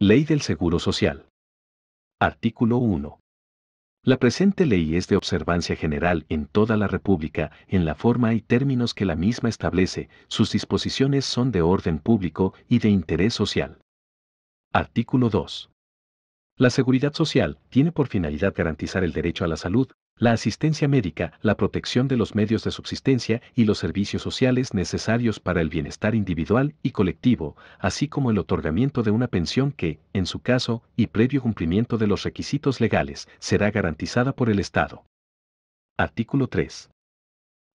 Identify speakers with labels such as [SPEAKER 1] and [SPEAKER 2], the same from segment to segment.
[SPEAKER 1] Ley del Seguro Social. Artículo 1. La presente ley es de observancia general en toda la República en la forma y términos que la misma establece, sus disposiciones son de orden público y de interés social. Artículo 2. La seguridad social tiene por finalidad garantizar el derecho a la salud, la asistencia médica, la protección de los medios de subsistencia y los servicios sociales necesarios para el bienestar individual y colectivo, así como el otorgamiento de una pensión que, en su caso, y previo cumplimiento de los requisitos legales, será garantizada por el Estado. Artículo 3.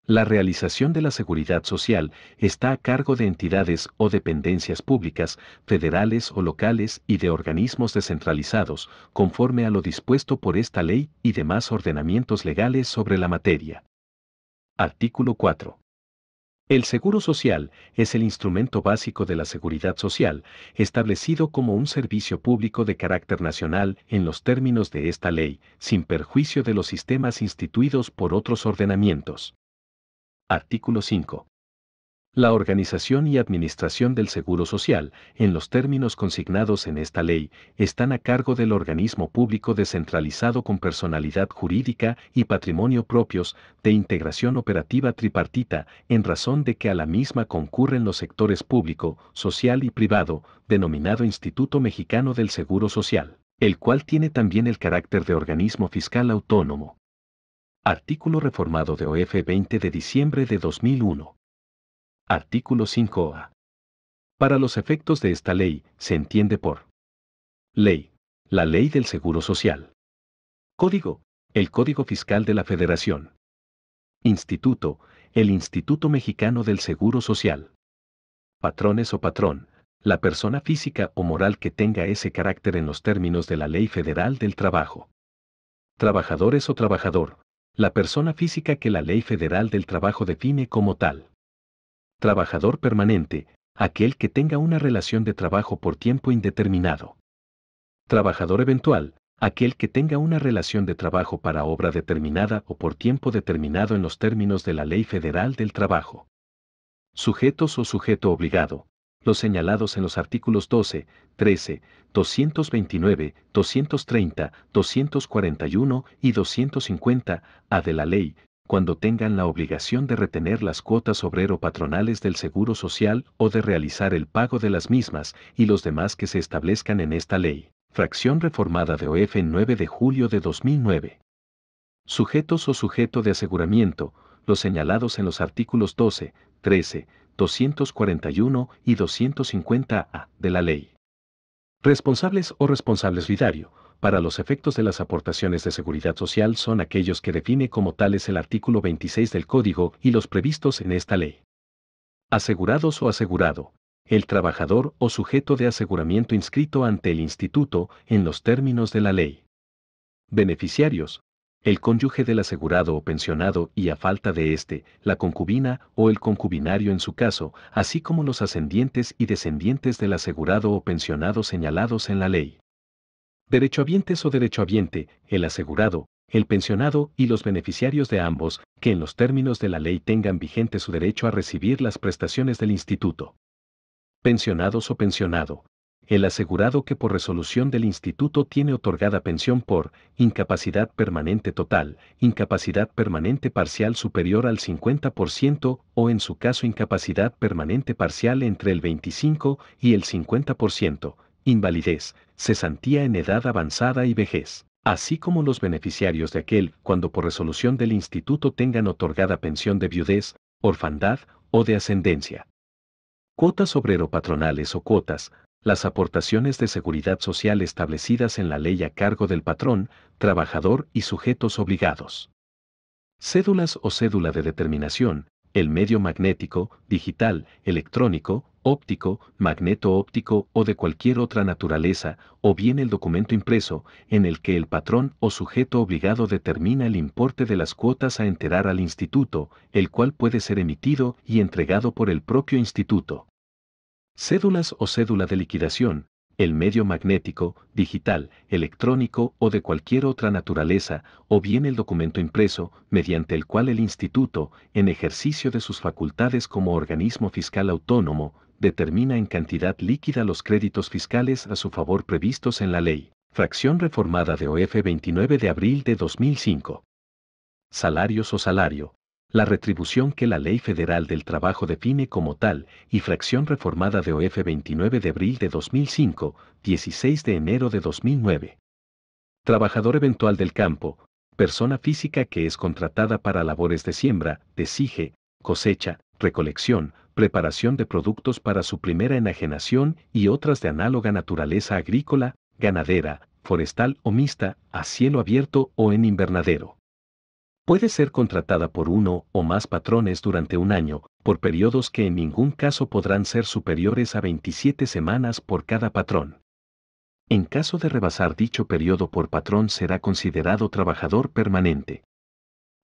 [SPEAKER 1] La realización de la seguridad social está a cargo de entidades o dependencias públicas, federales o locales y de organismos descentralizados, conforme a lo dispuesto por esta ley y demás ordenamientos legales sobre la materia. Artículo 4. El seguro social es el instrumento básico de la seguridad social, establecido como un servicio público de carácter nacional en los términos de esta ley, sin perjuicio de los sistemas instituidos por otros ordenamientos. Artículo 5. La organización y administración del Seguro Social, en los términos consignados en esta ley, están a cargo del organismo público descentralizado con personalidad jurídica y patrimonio propios de integración operativa tripartita, en razón de que a la misma concurren los sectores público, social y privado, denominado Instituto Mexicano del Seguro Social, el cual tiene también el carácter de organismo fiscal autónomo. Artículo reformado de OF 20 de diciembre de 2001. Artículo 5A. Para los efectos de esta ley, se entiende por ley, la ley del Seguro Social. Código, el Código Fiscal de la Federación. Instituto, el Instituto Mexicano del Seguro Social. Patrones o patrón, la persona física o moral que tenga ese carácter en los términos de la Ley Federal del Trabajo. Trabajadores o trabajador, la persona física que la Ley Federal del Trabajo define como tal. Trabajador permanente, aquel que tenga una relación de trabajo por tiempo indeterminado. Trabajador eventual, aquel que tenga una relación de trabajo para obra determinada o por tiempo determinado en los términos de la Ley Federal del Trabajo. Sujetos o sujeto obligado, los señalados en los artículos 12, 13, 229, 230, 241 y 250 a de la ley, cuando tengan la obligación de retener las cuotas obrero-patronales del Seguro Social o de realizar el pago de las mismas y los demás que se establezcan en esta ley. Fracción reformada de OF 9 de julio de 2009. Sujetos o sujeto de aseguramiento, los señalados en los artículos 12, 13, 241 y 250A de la ley. Responsables o responsables vidario. para los efectos de las aportaciones de seguridad social son aquellos que define como tales el artículo 26 del Código y los previstos en esta ley. Asegurados o asegurado, el trabajador o sujeto de aseguramiento inscrito ante el instituto en los términos de la ley. Beneficiarios, el cónyuge del asegurado o pensionado y a falta de éste, la concubina o el concubinario en su caso, así como los ascendientes y descendientes del asegurado o pensionado señalados en la ley. Derechohabientes o derechohabiente, el asegurado, el pensionado y los beneficiarios de ambos, que en los términos de la ley tengan vigente su derecho a recibir las prestaciones del instituto. Pensionados o pensionado, el asegurado que por resolución del instituto tiene otorgada pensión por incapacidad permanente total, incapacidad permanente parcial superior al 50% o en su caso incapacidad permanente parcial entre el 25 y el 50%, invalidez, cesantía en edad avanzada y vejez así como los beneficiarios de aquel, cuando por resolución del instituto tengan otorgada pensión de viudez, orfandad o de ascendencia. Cuotas obrero-patronales o cuotas, las aportaciones de seguridad social establecidas en la ley a cargo del patrón, trabajador y sujetos obligados. Cédulas o cédula de determinación, el medio magnético, digital, electrónico, óptico, magneto-óptico o de cualquier otra naturaleza, o bien el documento impreso en el que el patrón o sujeto obligado determina el importe de las cuotas a enterar al instituto, el cual puede ser emitido y entregado por el propio instituto. Cédulas o cédula de liquidación, el medio magnético, digital, electrónico o de cualquier otra naturaleza, o bien el documento impreso, mediante el cual el Instituto, en ejercicio de sus facultades como organismo fiscal autónomo, determina en cantidad líquida los créditos fiscales a su favor previstos en la ley, fracción reformada de OF 29 de abril de 2005. Salarios o salario, la retribución que la Ley Federal del Trabajo define como tal y fracción reformada de OF 29 de abril de 2005, 16 de enero de 2009. Trabajador eventual del campo, persona física que es contratada para labores de siembra, desige, cosecha, recolección, preparación de productos para su primera enajenación y otras de análoga naturaleza agrícola, ganadera, forestal o mixta, a cielo abierto o en invernadero. Puede ser contratada por uno o más patrones durante un año, por periodos que en ningún caso podrán ser superiores a 27 semanas por cada patrón. En caso de rebasar dicho periodo por patrón será considerado trabajador permanente.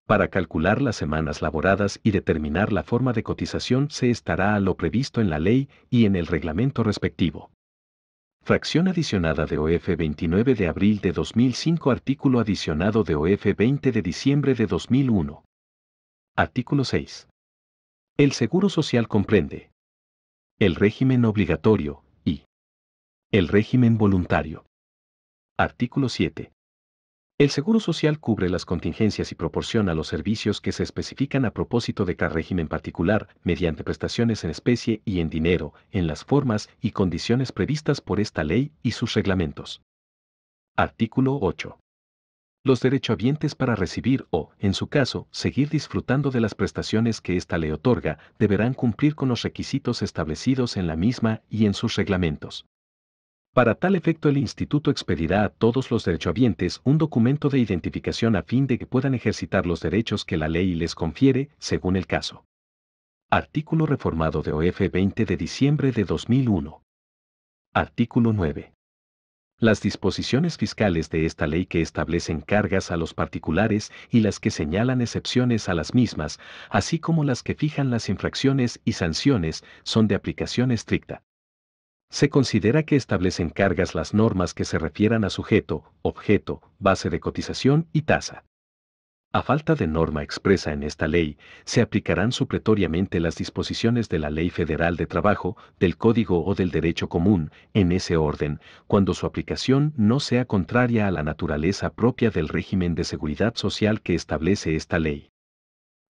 [SPEAKER 1] Para calcular las semanas laboradas y determinar la forma de cotización se estará a lo previsto en la ley y en el reglamento respectivo fracción adicionada de OF 29 de abril de 2005, artículo adicionado de OF 20 de diciembre de 2001. Artículo 6. El Seguro Social comprende el régimen obligatorio y el régimen voluntario. Artículo 7. El Seguro Social cubre las contingencias y proporciona los servicios que se especifican a propósito de cada régimen particular, mediante prestaciones en especie y en dinero, en las formas y condiciones previstas por esta ley y sus reglamentos. Artículo 8. Los derechohabientes para recibir o, en su caso, seguir disfrutando de las prestaciones que esta le otorga, deberán cumplir con los requisitos establecidos en la misma y en sus reglamentos. Para tal efecto el instituto expedirá a todos los derechohabientes un documento de identificación a fin de que puedan ejercitar los derechos que la ley les confiere, según el caso. Artículo reformado de OF 20 de diciembre de 2001. Artículo 9. Las disposiciones fiscales de esta ley que establecen cargas a los particulares y las que señalan excepciones a las mismas, así como las que fijan las infracciones y sanciones, son de aplicación estricta. Se considera que establecen cargas las normas que se refieran a sujeto, objeto, base de cotización y tasa. A falta de norma expresa en esta ley, se aplicarán supletoriamente las disposiciones de la Ley Federal de Trabajo, del Código o del Derecho Común, en ese orden, cuando su aplicación no sea contraria a la naturaleza propia del régimen de seguridad social que establece esta ley.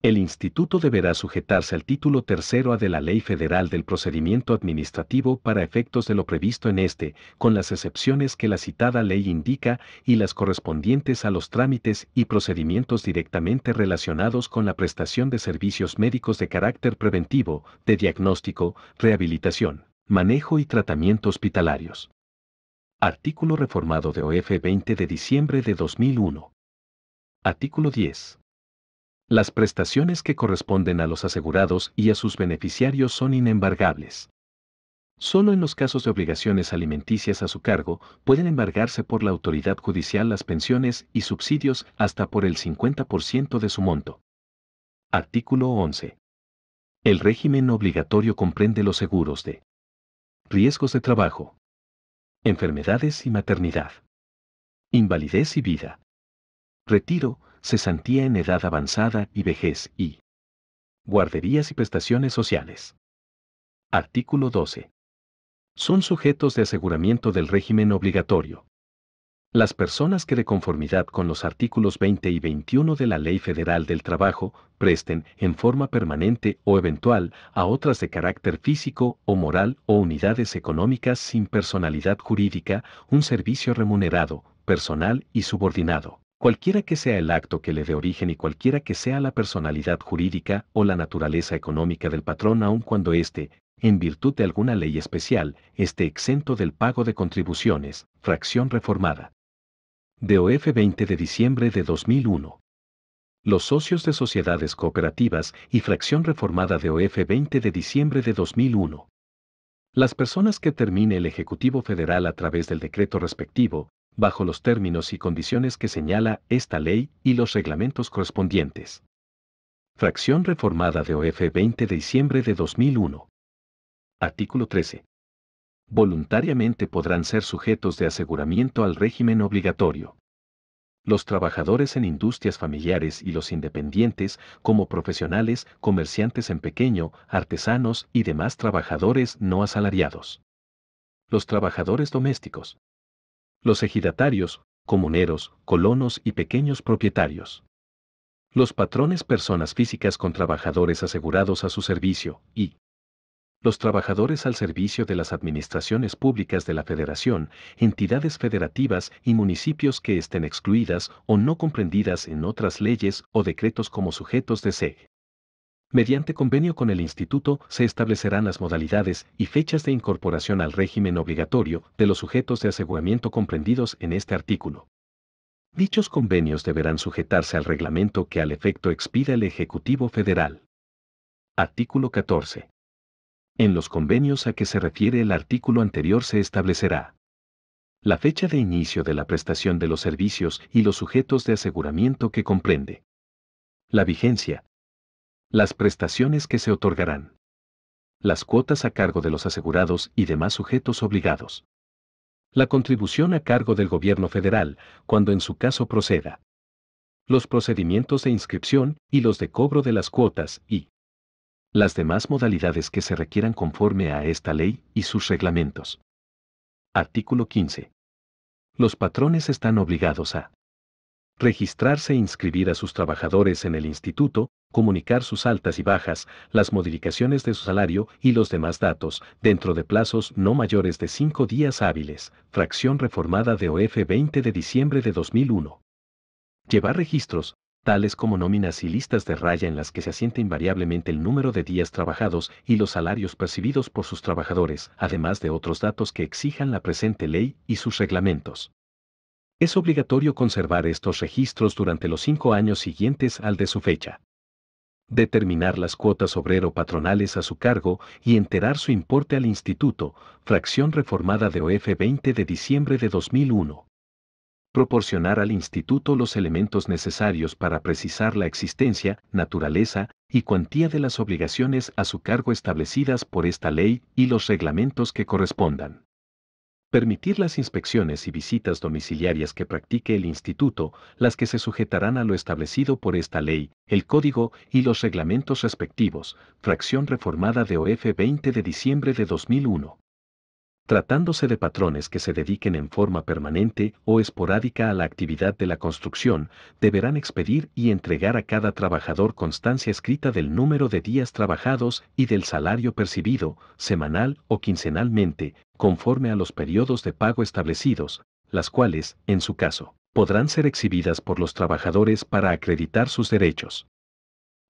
[SPEAKER 1] El instituto deberá sujetarse al título tercero A de la Ley Federal del Procedimiento Administrativo para efectos de lo previsto en este, con las excepciones que la citada ley indica y las correspondientes a los trámites y procedimientos directamente relacionados con la prestación de servicios médicos de carácter preventivo, de diagnóstico, rehabilitación, manejo y tratamiento hospitalarios. Artículo reformado de OF 20 de diciembre de 2001. Artículo 10. Las prestaciones que corresponden a los asegurados y a sus beneficiarios son inembargables. Solo en los casos de obligaciones alimenticias a su cargo pueden embargarse por la autoridad judicial las pensiones y subsidios hasta por el 50% de su monto. Artículo 11. El régimen obligatorio comprende los seguros de riesgos de trabajo, enfermedades y maternidad, invalidez y vida, retiro, cesantía en edad avanzada y vejez y guarderías y prestaciones sociales. Artículo 12. Son sujetos de aseguramiento del régimen obligatorio. Las personas que de conformidad con los artículos 20 y 21 de la Ley Federal del Trabajo presten en forma permanente o eventual a otras de carácter físico o moral o unidades económicas sin personalidad jurídica un servicio remunerado, personal y subordinado Cualquiera que sea el acto que le dé origen y cualquiera que sea la personalidad jurídica o la naturaleza económica del patrón aun cuando éste, en virtud de alguna ley especial, esté exento del pago de contribuciones, fracción reformada. DOF 20 de diciembre de 2001. Los socios de sociedades cooperativas y fracción reformada DOF 20 de diciembre de 2001. Las personas que termine el Ejecutivo Federal a través del decreto respectivo, bajo los términos y condiciones que señala esta ley y los reglamentos correspondientes. Fracción reformada de OF 20 de diciembre de 2001. Artículo 13. Voluntariamente podrán ser sujetos de aseguramiento al régimen obligatorio. Los trabajadores en industrias familiares y los independientes, como profesionales, comerciantes en pequeño, artesanos y demás trabajadores no asalariados. Los trabajadores domésticos, los ejidatarios, comuneros, colonos y pequeños propietarios. Los patrones personas físicas con trabajadores asegurados a su servicio y los trabajadores al servicio de las administraciones públicas de la Federación, entidades federativas y municipios que estén excluidas o no comprendidas en otras leyes o decretos como sujetos de SEG. Mediante convenio con el Instituto se establecerán las modalidades y fechas de incorporación al régimen obligatorio de los sujetos de aseguramiento comprendidos en este artículo. Dichos convenios deberán sujetarse al reglamento que al efecto expida el Ejecutivo Federal. Artículo 14. En los convenios a que se refiere el artículo anterior se establecerá la fecha de inicio de la prestación de los servicios y los sujetos de aseguramiento que comprende, la vigencia, las prestaciones que se otorgarán. Las cuotas a cargo de los asegurados y demás sujetos obligados. La contribución a cargo del gobierno federal, cuando en su caso proceda. Los procedimientos de inscripción y los de cobro de las cuotas y las demás modalidades que se requieran conforme a esta ley y sus reglamentos. Artículo 15. Los patrones están obligados a registrarse e inscribir a sus trabajadores en el instituto, comunicar sus altas y bajas, las modificaciones de su salario y los demás datos, dentro de plazos no mayores de cinco días hábiles, fracción reformada de OF 20 de diciembre de 2001. Llevar registros, tales como nóminas y listas de raya en las que se asiente invariablemente el número de días trabajados y los salarios percibidos por sus trabajadores, además de otros datos que exijan la presente ley y sus reglamentos. Es obligatorio conservar estos registros durante los cinco años siguientes al de su fecha. Determinar las cuotas obrero-patronales a su cargo y enterar su importe al Instituto, fracción reformada de OF 20 de diciembre de 2001 proporcionar al instituto los elementos necesarios para precisar la existencia, naturaleza y cuantía de las obligaciones a su cargo establecidas por esta ley y los reglamentos que correspondan permitir las inspecciones y visitas domiciliarias que practique el instituto, las que se sujetarán a lo establecido por esta ley, el código y los reglamentos respectivos, fracción reformada de OF 20 de diciembre de 2001 tratándose de patrones que se dediquen en forma permanente o esporádica a la actividad de la construcción, deberán expedir y entregar a cada trabajador constancia escrita del número de días trabajados y del salario percibido, semanal o quincenalmente, conforme a los periodos de pago establecidos, las cuales, en su caso, podrán ser exhibidas por los trabajadores para acreditar sus derechos.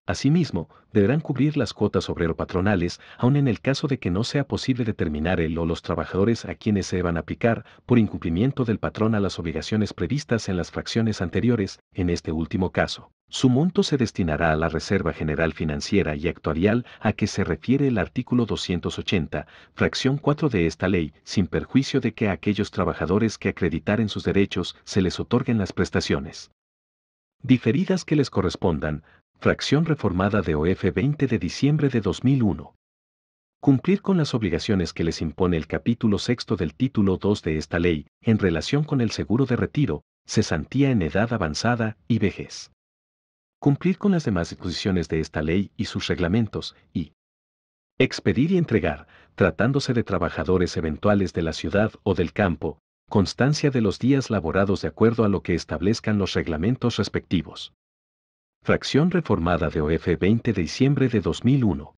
[SPEAKER 1] Asimismo, deberán cubrir las cuotas obrero-patronales, aun en el caso de que no sea posible determinar el o los trabajadores a quienes se van a aplicar por incumplimiento del patrón a las obligaciones previstas en las fracciones anteriores, en este último caso. Su monto se destinará a la Reserva General Financiera y Actuarial a que se refiere el artículo 280, fracción 4 de esta ley, sin perjuicio de que a aquellos trabajadores que acreditaren sus derechos se les otorguen las prestaciones diferidas que les correspondan, fracción reformada de OF 20 de diciembre de 2001. Cumplir con las obligaciones que les impone el capítulo sexto del título 2 de esta ley, en relación con el seguro de retiro, cesantía en edad avanzada y vejez. Cumplir con las demás disposiciones de esta ley y sus reglamentos, y expedir y entregar, tratándose de trabajadores eventuales de la ciudad o del campo, constancia de los días laborados de acuerdo a lo que establezcan los reglamentos respectivos fracción reformada de OF 20 de diciembre de 2001.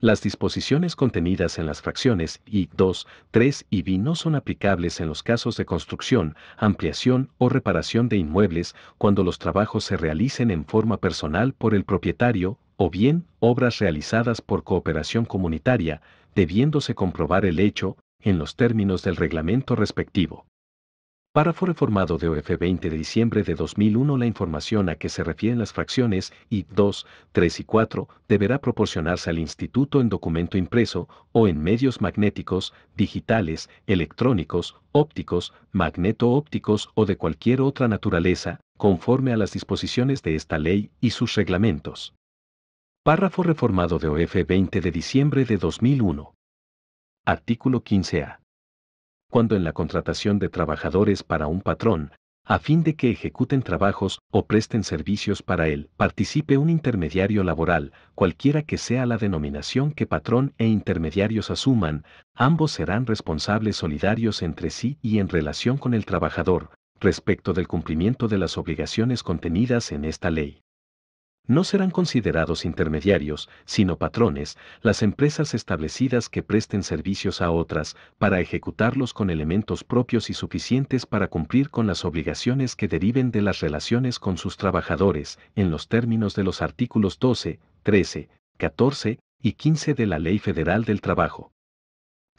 [SPEAKER 1] Las disposiciones contenidas en las fracciones I, 2, 3 y B no son aplicables en los casos de construcción, ampliación o reparación de inmuebles cuando los trabajos se realicen en forma personal por el propietario o bien obras realizadas por cooperación comunitaria, debiéndose comprobar el hecho en los términos del reglamento respectivo. Párrafo reformado de OF 20 de diciembre de 2001 La información a que se refieren las fracciones I, 2, 3 y 4 deberá proporcionarse al instituto en documento impreso o en medios magnéticos, digitales, electrónicos, ópticos, magneto-ópticos o de cualquier otra naturaleza, conforme a las disposiciones de esta ley y sus reglamentos. Párrafo reformado de OF 20 de diciembre de 2001. Artículo 15A cuando en la contratación de trabajadores para un patrón, a fin de que ejecuten trabajos o presten servicios para él, participe un intermediario laboral, cualquiera que sea la denominación que patrón e intermediarios asuman, ambos serán responsables solidarios entre sí y en relación con el trabajador, respecto del cumplimiento de las obligaciones contenidas en esta ley. No serán considerados intermediarios, sino patrones, las empresas establecidas que presten servicios a otras para ejecutarlos con elementos propios y suficientes para cumplir con las obligaciones que deriven de las relaciones con sus trabajadores, en los términos de los artículos 12, 13, 14 y 15 de la Ley Federal del Trabajo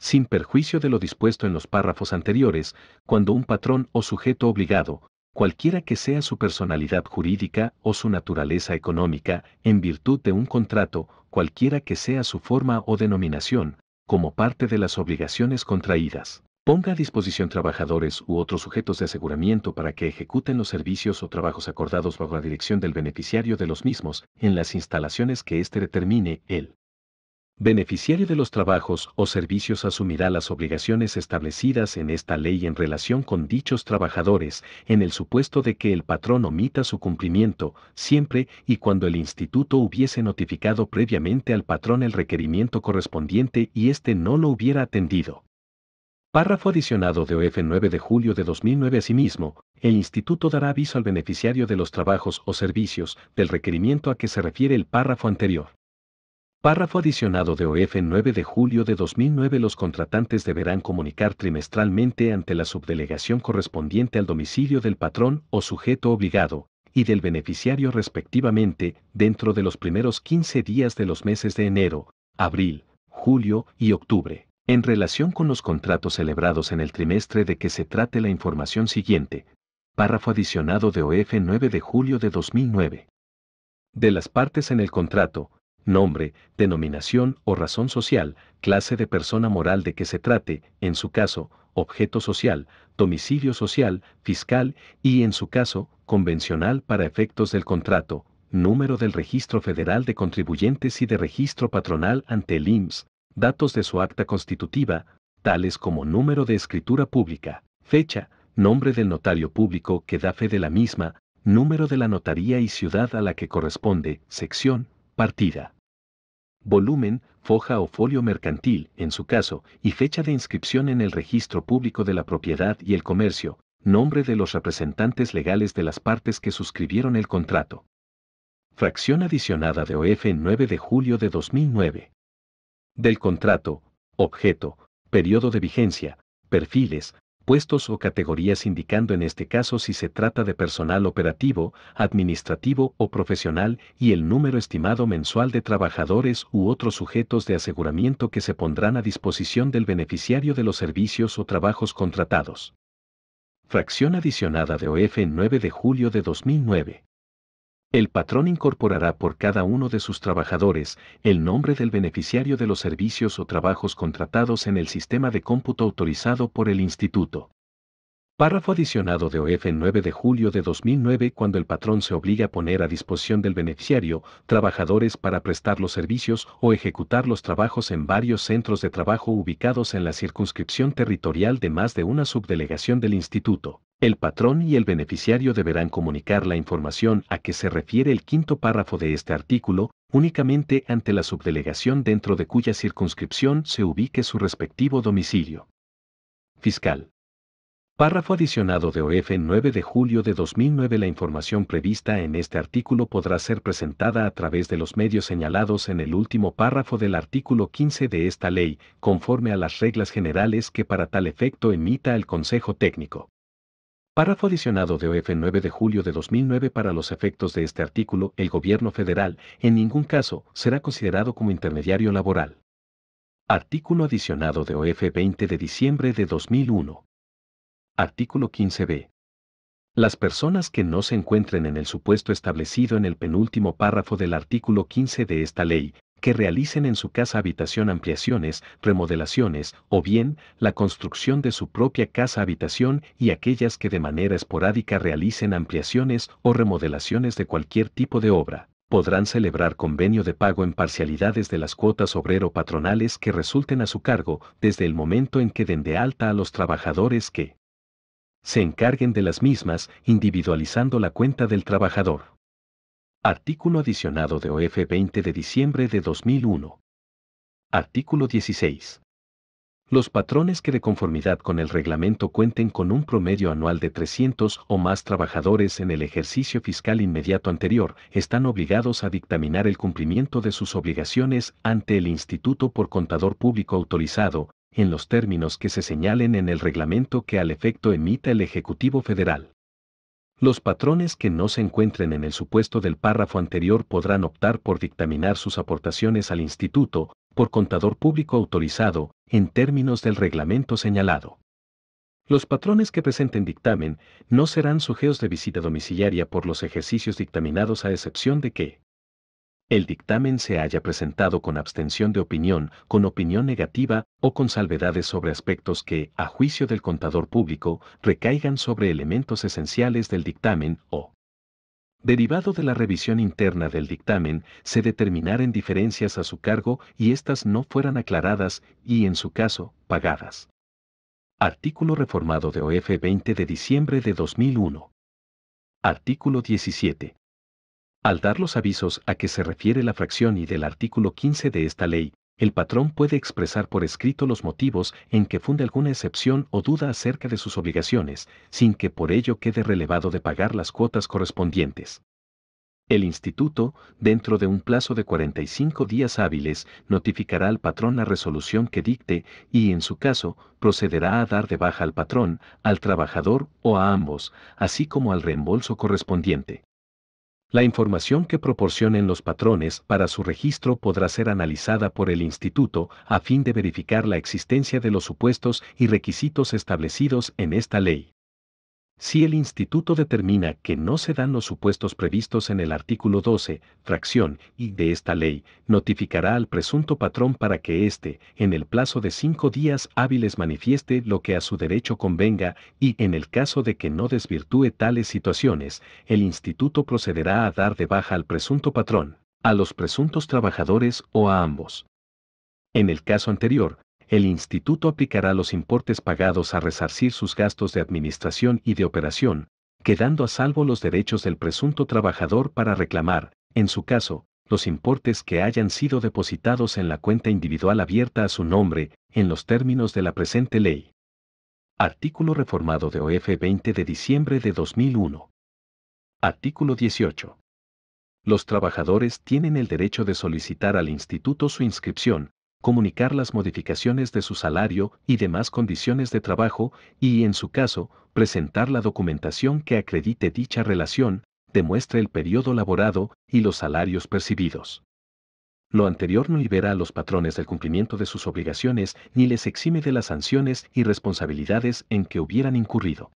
[SPEAKER 1] sin perjuicio de lo dispuesto en los párrafos anteriores, cuando un patrón o sujeto obligado, cualquiera que sea su personalidad jurídica o su naturaleza económica, en virtud de un contrato, cualquiera que sea su forma o denominación, como parte de las obligaciones contraídas. Ponga a disposición trabajadores u otros sujetos de aseguramiento para que ejecuten los servicios o trabajos acordados bajo la dirección del beneficiario de los mismos en las instalaciones que éste determine él beneficiario de los trabajos o servicios asumirá las obligaciones establecidas en esta ley en relación con dichos trabajadores, en el supuesto de que el patrón omita su cumplimiento, siempre y cuando el instituto hubiese notificado previamente al patrón el requerimiento correspondiente y éste no lo hubiera atendido. Párrafo adicionado de OF 9 de julio de 2009 Asimismo, el Instituto dará aviso al beneficiario de los trabajos o servicios del requerimiento a que se refiere el párrafo anterior. Párrafo adicionado de OF 9 de julio de 2009 Los contratantes deberán comunicar trimestralmente ante la subdelegación correspondiente al domicilio del patrón o sujeto obligado, y del beneficiario respectivamente, dentro de los primeros 15 días de los meses de enero, abril, julio y octubre. En relación con los contratos celebrados en el trimestre de que se trate la información siguiente. Párrafo adicionado de OF 9 de julio de 2009. De las partes en el contrato, nombre, denominación o razón social, clase de persona moral de que se trate, en su caso, objeto social, domicilio social, fiscal y, en su caso, convencional para efectos del contrato, número del Registro Federal de Contribuyentes y de Registro Patronal ante el IMSS, datos de su acta constitutiva, tales como número de escritura pública, fecha, nombre del notario público que da fe de la misma, número de la notaría y ciudad a la que corresponde, sección, partida volumen, foja o folio mercantil, en su caso, y fecha de inscripción en el registro público de la propiedad y el comercio, nombre de los representantes legales de las partes que suscribieron el contrato. Fracción adicionada de OF 9 de julio de 2009. Del contrato, objeto, periodo de vigencia, perfiles, puestos o categorías indicando en este caso si se trata de personal operativo, administrativo o profesional y el número estimado mensual de trabajadores u otros sujetos de aseguramiento que se pondrán a disposición del beneficiario de los servicios o trabajos contratados. Fracción adicionada de OF 9 de julio de 2009. El patrón incorporará por cada uno de sus trabajadores el nombre del beneficiario de los servicios o trabajos contratados en el sistema de cómputo autorizado por el instituto. Párrafo adicionado de OF 9 de julio de 2009 cuando el patrón se obliga a poner a disposición del beneficiario trabajadores para prestar los servicios o ejecutar los trabajos en varios centros de trabajo ubicados en la circunscripción territorial de más de una subdelegación del instituto. El patrón y el beneficiario deberán comunicar la información a que se refiere el quinto párrafo de este artículo únicamente ante la subdelegación dentro de cuya circunscripción se ubique su respectivo domicilio. Fiscal. Párrafo adicionado de OF 9 de julio de 2009 La información prevista en este artículo podrá ser presentada a través de los medios señalados en el último párrafo del artículo 15 de esta ley, conforme a las reglas generales que para tal efecto emita el Consejo Técnico. Párrafo adicionado de OF 9 de julio de 2009 Para los efectos de este artículo, el Gobierno federal, en ningún caso, será considerado como intermediario laboral. Artículo adicionado de OF 20 de diciembre de 2001. Artículo 15b. Las personas que no se encuentren en el supuesto establecido en el penúltimo párrafo del artículo 15 de esta ley, que realicen en su casa habitación ampliaciones, remodelaciones o bien la construcción de su propia casa habitación y aquellas que de manera esporádica realicen ampliaciones o remodelaciones de cualquier tipo de obra, podrán celebrar convenio de pago en parcialidades de las cuotas obrero-patronales que resulten a su cargo desde el momento en que den de alta a los trabajadores que, se encarguen de las mismas, individualizando la cuenta del trabajador. Artículo adicionado de OF 20 de diciembre de 2001. Artículo 16. Los patrones que de conformidad con el reglamento cuenten con un promedio anual de 300 o más trabajadores en el ejercicio fiscal inmediato anterior están obligados a dictaminar el cumplimiento de sus obligaciones ante el Instituto por Contador Público Autorizado, en los términos que se señalen en el reglamento que al efecto emita el Ejecutivo Federal. Los patrones que no se encuentren en el supuesto del párrafo anterior podrán optar por dictaminar sus aportaciones al instituto por contador público autorizado en términos del reglamento señalado. Los patrones que presenten dictamen no serán sujetos de visita domiciliaria por los ejercicios dictaminados a excepción de que el dictamen se haya presentado con abstención de opinión, con opinión negativa o con salvedades sobre aspectos que, a juicio del contador público, recaigan sobre elementos esenciales del dictamen o Derivado de la revisión interna del dictamen, se determinaran diferencias a su cargo y éstas no fueran aclaradas y, en su caso, pagadas. Artículo reformado de OF 20 de diciembre de 2001. Artículo 17. Al dar los avisos a que se refiere la fracción y del artículo 15 de esta ley, el patrón puede expresar por escrito los motivos en que funde alguna excepción o duda acerca de sus obligaciones, sin que por ello quede relevado de pagar las cuotas correspondientes. El instituto, dentro de un plazo de 45 días hábiles, notificará al patrón la resolución que dicte y, en su caso, procederá a dar de baja al patrón, al trabajador o a ambos, así como al reembolso correspondiente. La información que proporcionen los patrones para su registro podrá ser analizada por el Instituto a fin de verificar la existencia de los supuestos y requisitos establecidos en esta ley. Si el instituto determina que no se dan los supuestos previstos en el artículo 12, fracción y de esta ley, notificará al presunto patrón para que éste, en el plazo de cinco días hábiles, manifieste lo que a su derecho convenga y, en el caso de que no desvirtúe tales situaciones, el instituto procederá a dar de baja al presunto patrón, a los presuntos trabajadores o a ambos. En el caso anterior, el instituto aplicará los importes pagados a resarcir sus gastos de administración y de operación, quedando a salvo los derechos del presunto trabajador para reclamar, en su caso, los importes que hayan sido depositados en la cuenta individual abierta a su nombre, en los términos de la presente ley. Artículo reformado de OF 20 de diciembre de 2001. Artículo 18. Los trabajadores tienen el derecho de solicitar al instituto su inscripción, comunicar las modificaciones de su salario y demás condiciones de trabajo y, en su caso, presentar la documentación que acredite dicha relación, demuestre el periodo laborado y los salarios percibidos. Lo anterior no libera a los patrones del cumplimiento de sus obligaciones ni les exime de las sanciones y responsabilidades en que hubieran incurrido.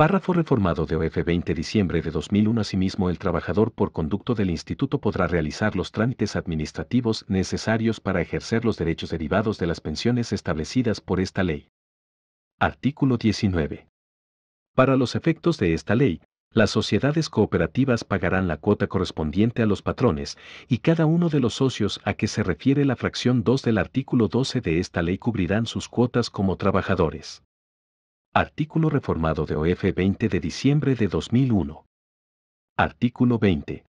[SPEAKER 1] Párrafo reformado de OF 20 diciembre de 2001 Asimismo el trabajador por conducto del instituto podrá realizar los trámites administrativos necesarios para ejercer los derechos derivados de las pensiones establecidas por esta ley. Artículo 19. Para los efectos de esta ley, las sociedades cooperativas pagarán la cuota correspondiente a los patrones y cada uno de los socios a que se refiere la fracción 2 del artículo 12 de esta ley cubrirán sus cuotas como trabajadores. Artículo reformado de OF 20 de diciembre de 2001. Artículo 20.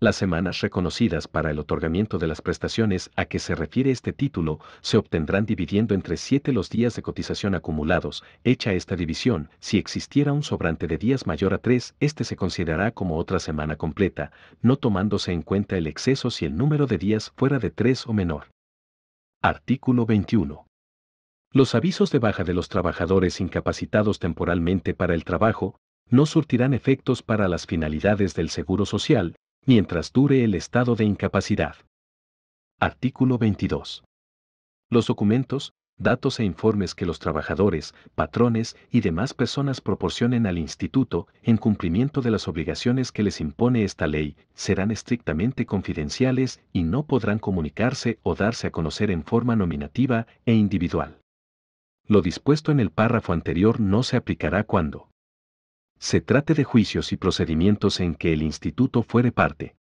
[SPEAKER 1] Las semanas reconocidas para el otorgamiento de las prestaciones a que se refiere este título se obtendrán dividiendo entre 7 los días de cotización acumulados. Hecha esta división, si existiera un sobrante de días mayor a 3, este se considerará como otra semana completa, no tomándose en cuenta el exceso si el número de días fuera de 3 o menor. Artículo 21. Los avisos de baja de los trabajadores incapacitados temporalmente para el trabajo no surtirán efectos para las finalidades del Seguro Social mientras dure el estado de incapacidad. Artículo 22. Los documentos, datos e informes que los trabajadores, patrones y demás personas proporcionen al instituto en cumplimiento de las obligaciones que les impone esta ley serán estrictamente confidenciales y no podrán comunicarse o darse a conocer en forma nominativa e individual lo dispuesto en el párrafo anterior no se aplicará cuando se trate de juicios y procedimientos en que el instituto fuere parte.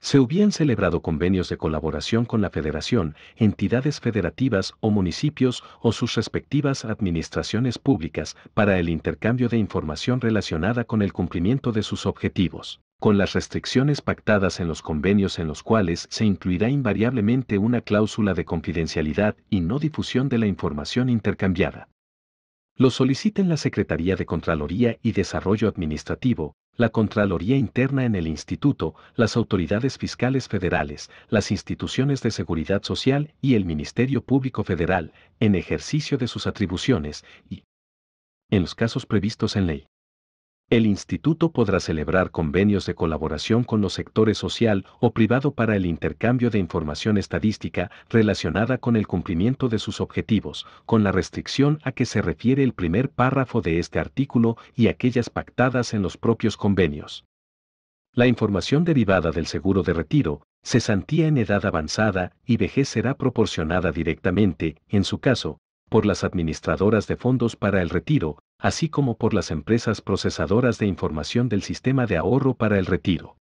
[SPEAKER 1] Se hubieran celebrado convenios de colaboración con la federación, entidades federativas o municipios o sus respectivas administraciones públicas para el intercambio de información relacionada con el cumplimiento de sus objetivos con las restricciones pactadas en los convenios en los cuales se incluirá invariablemente una cláusula de confidencialidad y no difusión de la información intercambiada. Lo soliciten la Secretaría de Contraloría y Desarrollo Administrativo, la Contraloría Interna en el Instituto, las autoridades fiscales federales, las instituciones de seguridad social y el Ministerio Público Federal, en ejercicio de sus atribuciones y en los casos previstos en ley. El instituto podrá celebrar convenios de colaboración con los sectores social o privado para el intercambio de información estadística relacionada con el cumplimiento de sus objetivos, con la restricción a que se refiere el primer párrafo de este artículo y aquellas pactadas en los propios convenios. La información derivada del seguro de retiro, cesantía en edad avanzada y vejez será proporcionada directamente, en su caso, por las administradoras de fondos para el retiro, así como por las empresas procesadoras de información del sistema de ahorro para el retiro.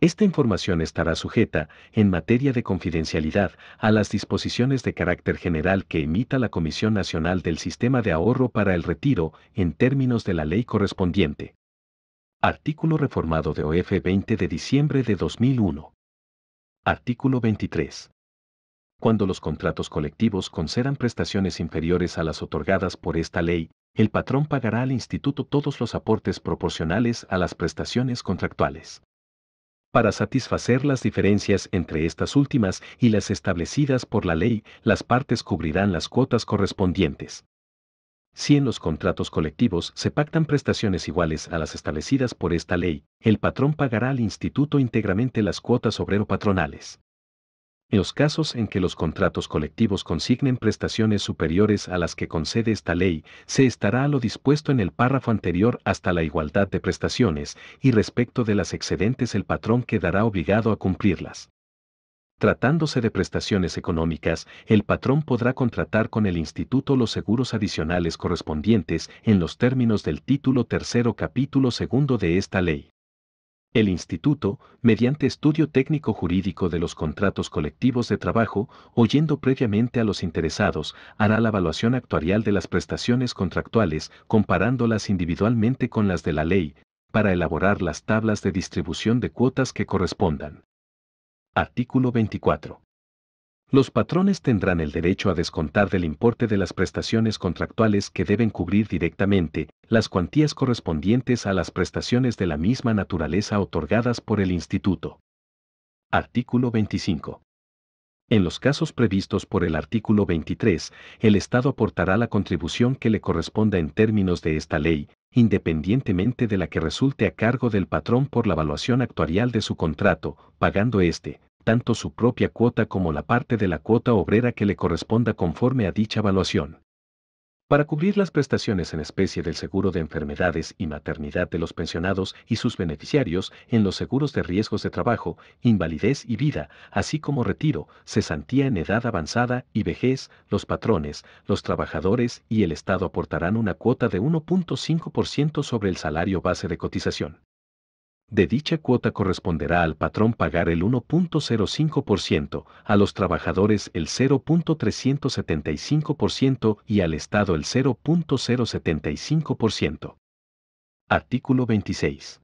[SPEAKER 1] Esta información estará sujeta, en materia de confidencialidad, a las disposiciones de carácter general que emita la Comisión Nacional del Sistema de Ahorro para el Retiro, en términos de la ley correspondiente. Artículo reformado de OF 20 de diciembre de 2001. Artículo 23. Cuando los contratos colectivos concedan prestaciones inferiores a las otorgadas por esta ley, el patrón pagará al instituto todos los aportes proporcionales a las prestaciones contractuales. Para satisfacer las diferencias entre estas últimas y las establecidas por la ley, las partes cubrirán las cuotas correspondientes. Si en los contratos colectivos se pactan prestaciones iguales a las establecidas por esta ley, el patrón pagará al instituto íntegramente las cuotas obrero patronales en los casos en que los contratos colectivos consignen prestaciones superiores a las que concede esta ley, se estará a lo dispuesto en el párrafo anterior hasta la igualdad de prestaciones y respecto de las excedentes el patrón quedará obligado a cumplirlas. Tratándose de prestaciones económicas, el patrón podrá contratar con el instituto los seguros adicionales correspondientes en los términos del título tercero capítulo segundo de esta ley. El Instituto, mediante estudio técnico jurídico de los contratos colectivos de trabajo, oyendo previamente a los interesados, hará la evaluación actuarial de las prestaciones contractuales, comparándolas individualmente con las de la ley, para elaborar las tablas de distribución de cuotas que correspondan. Artículo 24. Los patrones tendrán el derecho a descontar del importe de las prestaciones contractuales que deben cubrir directamente las cuantías correspondientes a las prestaciones de la misma naturaleza otorgadas por el Instituto. Artículo 25. En los casos previstos por el artículo 23, el Estado aportará la contribución que le corresponda en términos de esta ley, independientemente de la que resulte a cargo del patrón por la evaluación actuarial de su contrato, pagando este tanto su propia cuota como la parte de la cuota obrera que le corresponda conforme a dicha evaluación. Para cubrir las prestaciones en especie del seguro de enfermedades y maternidad de los pensionados y sus beneficiarios en los seguros de riesgos de trabajo, invalidez y vida, así como retiro, cesantía en edad avanzada y vejez, los patrones, los trabajadores y el Estado aportarán una cuota de 1.5% sobre el salario base de cotización. De dicha cuota corresponderá al patrón pagar el 1.05%, a los trabajadores el 0.375% y al Estado el 0.075%. Artículo 26.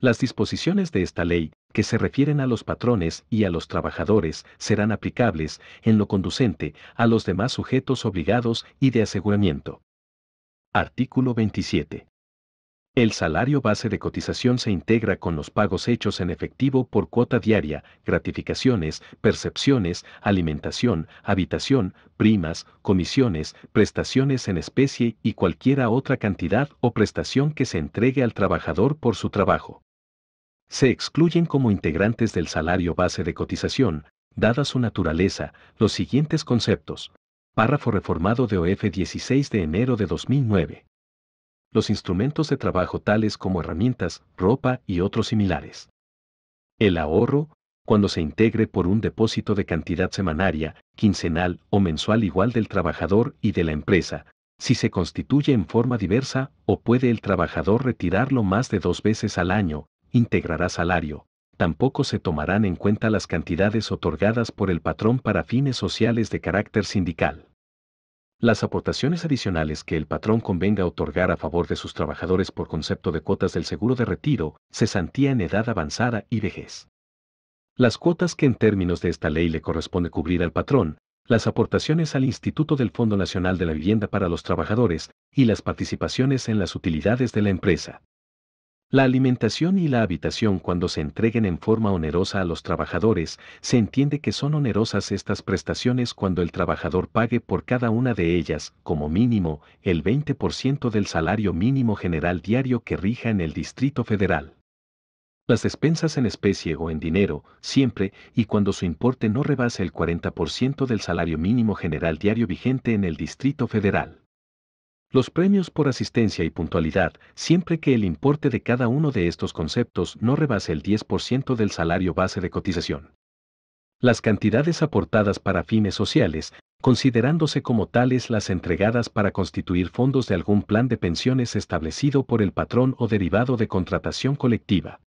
[SPEAKER 1] Las disposiciones de esta ley, que se refieren a los patrones y a los trabajadores, serán aplicables, en lo conducente, a los demás sujetos obligados y de aseguramiento. Artículo 27. El salario base de cotización se integra con los pagos hechos en efectivo por cuota diaria, gratificaciones, percepciones, alimentación, habitación, primas, comisiones, prestaciones en especie y cualquiera otra cantidad o prestación que se entregue al trabajador por su trabajo. Se excluyen como integrantes del salario base de cotización, dada su naturaleza, los siguientes conceptos. Párrafo reformado de OF 16 de enero de 2009 los instrumentos de trabajo tales como herramientas, ropa y otros similares. El ahorro, cuando se integre por un depósito de cantidad semanaria, quincenal o mensual igual del trabajador y de la empresa, si se constituye en forma diversa o puede el trabajador retirarlo más de dos veces al año, integrará salario. Tampoco se tomarán en cuenta las cantidades otorgadas por el patrón para fines sociales de carácter sindical. Las aportaciones adicionales que el patrón convenga otorgar a favor de sus trabajadores por concepto de cuotas del seguro de retiro, cesantía en edad avanzada y vejez. Las cuotas que en términos de esta ley le corresponde cubrir al patrón, las aportaciones al Instituto del Fondo Nacional de la Vivienda para los Trabajadores y las participaciones en las utilidades de la empresa. La alimentación y la habitación cuando se entreguen en forma onerosa a los trabajadores, se entiende que son onerosas estas prestaciones cuando el trabajador pague por cada una de ellas, como mínimo, el 20% del salario mínimo general diario que rija en el Distrito Federal. Las despensas en especie o en dinero, siempre y cuando su importe no rebase el 40% del salario mínimo general diario vigente en el Distrito Federal. Los premios por asistencia y puntualidad, siempre que el importe de cada uno de estos conceptos no rebase el 10% del salario base de cotización. Las cantidades aportadas para fines sociales, considerándose como tales las entregadas para constituir fondos de algún plan de pensiones establecido por el patrón o derivado de contratación colectiva.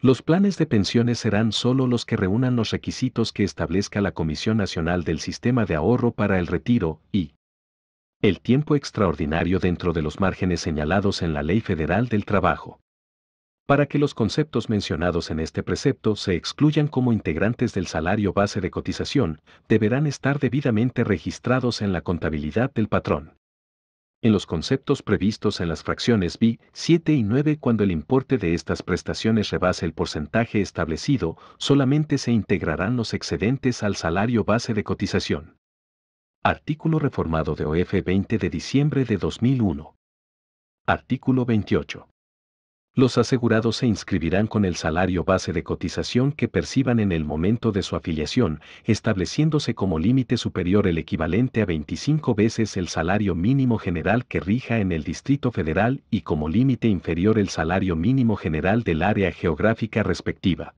[SPEAKER 1] Los planes de pensiones serán sólo los que reúnan los requisitos que establezca la Comisión Nacional del Sistema de Ahorro para el Retiro y, el tiempo extraordinario dentro de los márgenes señalados en la Ley Federal del Trabajo. Para que los conceptos mencionados en este precepto se excluyan como integrantes del salario base de cotización, deberán estar debidamente registrados en la contabilidad del patrón. En los conceptos previstos en las fracciones B, 7 y 9, cuando el importe de estas prestaciones rebase el porcentaje establecido, solamente se integrarán los excedentes al salario base de cotización. Artículo reformado de OF 20 de diciembre de 2001. Artículo 28. Los asegurados se inscribirán con el salario base de cotización que perciban en el momento de su afiliación, estableciéndose como límite superior el equivalente a 25 veces el salario mínimo general que rija en el Distrito Federal y como límite inferior el salario mínimo general del área geográfica respectiva.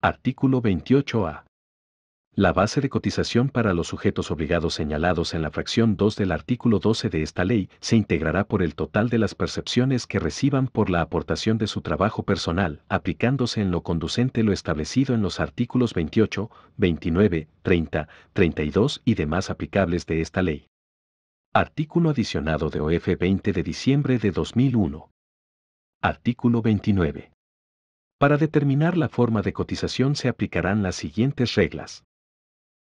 [SPEAKER 1] Artículo 28A. La base de cotización para los sujetos obligados señalados en la fracción 2 del artículo 12 de esta ley se integrará por el total de las percepciones que reciban por la aportación de su trabajo personal, aplicándose en lo conducente lo establecido en los artículos 28, 29, 30, 32 y demás aplicables de esta ley. Artículo adicionado de OF 20 de diciembre de 2001. Artículo 29. Para determinar la forma de cotización se aplicarán las siguientes reglas.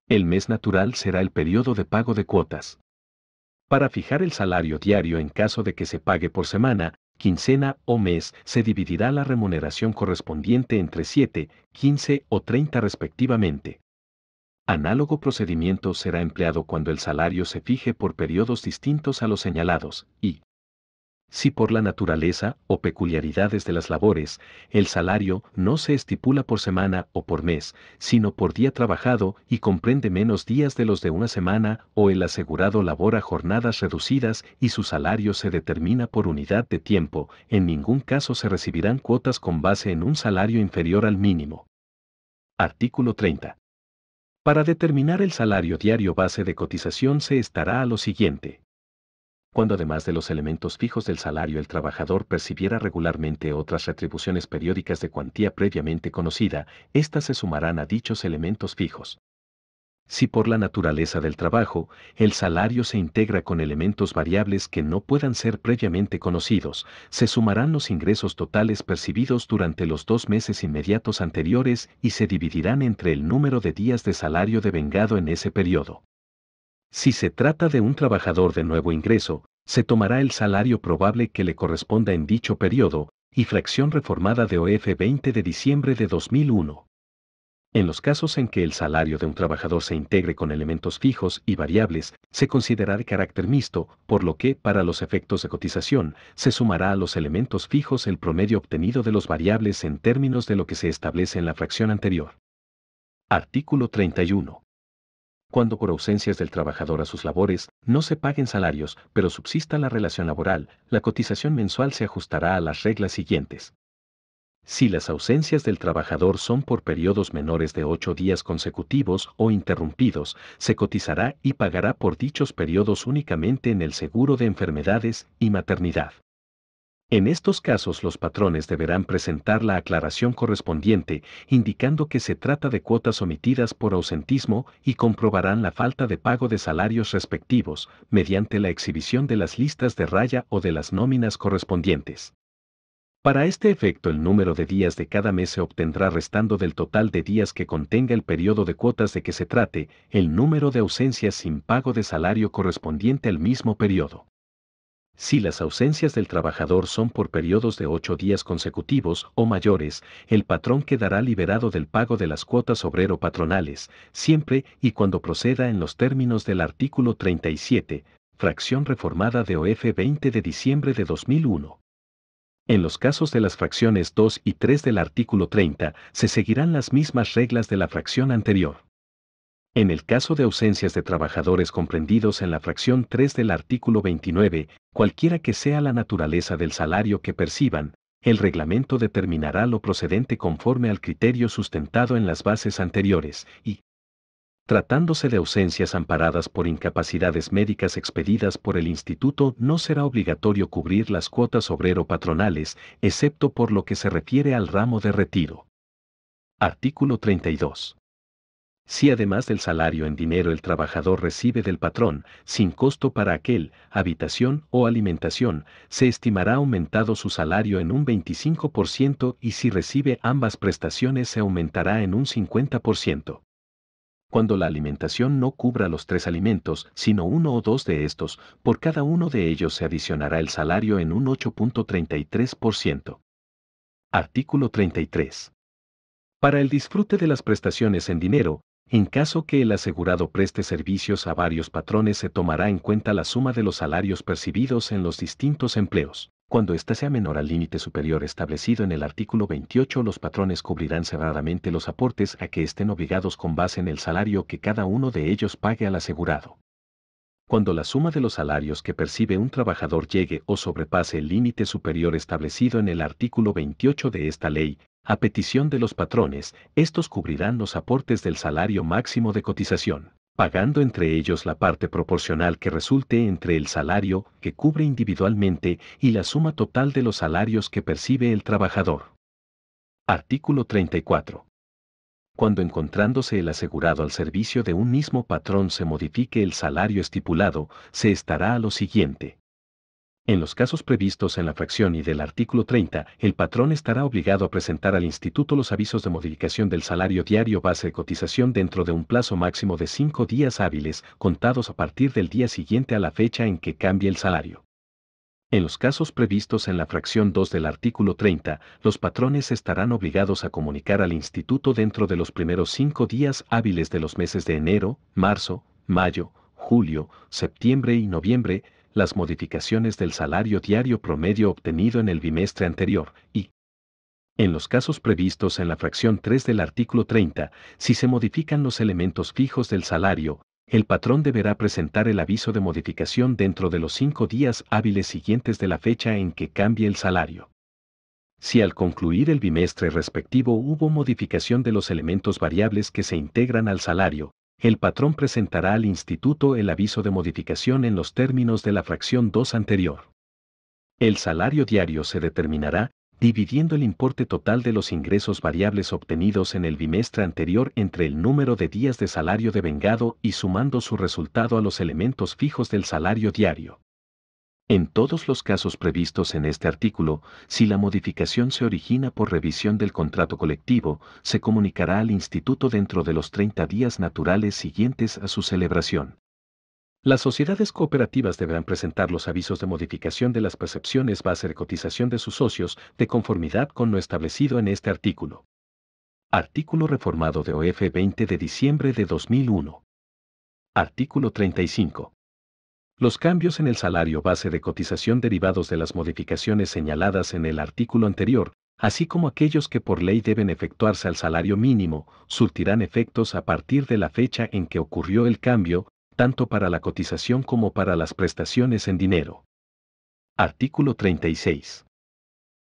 [SPEAKER 1] El mes natural será el periodo de pago de cuotas. Para fijar el salario diario en caso de que se pague por semana, quincena o mes, se dividirá la remuneración correspondiente entre 7, 15 o 30 respectivamente. Análogo procedimiento será empleado cuando el salario se fije por periodos distintos a los señalados, y, si por la naturaleza o peculiaridades de las labores, el salario no se estipula por semana o por mes, sino por día trabajado y comprende menos días de los de una semana o el asegurado labora jornadas reducidas y su salario se determina por unidad de tiempo, en ningún caso se recibirán cuotas con base en un salario inferior al mínimo. Artículo 30. Para determinar el salario diario base de cotización se estará a lo siguiente cuando además de los elementos fijos del salario el trabajador percibiera regularmente otras retribuciones periódicas de cuantía previamente conocida, éstas se sumarán a dichos elementos fijos. Si por la naturaleza del trabajo, el salario se integra con elementos variables que no puedan ser previamente conocidos, se sumarán los ingresos totales percibidos durante los dos meses inmediatos anteriores y se dividirán entre el número de días de salario devengado en ese periodo. Si se trata de un trabajador de nuevo ingreso, se tomará el salario probable que le corresponda en dicho periodo, y fracción reformada de OF 20 de diciembre de 2001. En los casos en que el salario de un trabajador se integre con elementos fijos y variables, se considerará de carácter mixto, por lo que, para los efectos de cotización, se sumará a los elementos fijos el promedio obtenido de los variables en términos de lo que se establece en la fracción anterior. Artículo 31 cuando por ausencias del trabajador a sus labores no se paguen salarios, pero subsista la relación laboral, la cotización mensual se ajustará a las reglas siguientes. Si las ausencias del trabajador son por periodos menores de ocho días consecutivos o interrumpidos, se cotizará y pagará por dichos periodos únicamente en el seguro de enfermedades y maternidad. En estos casos los patrones deberán presentar la aclaración correspondiente indicando que se trata de cuotas omitidas por ausentismo y comprobarán la falta de pago de salarios respectivos mediante la exhibición de las listas de raya o de las nóminas correspondientes. Para este efecto el número de días de cada mes se obtendrá restando del total de días que contenga el periodo de cuotas de que se trate el número de ausencias sin pago de salario correspondiente al mismo periodo. Si las ausencias del trabajador son por periodos de ocho días consecutivos o mayores, el patrón quedará liberado del pago de las cuotas obrero-patronales, siempre y cuando proceda en los términos del artículo 37, fracción reformada de OF 20 de diciembre de 2001. En los casos de las fracciones 2 y 3 del artículo 30, se seguirán las mismas reglas de la fracción anterior. En el caso de ausencias de trabajadores comprendidos en la fracción 3 del artículo 29, cualquiera que sea la naturaleza del salario que perciban, el reglamento determinará lo procedente conforme al criterio sustentado en las bases anteriores y, tratándose de ausencias amparadas por incapacidades médicas expedidas por el instituto, no será obligatorio cubrir las cuotas obrero-patronales, excepto por lo que se refiere al ramo de retiro. Artículo 32. Si además del salario en dinero el trabajador recibe del patrón, sin costo para aquel, habitación o alimentación, se estimará aumentado su salario en un 25% y si recibe ambas prestaciones se aumentará en un 50%. Cuando la alimentación no cubra los tres alimentos, sino uno o dos de estos, por cada uno de ellos se adicionará el salario en un 8.33%. Artículo 33. Para el disfrute de las prestaciones en dinero, en caso que el asegurado preste servicios a varios patrones se tomará en cuenta la suma de los salarios percibidos en los distintos empleos. Cuando ésta sea menor al límite superior establecido en el artículo 28, los patrones cubrirán cerradamente los aportes a que estén obligados con base en el salario que cada uno de ellos pague al asegurado cuando la suma de los salarios que percibe un trabajador llegue o sobrepase el límite superior establecido en el artículo 28 de esta ley, a petición de los patrones, estos cubrirán los aportes del salario máximo de cotización, pagando entre ellos la parte proporcional que resulte entre el salario que cubre individualmente y la suma total de los salarios que percibe el trabajador. Artículo 34 cuando encontrándose el asegurado al servicio de un mismo patrón se modifique el salario estipulado, se estará a lo siguiente. En los casos previstos en la fracción y del artículo 30, el patrón estará obligado a presentar al instituto los avisos de modificación del salario diario base de cotización dentro de un plazo máximo de cinco días hábiles, contados a partir del día siguiente a la fecha en que cambie el salario. En los casos previstos en la fracción 2 del artículo 30, los patrones estarán obligados a comunicar al instituto dentro de los primeros cinco días hábiles de los meses de enero, marzo, mayo, julio, septiembre y noviembre las modificaciones del salario diario promedio obtenido en el bimestre anterior y, en los casos previstos en la fracción 3 del artículo 30, si se modifican los elementos fijos del salario, el patrón deberá presentar el aviso de modificación dentro de los cinco días hábiles siguientes de la fecha en que cambie el salario. Si al concluir el bimestre respectivo hubo modificación de los elementos variables que se integran al salario, el patrón presentará al instituto el aviso de modificación en los términos de la fracción 2 anterior. El salario diario se determinará, dividiendo el importe total de los ingresos variables obtenidos en el bimestre anterior entre el número de días de salario de vengado y sumando su resultado a los elementos fijos del salario diario. En todos los casos previstos en este artículo, si la modificación se origina por revisión del contrato colectivo, se comunicará al Instituto dentro de los 30 días naturales siguientes a su celebración. Las sociedades cooperativas deberán presentar los avisos de modificación de las percepciones base de cotización de sus socios de conformidad con lo establecido en este artículo. Artículo reformado de OF 20 de diciembre de 2001. Artículo 35. Los cambios en el salario base de cotización derivados de las modificaciones señaladas en el artículo anterior, así como aquellos que por ley deben efectuarse al salario mínimo, surtirán efectos a partir de la fecha en que ocurrió el cambio, tanto para la cotización como para las prestaciones en dinero. Artículo 36.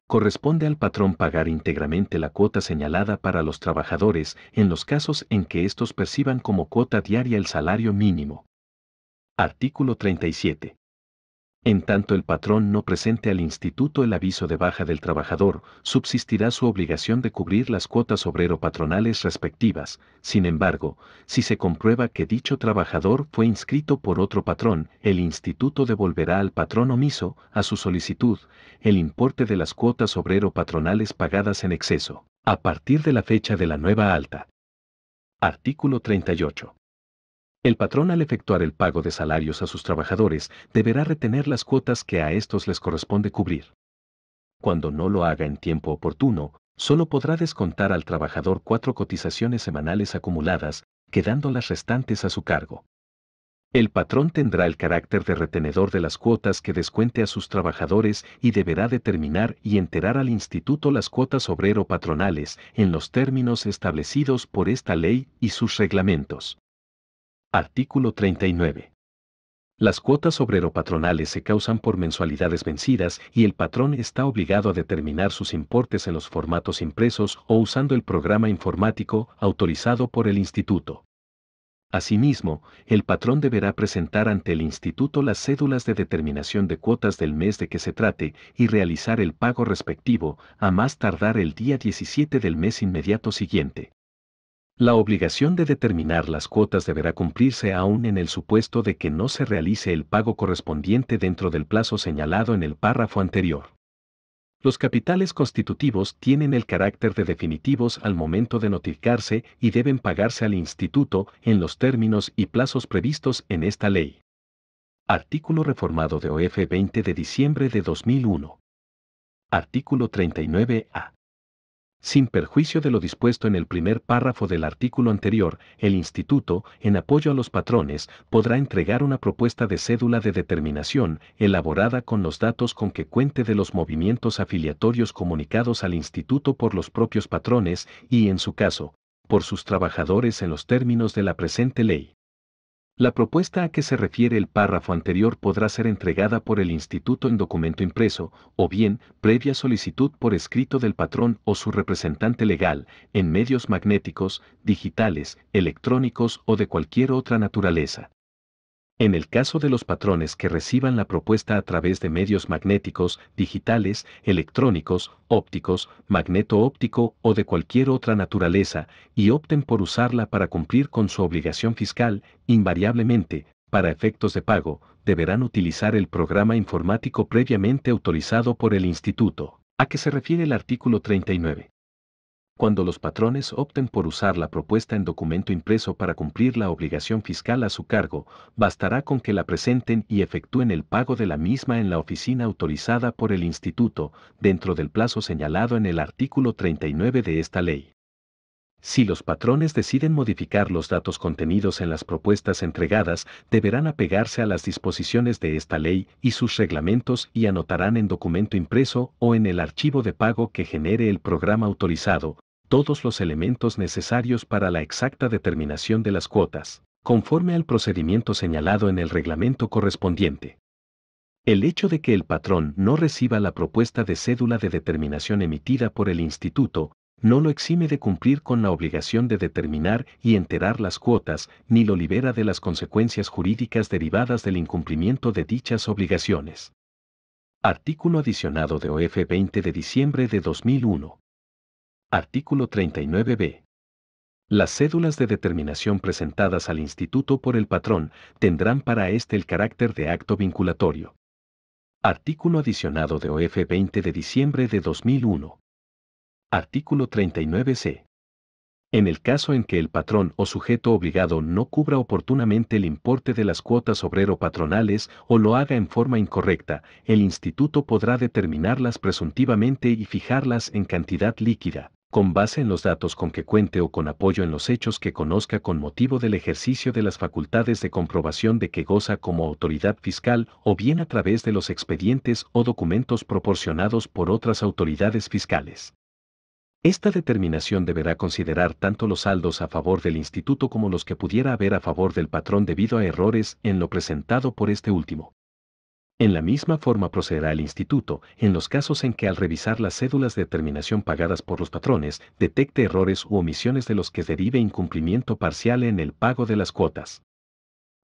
[SPEAKER 1] Corresponde al patrón pagar íntegramente la cuota señalada para los trabajadores en los casos en que estos perciban como cuota diaria el salario mínimo. Artículo 37. En tanto el patrón no presente al instituto el aviso de baja del trabajador, subsistirá su obligación de cubrir las cuotas obrero-patronales respectivas. Sin embargo, si se comprueba que dicho trabajador fue inscrito por otro patrón, el instituto devolverá al patrón omiso, a su solicitud, el importe de las cuotas obrero-patronales pagadas en exceso, a partir de la fecha de la nueva alta. Artículo 38. El patrón al efectuar el pago de salarios a sus trabajadores deberá retener las cuotas que a estos les corresponde cubrir. Cuando no lo haga en tiempo oportuno, solo podrá descontar al trabajador cuatro cotizaciones semanales acumuladas, quedando las restantes a su cargo. El patrón tendrá el carácter de retenedor de las cuotas que descuente a sus trabajadores y deberá determinar y enterar al instituto las cuotas obrero patronales en los términos establecidos por esta ley y sus reglamentos. Artículo 39. Las cuotas obrero-patronales se causan por mensualidades vencidas y el patrón está obligado a determinar sus importes en los formatos impresos o usando el programa informático autorizado por el instituto. Asimismo, el patrón deberá presentar ante el instituto las cédulas de determinación de cuotas del mes de que se trate y realizar el pago respectivo a más tardar el día 17 del mes inmediato siguiente. La obligación de determinar las cuotas deberá cumplirse aún en el supuesto de que no se realice el pago correspondiente dentro del plazo señalado en el párrafo anterior. Los capitales constitutivos tienen el carácter de definitivos al momento de notificarse y deben pagarse al instituto en los términos y plazos previstos en esta ley. Artículo reformado de OF 20 de diciembre de 2001. Artículo 39A. Sin perjuicio de lo dispuesto en el primer párrafo del artículo anterior, el Instituto, en apoyo a los patrones, podrá entregar una propuesta de cédula de determinación, elaborada con los datos con que cuente de los movimientos afiliatorios comunicados al Instituto por los propios patrones y, en su caso, por sus trabajadores en los términos de la presente ley. La propuesta a que se refiere el párrafo anterior podrá ser entregada por el instituto en documento impreso, o bien previa solicitud por escrito del patrón o su representante legal, en medios magnéticos, digitales, electrónicos o de cualquier otra naturaleza. En el caso de los patrones que reciban la propuesta a través de medios magnéticos, digitales, electrónicos, ópticos, magneto-óptico o de cualquier otra naturaleza, y opten por usarla para cumplir con su obligación fiscal, invariablemente, para efectos de pago, deberán utilizar el programa informático previamente autorizado por el Instituto, a qué se refiere el artículo 39 cuando los patrones opten por usar la propuesta en documento impreso para cumplir la obligación fiscal a su cargo, bastará con que la presenten y efectúen el pago de la misma en la oficina autorizada por el Instituto, dentro del plazo señalado en el artículo 39 de esta ley. Si los patrones deciden modificar los datos contenidos en las propuestas entregadas, deberán apegarse a las disposiciones de esta ley y sus reglamentos y anotarán en documento impreso o en el archivo de pago que genere el programa autorizado, todos los elementos necesarios para la exacta determinación de las cuotas, conforme al procedimiento señalado en el reglamento correspondiente. El hecho de que el patrón no reciba la propuesta de cédula de determinación emitida por el instituto no lo exime de cumplir con la obligación de determinar y enterar las cuotas, ni lo libera de las consecuencias jurídicas derivadas del incumplimiento de dichas obligaciones. Artículo adicionado de OF 20 de diciembre de 2001. Artículo 39b. Las cédulas de determinación presentadas al instituto por el patrón tendrán para éste el carácter de acto vinculatorio. Artículo adicionado de OF 20 de diciembre de 2001. Artículo 39c. En el caso en que el patrón o sujeto obligado no cubra oportunamente el importe de las cuotas obrero-patronales o lo haga en forma incorrecta, el instituto podrá determinarlas presuntivamente y fijarlas en cantidad líquida, con base en los datos con que cuente o con apoyo en los hechos que conozca con motivo del ejercicio de las facultades de comprobación de que goza como autoridad fiscal o bien a través de los expedientes o documentos proporcionados por otras autoridades fiscales. Esta determinación deberá considerar tanto los saldos a favor del instituto como los que pudiera haber a favor del patrón debido a errores en lo presentado por este último. En la misma forma procederá el instituto en los casos en que al revisar las cédulas de terminación pagadas por los patrones detecte errores u omisiones de los que derive incumplimiento parcial en el pago de las cuotas.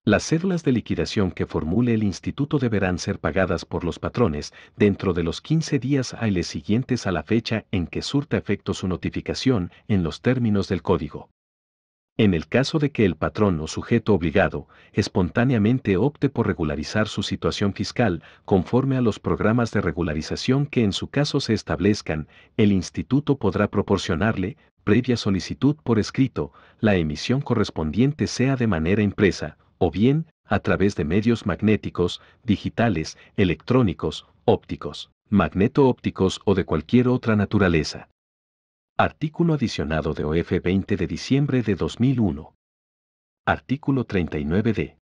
[SPEAKER 1] Las cédulas de liquidación que formule el instituto deberán ser pagadas por los patrones dentro de los 15 días ailes siguientes a la fecha en que surta efecto su notificación en los términos del código. En el caso de que el patrón o sujeto obligado espontáneamente opte por regularizar su situación fiscal conforme a los programas de regularización que en su caso se establezcan, el instituto podrá proporcionarle, previa solicitud por escrito, la emisión correspondiente sea de manera impresa, o bien, a través de medios magnéticos, digitales, electrónicos, ópticos, magneto-ópticos o de cualquier otra naturaleza. Artículo adicionado de OF 20 de diciembre de 2001. Artículo 39 d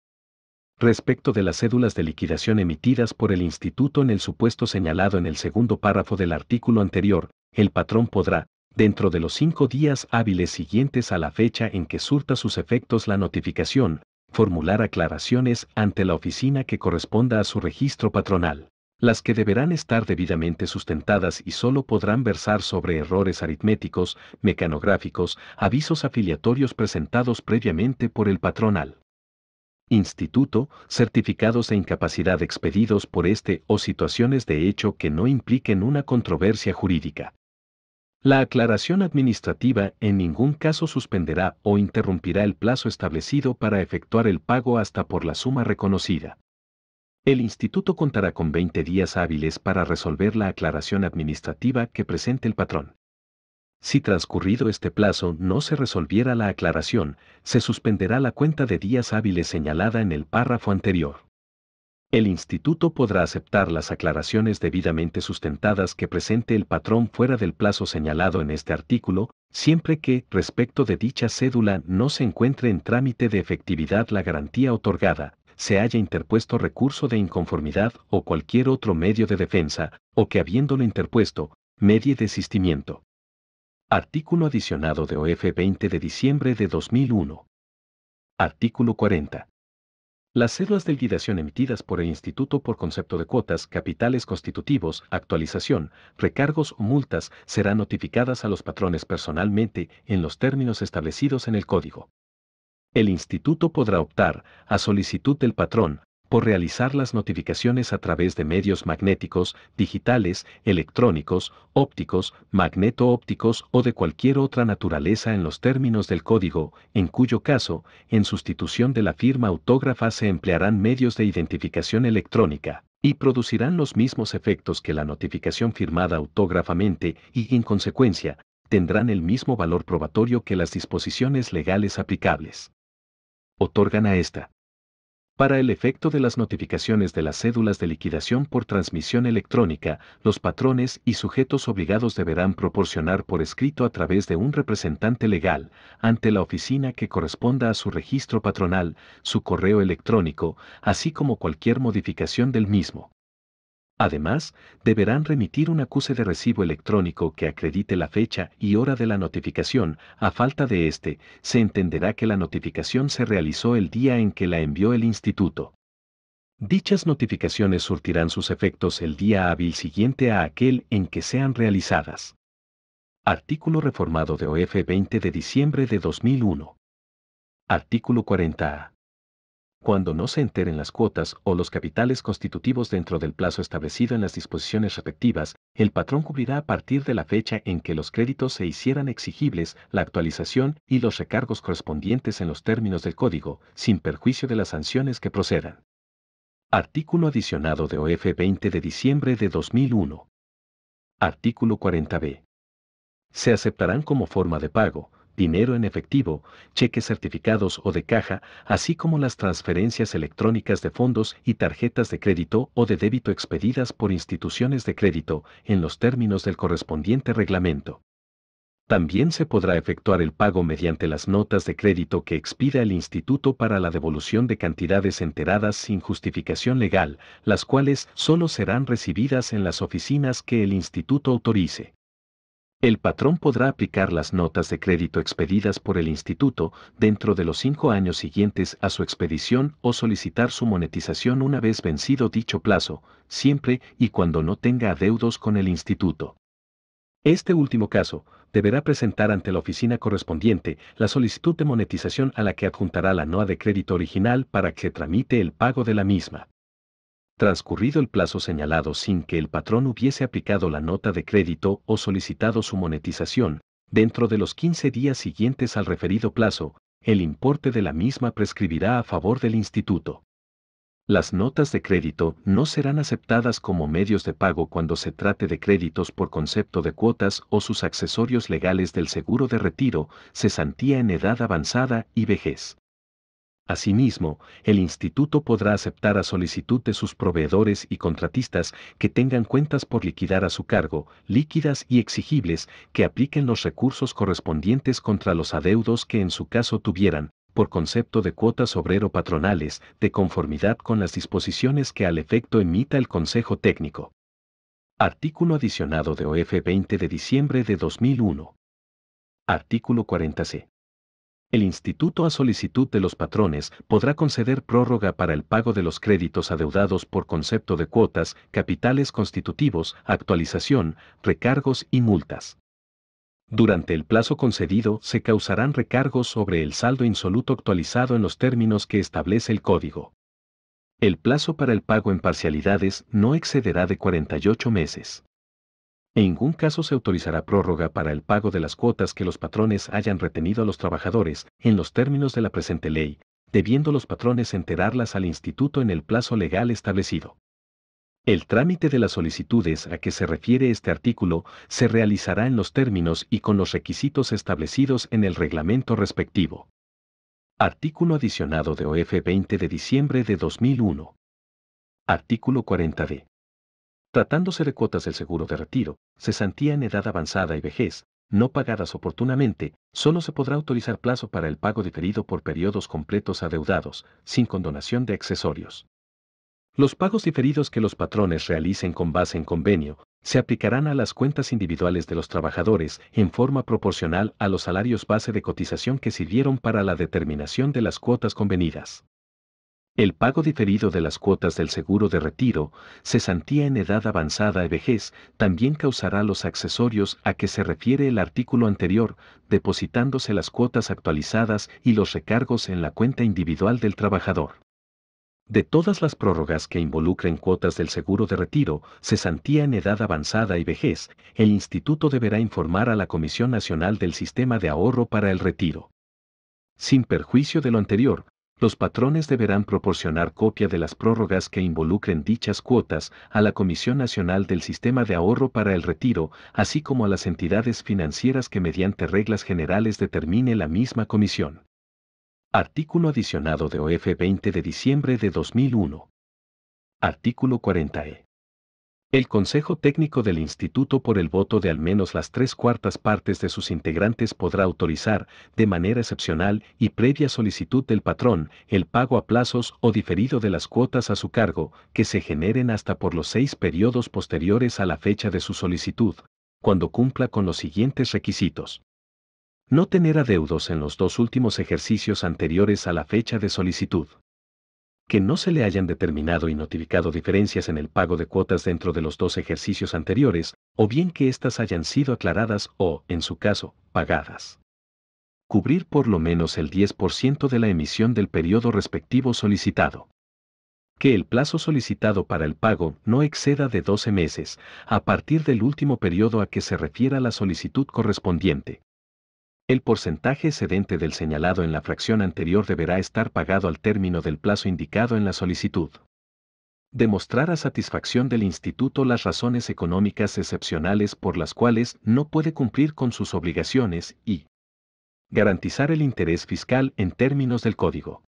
[SPEAKER 1] Respecto de las cédulas de liquidación emitidas por el Instituto en el supuesto señalado en el segundo párrafo del artículo anterior, el patrón podrá, dentro de los cinco días hábiles siguientes a la fecha en que surta sus efectos la notificación, formular aclaraciones ante la oficina que corresponda a su registro patronal las que deberán estar debidamente sustentadas y solo podrán versar sobre errores aritméticos, mecanográficos, avisos afiliatorios presentados previamente por el patronal. Instituto, certificados de incapacidad expedidos por este o situaciones de hecho que no impliquen una controversia jurídica. La aclaración administrativa en ningún caso suspenderá o interrumpirá el plazo establecido para efectuar el pago hasta por la suma reconocida. El instituto contará con 20 días hábiles para resolver la aclaración administrativa que presente el patrón. Si transcurrido este plazo no se resolviera la aclaración, se suspenderá la cuenta de días hábiles señalada en el párrafo anterior. El instituto podrá aceptar las aclaraciones debidamente sustentadas que presente el patrón fuera del plazo señalado en este artículo, siempre que, respecto de dicha cédula, no se encuentre en trámite de efectividad la garantía otorgada, se haya interpuesto recurso de inconformidad o cualquier otro medio de defensa, o que habiéndolo interpuesto, medie desistimiento. Artículo adicionado de OF 20 de diciembre de 2001. Artículo 40. Las cédulas de liquidación emitidas por el Instituto por concepto de cuotas, capitales constitutivos, actualización, recargos o multas serán notificadas a los patrones personalmente en los términos establecidos en el Código el instituto podrá optar, a solicitud del patrón, por realizar las notificaciones a través de medios magnéticos, digitales, electrónicos, ópticos, magneto-ópticos o de cualquier otra naturaleza en los términos del código, en cuyo caso, en sustitución de la firma autógrafa se emplearán medios de identificación electrónica y producirán los mismos efectos que la notificación firmada autógrafamente y, en consecuencia, tendrán el mismo valor probatorio que las disposiciones legales aplicables otorgan a esta. Para el efecto de las notificaciones de las cédulas de liquidación por transmisión electrónica, los patrones y sujetos obligados deberán proporcionar por escrito a través de un representante legal, ante la oficina que corresponda a su registro patronal, su correo electrónico, así como cualquier modificación del mismo. Además, deberán remitir un acuse de recibo electrónico que acredite la fecha y hora de la notificación. A falta de este, se entenderá que la notificación se realizó el día en que la envió el instituto. Dichas notificaciones surtirán sus efectos el día hábil siguiente a aquel en que sean realizadas. Artículo reformado de OF 20 de diciembre de 2001. Artículo 40A cuando no se enteren las cuotas o los capitales constitutivos dentro del plazo establecido en las disposiciones respectivas, el patrón cubrirá a partir de la fecha en que los créditos se hicieran exigibles la actualización y los recargos correspondientes en los términos del código, sin perjuicio de las sanciones que procedan. Artículo adicionado de OF 20 de diciembre de 2001. Artículo 40b. Se aceptarán como forma de pago, dinero en efectivo, cheques certificados o de caja, así como las transferencias electrónicas de fondos y tarjetas de crédito o de débito expedidas por instituciones de crédito en los términos del correspondiente reglamento. También se podrá efectuar el pago mediante las notas de crédito que expida el Instituto para la devolución de cantidades enteradas sin justificación legal, las cuales solo serán recibidas en las oficinas que el Instituto autorice. El patrón podrá aplicar las notas de crédito expedidas por el instituto dentro de los cinco años siguientes a su expedición o solicitar su monetización una vez vencido dicho plazo, siempre y cuando no tenga adeudos con el instituto. Este último caso, deberá presentar ante la oficina correspondiente la solicitud de monetización a la que adjuntará la NOA de crédito original para que tramite el pago de la misma transcurrido el plazo señalado sin que el patrón hubiese aplicado la nota de crédito o solicitado su monetización, dentro de los 15 días siguientes al referido plazo, el importe de la misma prescribirá a favor del instituto. Las notas de crédito no serán aceptadas como medios de pago cuando se trate de créditos por concepto de cuotas o sus accesorios legales del seguro de retiro, cesantía en edad avanzada y vejez. Asimismo, el instituto podrá aceptar a solicitud de sus proveedores y contratistas que tengan cuentas por liquidar a su cargo, líquidas y exigibles, que apliquen los recursos correspondientes contra los adeudos que en su caso tuvieran, por concepto de cuotas obrero-patronales, de conformidad con las disposiciones que al efecto emita el Consejo Técnico. Artículo adicionado de OF 20 de diciembre de 2001. Artículo 40c el instituto a solicitud de los patrones podrá conceder prórroga para el pago de los créditos adeudados por concepto de cuotas, capitales constitutivos, actualización, recargos y multas. Durante el plazo concedido se causarán recargos sobre el saldo insoluto actualizado en los términos que establece el código. El plazo para el pago en parcialidades no excederá de 48 meses. En ningún caso se autorizará prórroga para el pago de las cuotas que los patrones hayan retenido a los trabajadores en los términos de la presente ley, debiendo los patrones enterarlas al instituto en el plazo legal establecido. El trámite de las solicitudes a que se refiere este artículo se realizará en los términos y con los requisitos establecidos en el reglamento respectivo. Artículo adicionado de OF 20 de diciembre de 2001. Artículo 40d. Tratándose de cuotas del seguro de retiro, cesantía en edad avanzada y vejez, no pagadas oportunamente, solo se podrá autorizar plazo para el pago diferido por periodos completos adeudados, sin condonación de accesorios. Los pagos diferidos que los patrones realicen con base en convenio se aplicarán a las cuentas individuales de los trabajadores en forma proporcional a los salarios base de cotización que sirvieron para la determinación de las cuotas convenidas. El pago diferido de las cuotas del seguro de retiro, cesantía en edad avanzada y vejez también causará los accesorios a que se refiere el artículo anterior, depositándose las cuotas actualizadas y los recargos en la cuenta individual del trabajador. De todas las prórrogas que involucren cuotas del seguro de retiro, cesantía en edad avanzada y vejez, el instituto deberá informar a la Comisión Nacional del Sistema de Ahorro para el Retiro. Sin perjuicio de lo anterior, los patrones deberán proporcionar copia de las prórrogas que involucren dichas cuotas a la Comisión Nacional del Sistema de Ahorro para el Retiro, así como a las entidades financieras que mediante reglas generales determine la misma comisión. Artículo adicionado de OF 20 de diciembre de 2001. Artículo 40E. El Consejo Técnico del Instituto por el voto de al menos las tres cuartas partes de sus integrantes podrá autorizar, de manera excepcional y previa solicitud del patrón, el pago a plazos o diferido de las cuotas a su cargo, que se generen hasta por los seis periodos posteriores a la fecha de su solicitud, cuando cumpla con los siguientes requisitos. No tener adeudos en los dos últimos ejercicios anteriores a la fecha de solicitud que no se le hayan determinado y notificado diferencias en el pago de cuotas dentro de los dos ejercicios anteriores, o bien que éstas hayan sido aclaradas o, en su caso, pagadas. Cubrir por lo menos el 10% de la emisión del periodo respectivo solicitado. Que el plazo solicitado para el pago no exceda de 12 meses, a partir del último periodo a que se refiera la solicitud correspondiente, el porcentaje excedente del señalado en la fracción anterior deberá estar pagado al término del plazo indicado en la solicitud. Demostrar a satisfacción del instituto las razones económicas excepcionales por las cuales no puede cumplir con sus obligaciones y garantizar el interés fiscal en términos del código.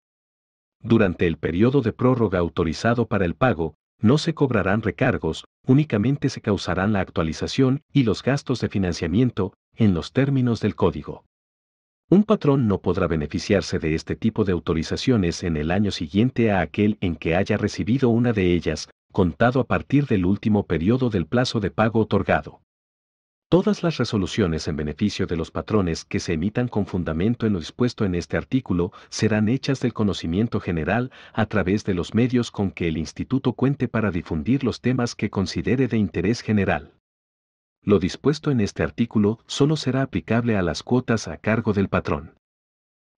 [SPEAKER 1] Durante el periodo de prórroga autorizado para el pago, no se cobrarán recargos, únicamente se causarán la actualización y los gastos de financiamiento, en los términos del código. Un patrón no podrá beneficiarse de este tipo de autorizaciones en el año siguiente a aquel en que haya recibido una de ellas, contado a partir del último periodo del plazo de pago otorgado. Todas las resoluciones en beneficio de los patrones que se emitan con fundamento en lo dispuesto en este artículo serán hechas del conocimiento general a través de los medios con que el Instituto cuente para difundir los temas que considere de interés general. Lo dispuesto en este artículo solo será aplicable a las cuotas a cargo del patrón.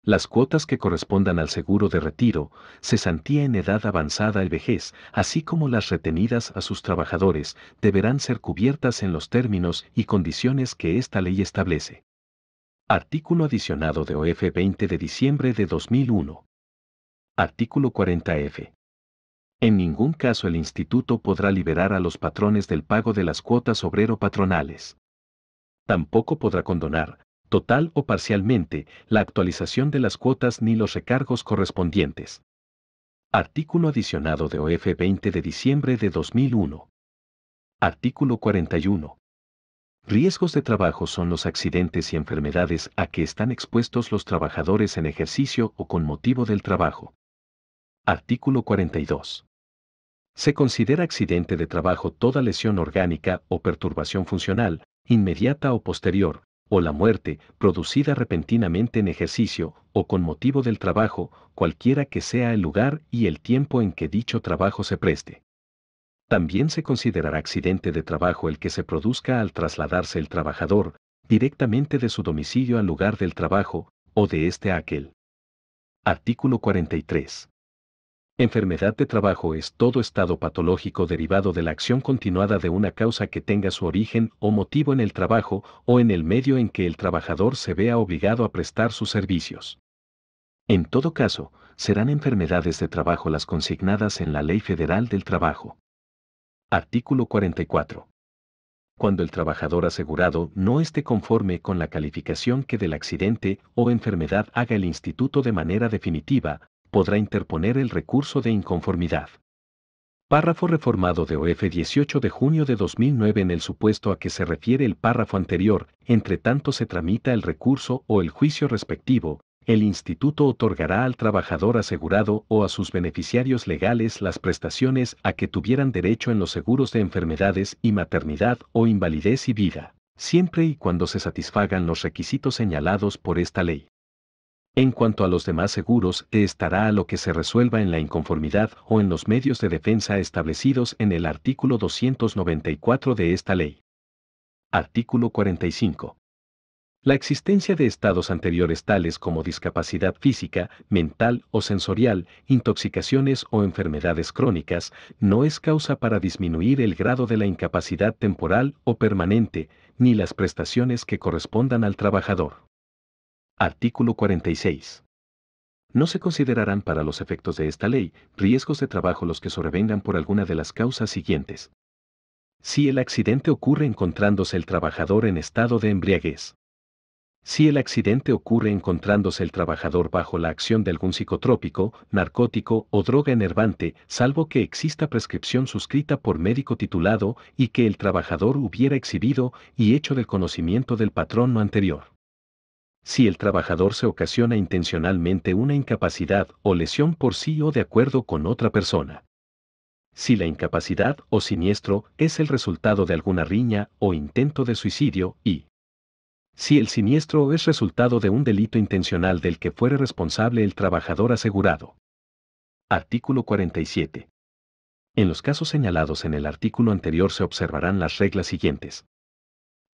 [SPEAKER 1] Las cuotas que correspondan al seguro de retiro, cesantía en edad avanzada y vejez, así como las retenidas a sus trabajadores, deberán ser cubiertas en los términos y condiciones que esta ley establece. Artículo adicionado de OF 20 de diciembre de 2001. Artículo 40F. En ningún caso el instituto podrá liberar a los patrones del pago de las cuotas obrero-patronales. Tampoco podrá condonar, total o parcialmente, la actualización de las cuotas ni los recargos correspondientes. Artículo adicionado de OF 20 de diciembre de 2001. Artículo 41. Riesgos de trabajo son los accidentes y enfermedades a que están expuestos los trabajadores en ejercicio o con motivo del trabajo. Artículo 42. Se considera accidente de trabajo toda lesión orgánica o perturbación funcional, inmediata o posterior, o la muerte, producida repentinamente en ejercicio o con motivo del trabajo, cualquiera que sea el lugar y el tiempo en que dicho trabajo se preste. También se considerará accidente de trabajo el que se produzca al trasladarse el trabajador directamente de su domicilio al lugar del trabajo o de este a aquel. Artículo 43. Enfermedad de trabajo es todo estado patológico derivado de la acción continuada de una causa que tenga su origen o motivo en el trabajo o en el medio en que el trabajador se vea obligado a prestar sus servicios. En todo caso, serán enfermedades de trabajo las consignadas en la Ley Federal del Trabajo. Artículo 44. Cuando el trabajador asegurado no esté conforme con la calificación que del accidente o enfermedad haga el instituto de manera definitiva, podrá interponer el recurso de inconformidad. Párrafo reformado de OF 18 de junio de 2009 en el supuesto a que se refiere el párrafo anterior, entre tanto se tramita el recurso o el juicio respectivo, el instituto otorgará al trabajador asegurado o a sus beneficiarios legales las prestaciones a que tuvieran derecho en los seguros de enfermedades y maternidad o invalidez y vida, siempre y cuando se satisfagan los requisitos señalados por esta ley. En cuanto a los demás seguros, estará a lo que se resuelva en la inconformidad o en los medios de defensa establecidos en el artículo 294 de esta ley. Artículo 45. La existencia de estados anteriores tales como discapacidad física, mental o sensorial, intoxicaciones o enfermedades crónicas, no es causa para disminuir el grado de la incapacidad temporal o permanente, ni las prestaciones que correspondan al trabajador. Artículo 46. No se considerarán para los efectos de esta ley riesgos de trabajo los que sobrevengan por alguna de las causas siguientes. Si el accidente ocurre encontrándose el trabajador en estado de embriaguez. Si el accidente ocurre encontrándose el trabajador bajo la acción de algún psicotrópico, narcótico o droga enervante, salvo que exista prescripción suscrita por médico titulado y que el trabajador hubiera exhibido y hecho del conocimiento del patrón anterior si el trabajador se ocasiona intencionalmente una incapacidad o lesión por sí o de acuerdo con otra persona. Si la incapacidad o siniestro es el resultado de alguna riña o intento de suicidio y si el siniestro es resultado de un delito intencional del que fuere responsable el trabajador asegurado. Artículo 47. En los casos señalados en el artículo anterior se observarán las reglas siguientes.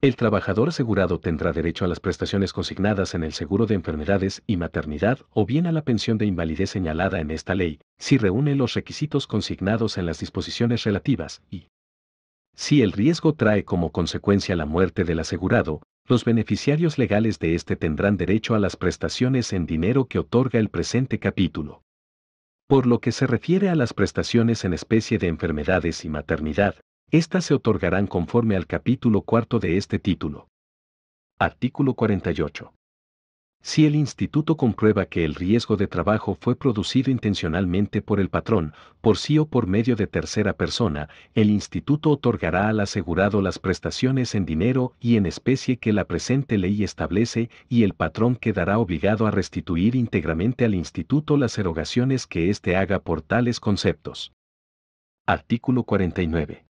[SPEAKER 1] El trabajador asegurado tendrá derecho a las prestaciones consignadas en el seguro de enfermedades y maternidad o bien a la pensión de invalidez señalada en esta ley, si reúne los requisitos consignados en las disposiciones relativas y si el riesgo trae como consecuencia la muerte del asegurado, los beneficiarios legales de este tendrán derecho a las prestaciones en dinero que otorga el presente capítulo. Por lo que se refiere a las prestaciones en especie de enfermedades y maternidad, estas se otorgarán conforme al capítulo cuarto de este título. Artículo 48. Si el instituto comprueba que el riesgo de trabajo fue producido intencionalmente por el patrón, por sí o por medio de tercera persona, el instituto otorgará al asegurado las prestaciones en dinero y en especie que la presente ley establece y el patrón quedará obligado a restituir íntegramente al instituto las erogaciones que éste haga por tales conceptos. Artículo 49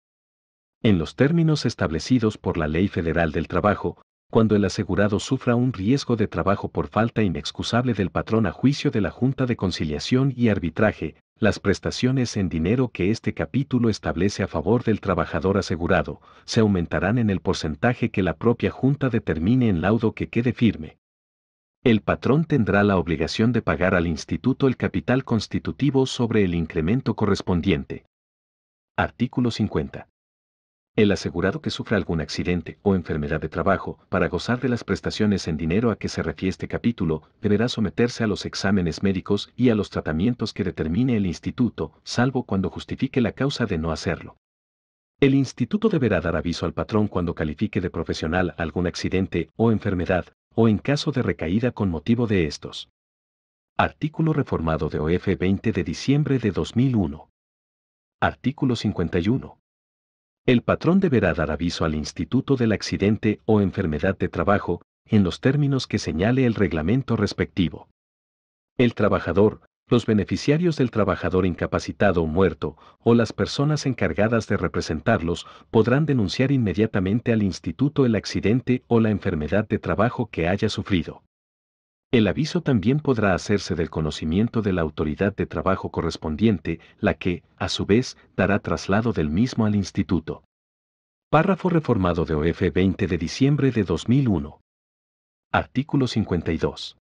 [SPEAKER 1] en los términos establecidos por la Ley Federal del Trabajo, cuando el asegurado sufra un riesgo de trabajo por falta inexcusable del patrón a juicio de la Junta de Conciliación y Arbitraje, las prestaciones en dinero que este capítulo establece a favor del trabajador asegurado se aumentarán en el porcentaje que la propia Junta determine en laudo que quede firme. El patrón tendrá la obligación de pagar al instituto el capital constitutivo sobre el incremento correspondiente. Artículo 50 el asegurado que sufra algún accidente o enfermedad de trabajo, para gozar de las prestaciones en dinero a que se refiere este capítulo, deberá someterse a los exámenes médicos y a los tratamientos que determine el instituto, salvo cuando justifique la causa de no hacerlo. El instituto deberá dar aviso al patrón cuando califique de profesional algún accidente o enfermedad, o en caso de recaída con motivo de estos. Artículo reformado de OF 20 de diciembre de 2001. Artículo 51. El patrón deberá dar aviso al instituto del accidente o enfermedad de trabajo en los términos que señale el reglamento respectivo. El trabajador, los beneficiarios del trabajador incapacitado o muerto, o las personas encargadas de representarlos, podrán denunciar inmediatamente al instituto el accidente o la enfermedad de trabajo que haya sufrido. El aviso también podrá hacerse del conocimiento de la autoridad de trabajo correspondiente, la que, a su vez, dará traslado del mismo al instituto. Párrafo reformado de OF 20 de diciembre de 2001. Artículo 52.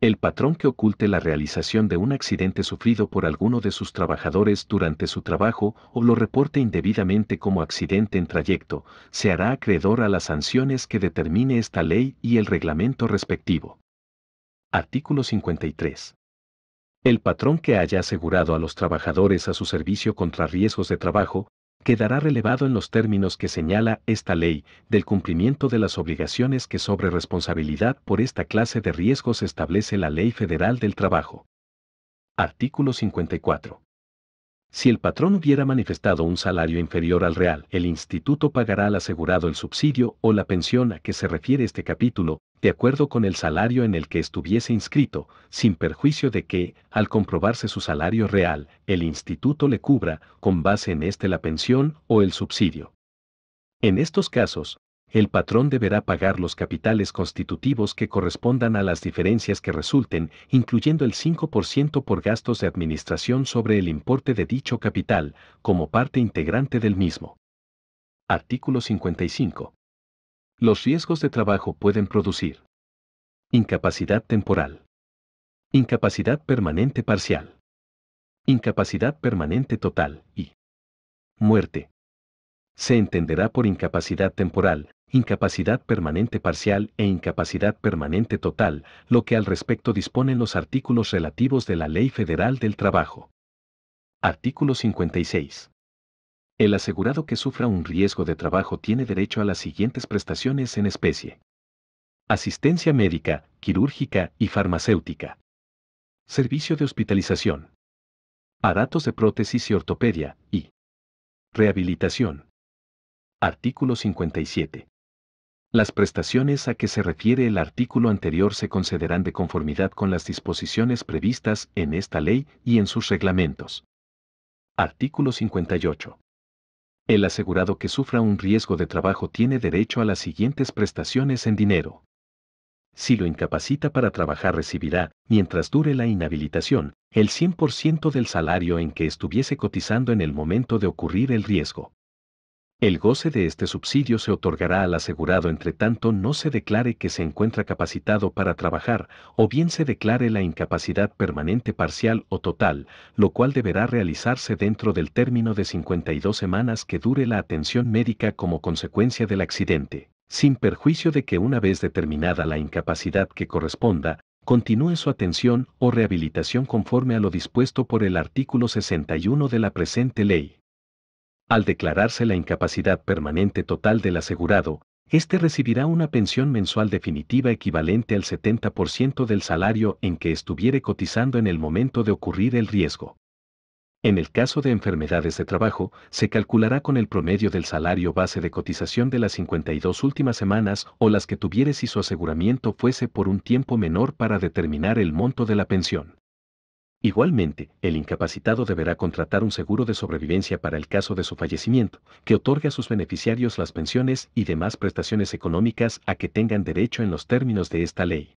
[SPEAKER 1] El patrón que oculte la realización de un accidente sufrido por alguno de sus trabajadores durante su trabajo o lo reporte indebidamente como accidente en trayecto, se hará acreedor a las sanciones que determine esta ley y el reglamento respectivo. Artículo 53. El patrón que haya asegurado a los trabajadores a su servicio contra riesgos de trabajo, quedará relevado en los términos que señala esta ley del cumplimiento de las obligaciones que sobre responsabilidad por esta clase de riesgos establece la Ley Federal del Trabajo. Artículo 54. Si el patrón hubiera manifestado un salario inferior al real, el instituto pagará al asegurado el subsidio o la pensión a que se refiere este capítulo, de acuerdo con el salario en el que estuviese inscrito, sin perjuicio de que, al comprobarse su salario real, el instituto le cubra, con base en este la pensión o el subsidio. En estos casos, el patrón deberá pagar los capitales constitutivos que correspondan a las diferencias que resulten, incluyendo el 5% por gastos de administración sobre el importe de dicho capital, como parte integrante del mismo. Artículo 55 los riesgos de trabajo pueden producir incapacidad temporal, incapacidad permanente parcial, incapacidad permanente total y muerte. Se entenderá por incapacidad temporal, incapacidad permanente parcial e incapacidad permanente total, lo que al respecto disponen los artículos relativos de la Ley Federal del Trabajo. Artículo 56. El asegurado que sufra un riesgo de trabajo tiene derecho a las siguientes prestaciones en especie. Asistencia médica, quirúrgica y farmacéutica. Servicio de hospitalización. Aratos de prótesis y ortopedia, y rehabilitación. Artículo 57. Las prestaciones a que se refiere el artículo anterior se concederán de conformidad con las disposiciones previstas en esta ley y en sus reglamentos. Artículo 58. El asegurado que sufra un riesgo de trabajo tiene derecho a las siguientes prestaciones en dinero. Si lo incapacita para trabajar recibirá, mientras dure la inhabilitación, el 100% del salario en que estuviese cotizando en el momento de ocurrir el riesgo. El goce de este subsidio se otorgará al asegurado entre tanto no se declare que se encuentra capacitado para trabajar o bien se declare la incapacidad permanente parcial o total, lo cual deberá realizarse dentro del término de 52 semanas que dure la atención médica como consecuencia del accidente, sin perjuicio de que una vez determinada la incapacidad que corresponda, continúe su atención o rehabilitación conforme a lo dispuesto por el artículo 61 de la presente ley. Al declararse la incapacidad permanente total del asegurado, éste recibirá una pensión mensual definitiva equivalente al 70% del salario en que estuviere cotizando en el momento de ocurrir el riesgo. En el caso de enfermedades de trabajo, se calculará con el promedio del salario base de cotización de las 52 últimas semanas o las que tuviere si su aseguramiento fuese por un tiempo menor para determinar el monto de la pensión. Igualmente, el incapacitado deberá contratar un seguro de sobrevivencia para el caso de su fallecimiento, que otorgue a sus beneficiarios las pensiones y demás prestaciones económicas a que tengan derecho en los términos de esta ley.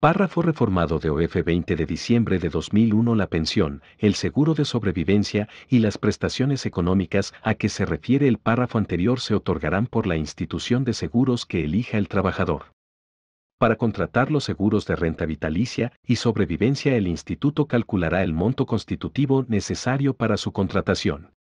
[SPEAKER 1] Párrafo reformado de OF 20 de diciembre de 2001 La pensión, el seguro de sobrevivencia y las prestaciones económicas a que se refiere el párrafo anterior se otorgarán por la institución de seguros que elija el trabajador. Para contratar los seguros de renta vitalicia y sobrevivencia el instituto calculará el monto constitutivo necesario para su contratación.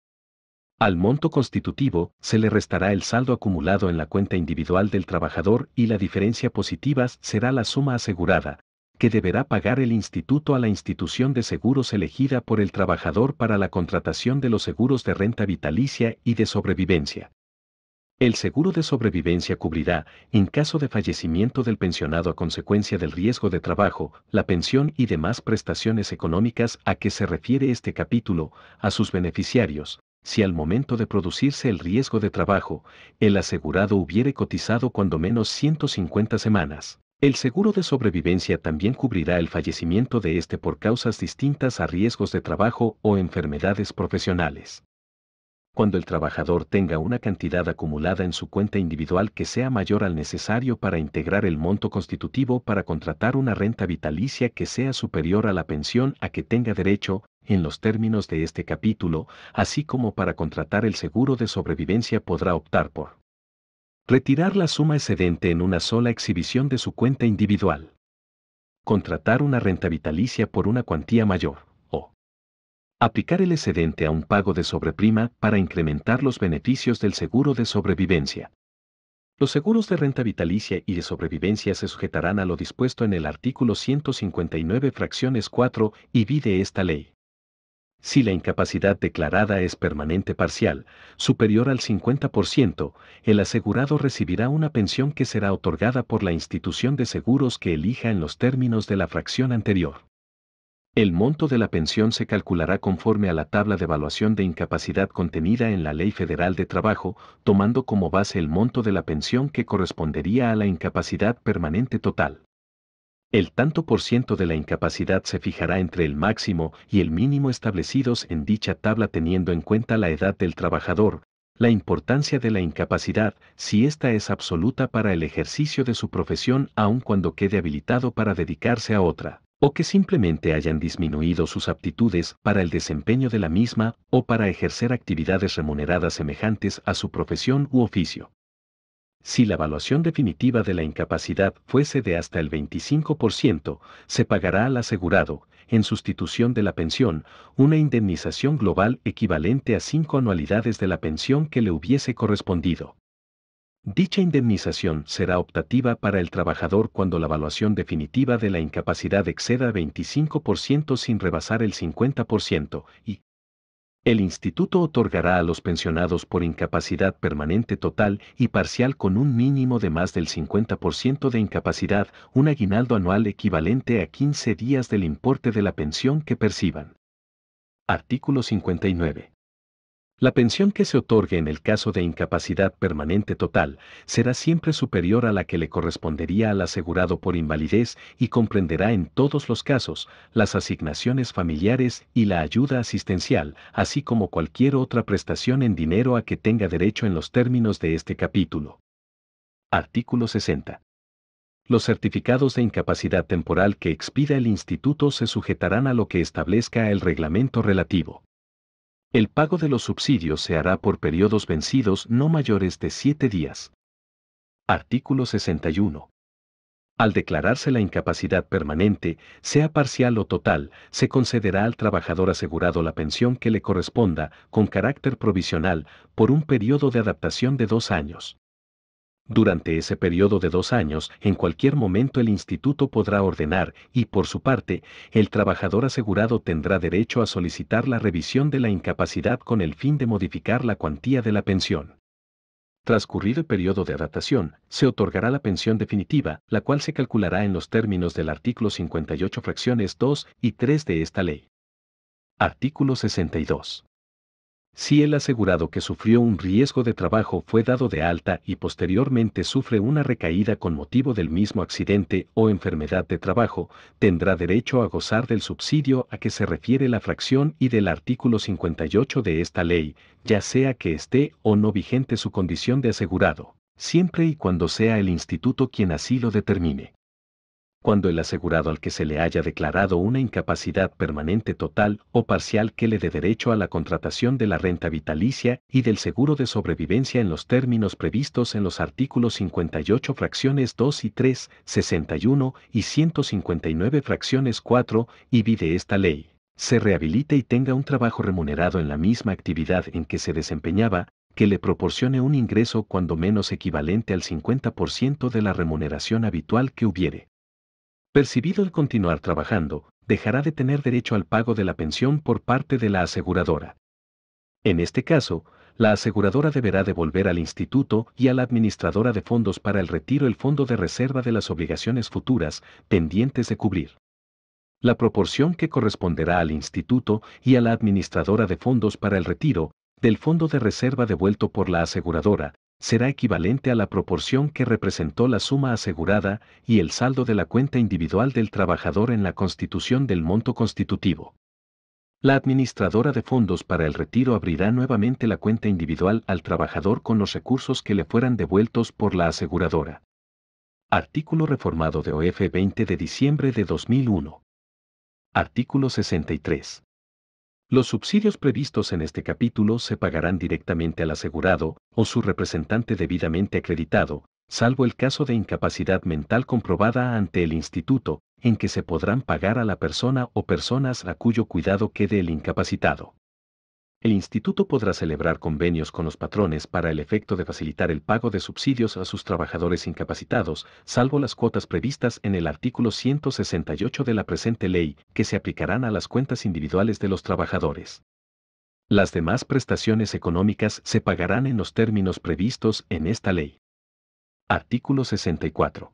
[SPEAKER 1] Al monto constitutivo se le restará el saldo acumulado en la cuenta individual del trabajador y la diferencia positiva será la suma asegurada, que deberá pagar el instituto a la institución de seguros elegida por el trabajador para la contratación de los seguros de renta vitalicia y de sobrevivencia. El seguro de sobrevivencia cubrirá, en caso de fallecimiento del pensionado a consecuencia del riesgo de trabajo, la pensión y demás prestaciones económicas a que se refiere este capítulo, a sus beneficiarios, si al momento de producirse el riesgo de trabajo, el asegurado hubiere cotizado cuando menos 150 semanas. El seguro de sobrevivencia también cubrirá el fallecimiento de este por causas distintas a riesgos de trabajo o enfermedades profesionales cuando el trabajador tenga una cantidad acumulada en su cuenta individual que sea mayor al necesario para integrar el monto constitutivo para contratar una renta vitalicia que sea superior a la pensión a que tenga derecho, en los términos de este capítulo, así como para contratar el seguro de sobrevivencia podrá optar por retirar la suma excedente en una sola exhibición de su cuenta individual, contratar una renta vitalicia por una cuantía mayor Aplicar el excedente a un pago de sobreprima para incrementar los beneficios del seguro de sobrevivencia. Los seguros de renta vitalicia y de sobrevivencia se sujetarán a lo dispuesto en el artículo 159 fracciones 4 y vide de esta ley. Si la incapacidad declarada es permanente parcial, superior al 50%, el asegurado recibirá una pensión que será otorgada por la institución de seguros que elija en los términos de la fracción anterior. El monto de la pensión se calculará conforme a la tabla de evaluación de incapacidad contenida en la Ley Federal de Trabajo, tomando como base el monto de la pensión que correspondería a la incapacidad permanente total. El tanto por ciento de la incapacidad se fijará entre el máximo y el mínimo establecidos en dicha tabla teniendo en cuenta la edad del trabajador, la importancia de la incapacidad, si ésta es absoluta para el ejercicio de su profesión aun cuando quede habilitado para dedicarse a otra o que simplemente hayan disminuido sus aptitudes para el desempeño de la misma o para ejercer actividades remuneradas semejantes a su profesión u oficio. Si la evaluación definitiva de la incapacidad fuese de hasta el 25%, se pagará al asegurado, en sustitución de la pensión, una indemnización global equivalente a cinco anualidades de la pensión que le hubiese correspondido. Dicha indemnización será optativa para el trabajador cuando la evaluación definitiva de la incapacidad exceda 25% sin rebasar el 50% y el instituto otorgará a los pensionados por incapacidad permanente total y parcial con un mínimo de más del 50% de incapacidad un aguinaldo anual equivalente a 15 días del importe de la pensión que perciban. Artículo 59. La pensión que se otorgue en el caso de incapacidad permanente total será siempre superior a la que le correspondería al asegurado por invalidez y comprenderá en todos los casos las asignaciones familiares y la ayuda asistencial, así como cualquier otra prestación en dinero a que tenga derecho en los términos de este capítulo. Artículo 60. Los certificados de incapacidad temporal que expida el instituto se sujetarán a lo que establezca el reglamento relativo. El pago de los subsidios se hará por periodos vencidos no mayores de siete días. Artículo 61. Al declararse la incapacidad permanente, sea parcial o total, se concederá al trabajador asegurado la pensión que le corresponda, con carácter provisional, por un periodo de adaptación de dos años. Durante ese periodo de dos años, en cualquier momento el instituto podrá ordenar y, por su parte, el trabajador asegurado tendrá derecho a solicitar la revisión de la incapacidad con el fin de modificar la cuantía de la pensión. Transcurrido el periodo de adaptación, se otorgará la pensión definitiva, la cual se calculará en los términos del artículo 58 fracciones 2 y 3 de esta ley. Artículo 62 si el asegurado que sufrió un riesgo de trabajo fue dado de alta y posteriormente sufre una recaída con motivo del mismo accidente o enfermedad de trabajo, tendrá derecho a gozar del subsidio a que se refiere la fracción y del artículo 58 de esta ley, ya sea que esté o no vigente su condición de asegurado, siempre y cuando sea el instituto quien así lo determine cuando el asegurado al que se le haya declarado una incapacidad permanente total o parcial que le dé derecho a la contratación de la renta vitalicia y del seguro de sobrevivencia en los términos previstos en los artículos 58 fracciones 2 y 3, 61 y 159 fracciones 4 y vide esta ley, se rehabilite y tenga un trabajo remunerado en la misma actividad en que se desempeñaba, que le proporcione un ingreso cuando menos equivalente al 50% de la remuneración habitual que hubiere percibido el continuar trabajando, dejará de tener derecho al pago de la pensión por parte de la aseguradora. En este caso, la aseguradora deberá devolver al instituto y a la administradora de fondos para el retiro el fondo de reserva de las obligaciones futuras pendientes de cubrir. La proporción que corresponderá al instituto y a la administradora de fondos para el retiro del fondo de reserva devuelto por la aseguradora será equivalente a la proporción que representó la suma asegurada y el saldo de la cuenta individual del trabajador en la constitución del monto constitutivo. La administradora de fondos para el retiro abrirá nuevamente la cuenta individual al trabajador con los recursos que le fueran devueltos por la aseguradora. Artículo reformado de OF 20 de diciembre de 2001. Artículo 63. Los subsidios previstos en este capítulo se pagarán directamente al asegurado o su representante debidamente acreditado, salvo el caso de incapacidad mental comprobada ante el instituto, en que se podrán pagar a la persona o personas a cuyo cuidado quede el incapacitado el instituto podrá celebrar convenios con los patrones para el efecto de facilitar el pago de subsidios a sus trabajadores incapacitados, salvo las cuotas previstas en el artículo 168 de la presente ley, que se aplicarán a las cuentas individuales de los trabajadores. Las demás prestaciones económicas se pagarán en los términos previstos en esta ley. Artículo 64.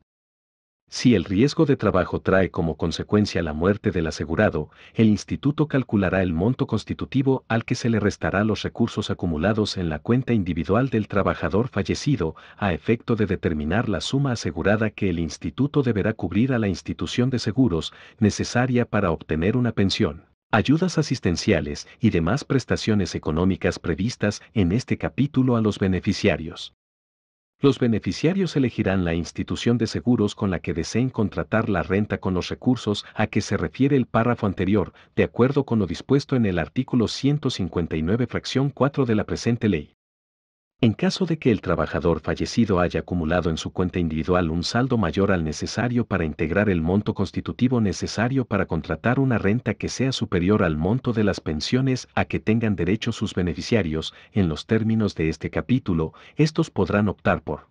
[SPEAKER 1] Si el riesgo de trabajo trae como consecuencia la muerte del asegurado, el instituto calculará el monto constitutivo al que se le restará los recursos acumulados en la cuenta individual del trabajador fallecido, a efecto de determinar la suma asegurada que el instituto deberá cubrir a la institución de seguros necesaria para obtener una pensión. Ayudas asistenciales y demás prestaciones económicas previstas en este capítulo a los beneficiarios. Los beneficiarios elegirán la institución de seguros con la que deseen contratar la renta con los recursos a que se refiere el párrafo anterior, de acuerdo con lo dispuesto en el artículo 159 fracción 4 de la presente ley. En caso de que el trabajador fallecido haya acumulado en su cuenta individual un saldo mayor al necesario para integrar el monto constitutivo necesario para contratar una renta que sea superior al monto de las pensiones a que tengan derecho sus beneficiarios, en los términos de este capítulo, estos podrán optar por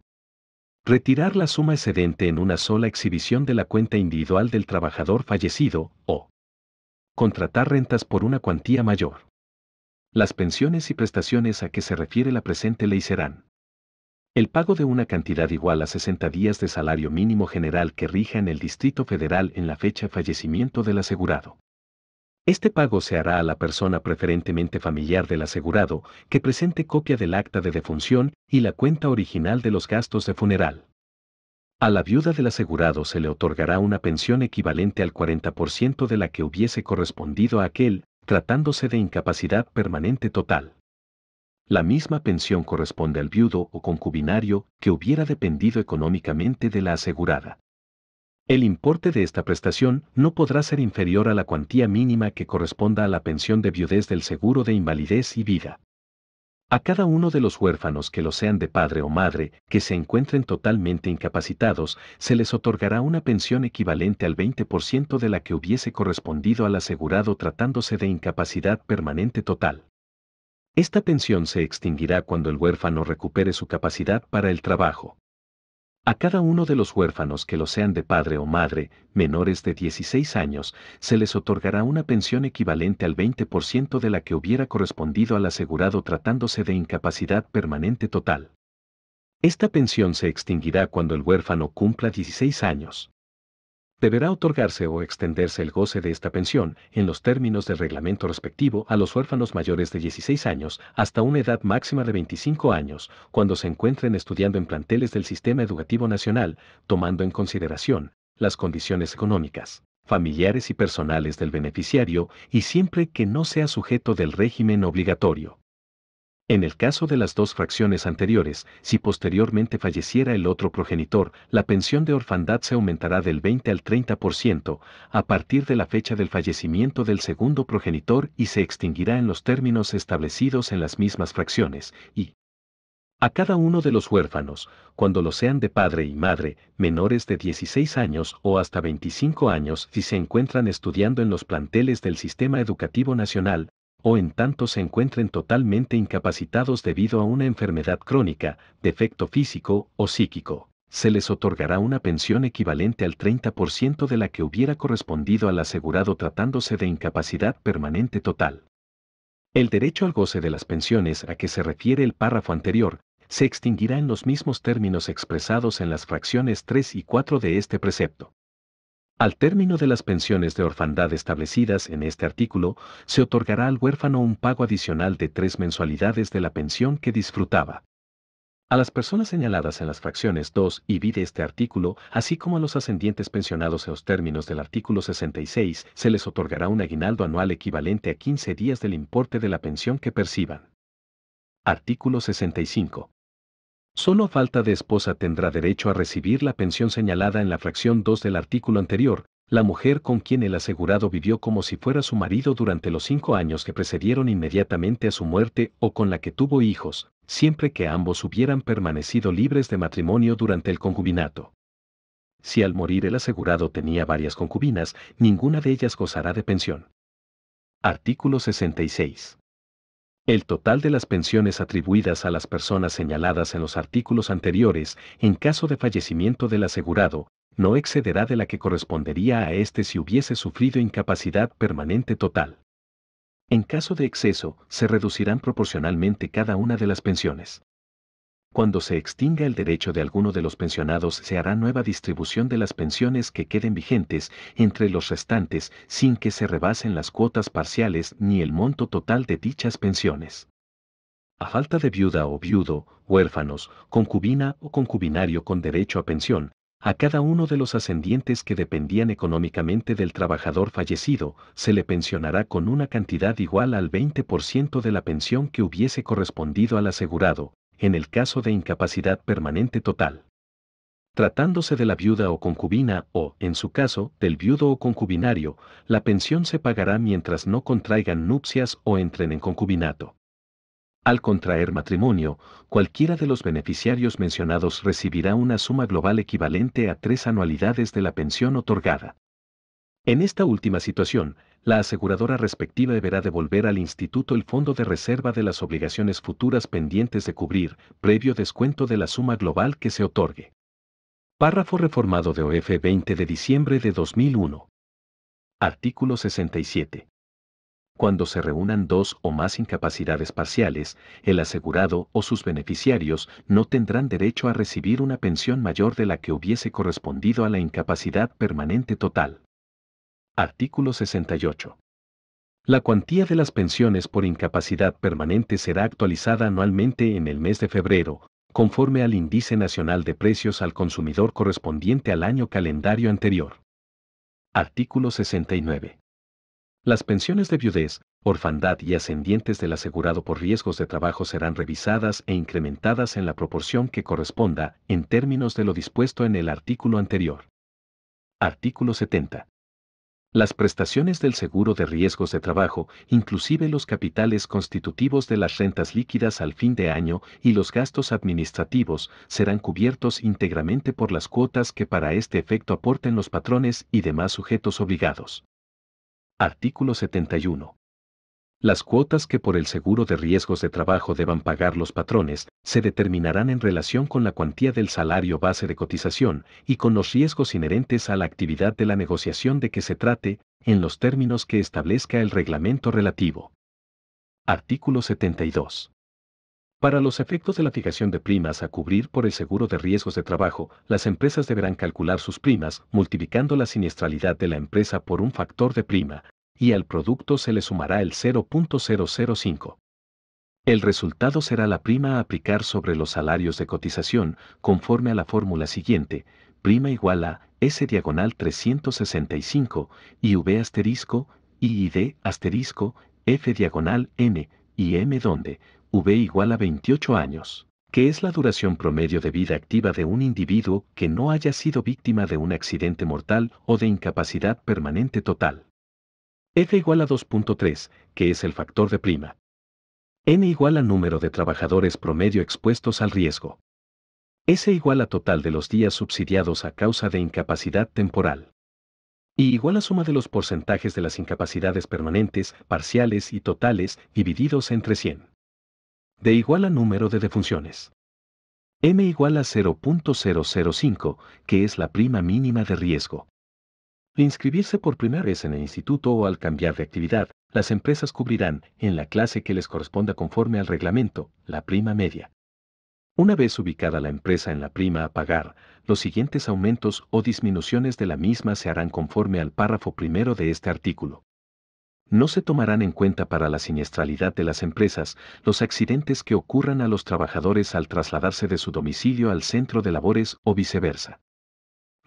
[SPEAKER 1] retirar la suma excedente en una sola exhibición de la cuenta individual del trabajador fallecido o contratar rentas por una cuantía mayor. Las pensiones y prestaciones a que se refiere la presente ley serán el pago de una cantidad igual a 60 días de salario mínimo general que rija en el Distrito Federal en la fecha fallecimiento del asegurado. Este pago se hará a la persona preferentemente familiar del asegurado que presente copia del acta de defunción y la cuenta original de los gastos de funeral. A la viuda del asegurado se le otorgará una pensión equivalente al 40% de la que hubiese correspondido a aquel tratándose de incapacidad permanente total. La misma pensión corresponde al viudo o concubinario que hubiera dependido económicamente de la asegurada. El importe de esta prestación no podrá ser inferior a la cuantía mínima que corresponda a la pensión de viudez del seguro de invalidez y vida. A cada uno de los huérfanos que lo sean de padre o madre, que se encuentren totalmente incapacitados, se les otorgará una pensión equivalente al 20% de la que hubiese correspondido al asegurado tratándose de incapacidad permanente total. Esta pensión se extinguirá cuando el huérfano recupere su capacidad para el trabajo. A cada uno de los huérfanos que lo sean de padre o madre, menores de 16 años, se les otorgará una pensión equivalente al 20% de la que hubiera correspondido al asegurado tratándose de incapacidad permanente total. Esta pensión se extinguirá cuando el huérfano cumpla 16 años deberá otorgarse o extenderse el goce de esta pensión, en los términos del reglamento respectivo, a los huérfanos mayores de 16 años hasta una edad máxima de 25 años, cuando se encuentren estudiando en planteles del Sistema Educativo Nacional, tomando en consideración las condiciones económicas, familiares y personales del beneficiario, y siempre que no sea sujeto del régimen obligatorio. En el caso de las dos fracciones anteriores, si posteriormente falleciera el otro progenitor, la pensión de orfandad se aumentará del 20 al 30% a partir de la fecha del fallecimiento del segundo progenitor y se extinguirá en los términos establecidos en las mismas fracciones, y a cada uno de los huérfanos, cuando lo sean de padre y madre, menores de 16 años o hasta 25 años si se encuentran estudiando en los planteles del Sistema Educativo Nacional, o en tanto se encuentren totalmente incapacitados debido a una enfermedad crónica, defecto físico o psíquico, se les otorgará una pensión equivalente al 30% de la que hubiera correspondido al asegurado tratándose de incapacidad permanente total. El derecho al goce de las pensiones a que se refiere el párrafo anterior se extinguirá en los mismos términos expresados en las fracciones 3 y 4 de este precepto. Al término de las pensiones de orfandad establecidas en este artículo, se otorgará al huérfano un pago adicional de tres mensualidades de la pensión que disfrutaba. A las personas señaladas en las fracciones 2 y B de este artículo, así como a los ascendientes pensionados en los términos del artículo 66, se les otorgará un aguinaldo anual equivalente a 15 días del importe de la pensión que perciban. Artículo 65. Solo falta de esposa tendrá derecho a recibir la pensión señalada en la fracción 2 del artículo anterior, la mujer con quien el asegurado vivió como si fuera su marido durante los cinco años que precedieron inmediatamente a su muerte o con la que tuvo hijos, siempre que ambos hubieran permanecido libres de matrimonio durante el concubinato. Si al morir el asegurado tenía varias concubinas, ninguna de ellas gozará de pensión. Artículo 66. El total de las pensiones atribuidas a las personas señaladas en los artículos anteriores, en caso de fallecimiento del asegurado, no excederá de la que correspondería a éste si hubiese sufrido incapacidad permanente total. En caso de exceso, se reducirán proporcionalmente cada una de las pensiones. Cuando se extinga el derecho de alguno de los pensionados se hará nueva distribución de las pensiones que queden vigentes entre los restantes sin que se rebasen las cuotas parciales ni el monto total de dichas pensiones. A falta de viuda o viudo, huérfanos, concubina o concubinario con derecho a pensión, a cada uno de los ascendientes que dependían económicamente del trabajador fallecido, se le pensionará con una cantidad igual al 20% de la pensión que hubiese correspondido al asegurado, en el caso de incapacidad permanente total. Tratándose de la viuda o concubina o, en su caso, del viudo o concubinario, la pensión se pagará mientras no contraigan nupcias o entren en concubinato. Al contraer matrimonio, cualquiera de los beneficiarios mencionados recibirá una suma global equivalente a tres anualidades de la pensión otorgada. En esta última situación, la aseguradora respectiva deberá devolver al instituto el fondo de reserva de las obligaciones futuras pendientes de cubrir, previo descuento de la suma global que se otorgue. Párrafo reformado de OF 20 de diciembre de 2001. Artículo 67. Cuando se reúnan dos o más incapacidades parciales, el asegurado o sus beneficiarios no tendrán derecho a recibir una pensión mayor de la que hubiese correspondido a la incapacidad permanente total. Artículo 68. La cuantía de las pensiones por incapacidad permanente será actualizada anualmente en el mes de febrero, conforme al Índice Nacional de Precios al Consumidor correspondiente al año calendario anterior. Artículo 69. Las pensiones de viudez, orfandad y ascendientes del asegurado por riesgos de trabajo serán revisadas e incrementadas en la proporción que corresponda en términos de lo dispuesto en el artículo anterior. Artículo 70. Las prestaciones del seguro de riesgos de trabajo, inclusive los capitales constitutivos de las rentas líquidas al fin de año y los gastos administrativos, serán cubiertos íntegramente por las cuotas que para este efecto aporten los patrones y demás sujetos obligados. Artículo 71. Las cuotas que por el seguro de riesgos de trabajo deban pagar los patrones se determinarán en relación con la cuantía del salario base de cotización y con los riesgos inherentes a la actividad de la negociación de que se trate, en los términos que establezca el reglamento relativo. Artículo 72. Para los efectos de la fijación de primas a cubrir por el seguro de riesgos de trabajo, las empresas deberán calcular sus primas multiplicando la siniestralidad de la empresa por un factor de prima, y al producto se le sumará el 0.005. El resultado será la prima a aplicar sobre los salarios de cotización, conforme a la fórmula siguiente, prima igual a S diagonal 365 y V asterisco y ID asterisco F diagonal N y M donde V igual a 28 años, que es la duración promedio de vida activa de un individuo que no haya sido víctima de un accidente mortal o de incapacidad permanente total. F igual a 2.3, que es el factor de prima. N igual a número de trabajadores promedio expuestos al riesgo. S igual a total de los días subsidiados a causa de incapacidad temporal. Y igual a suma de los porcentajes de las incapacidades permanentes, parciales y totales divididos entre 100. D igual a número de defunciones. M igual a 0.005, que es la prima mínima de riesgo inscribirse por primera vez en el instituto o al cambiar de actividad, las empresas cubrirán, en la clase que les corresponda conforme al reglamento, la prima media. Una vez ubicada la empresa en la prima a pagar, los siguientes aumentos o disminuciones de la misma se harán conforme al párrafo primero de este artículo. No se tomarán en cuenta para la siniestralidad de las empresas los accidentes que ocurran a los trabajadores al trasladarse de su domicilio al centro de labores o viceversa.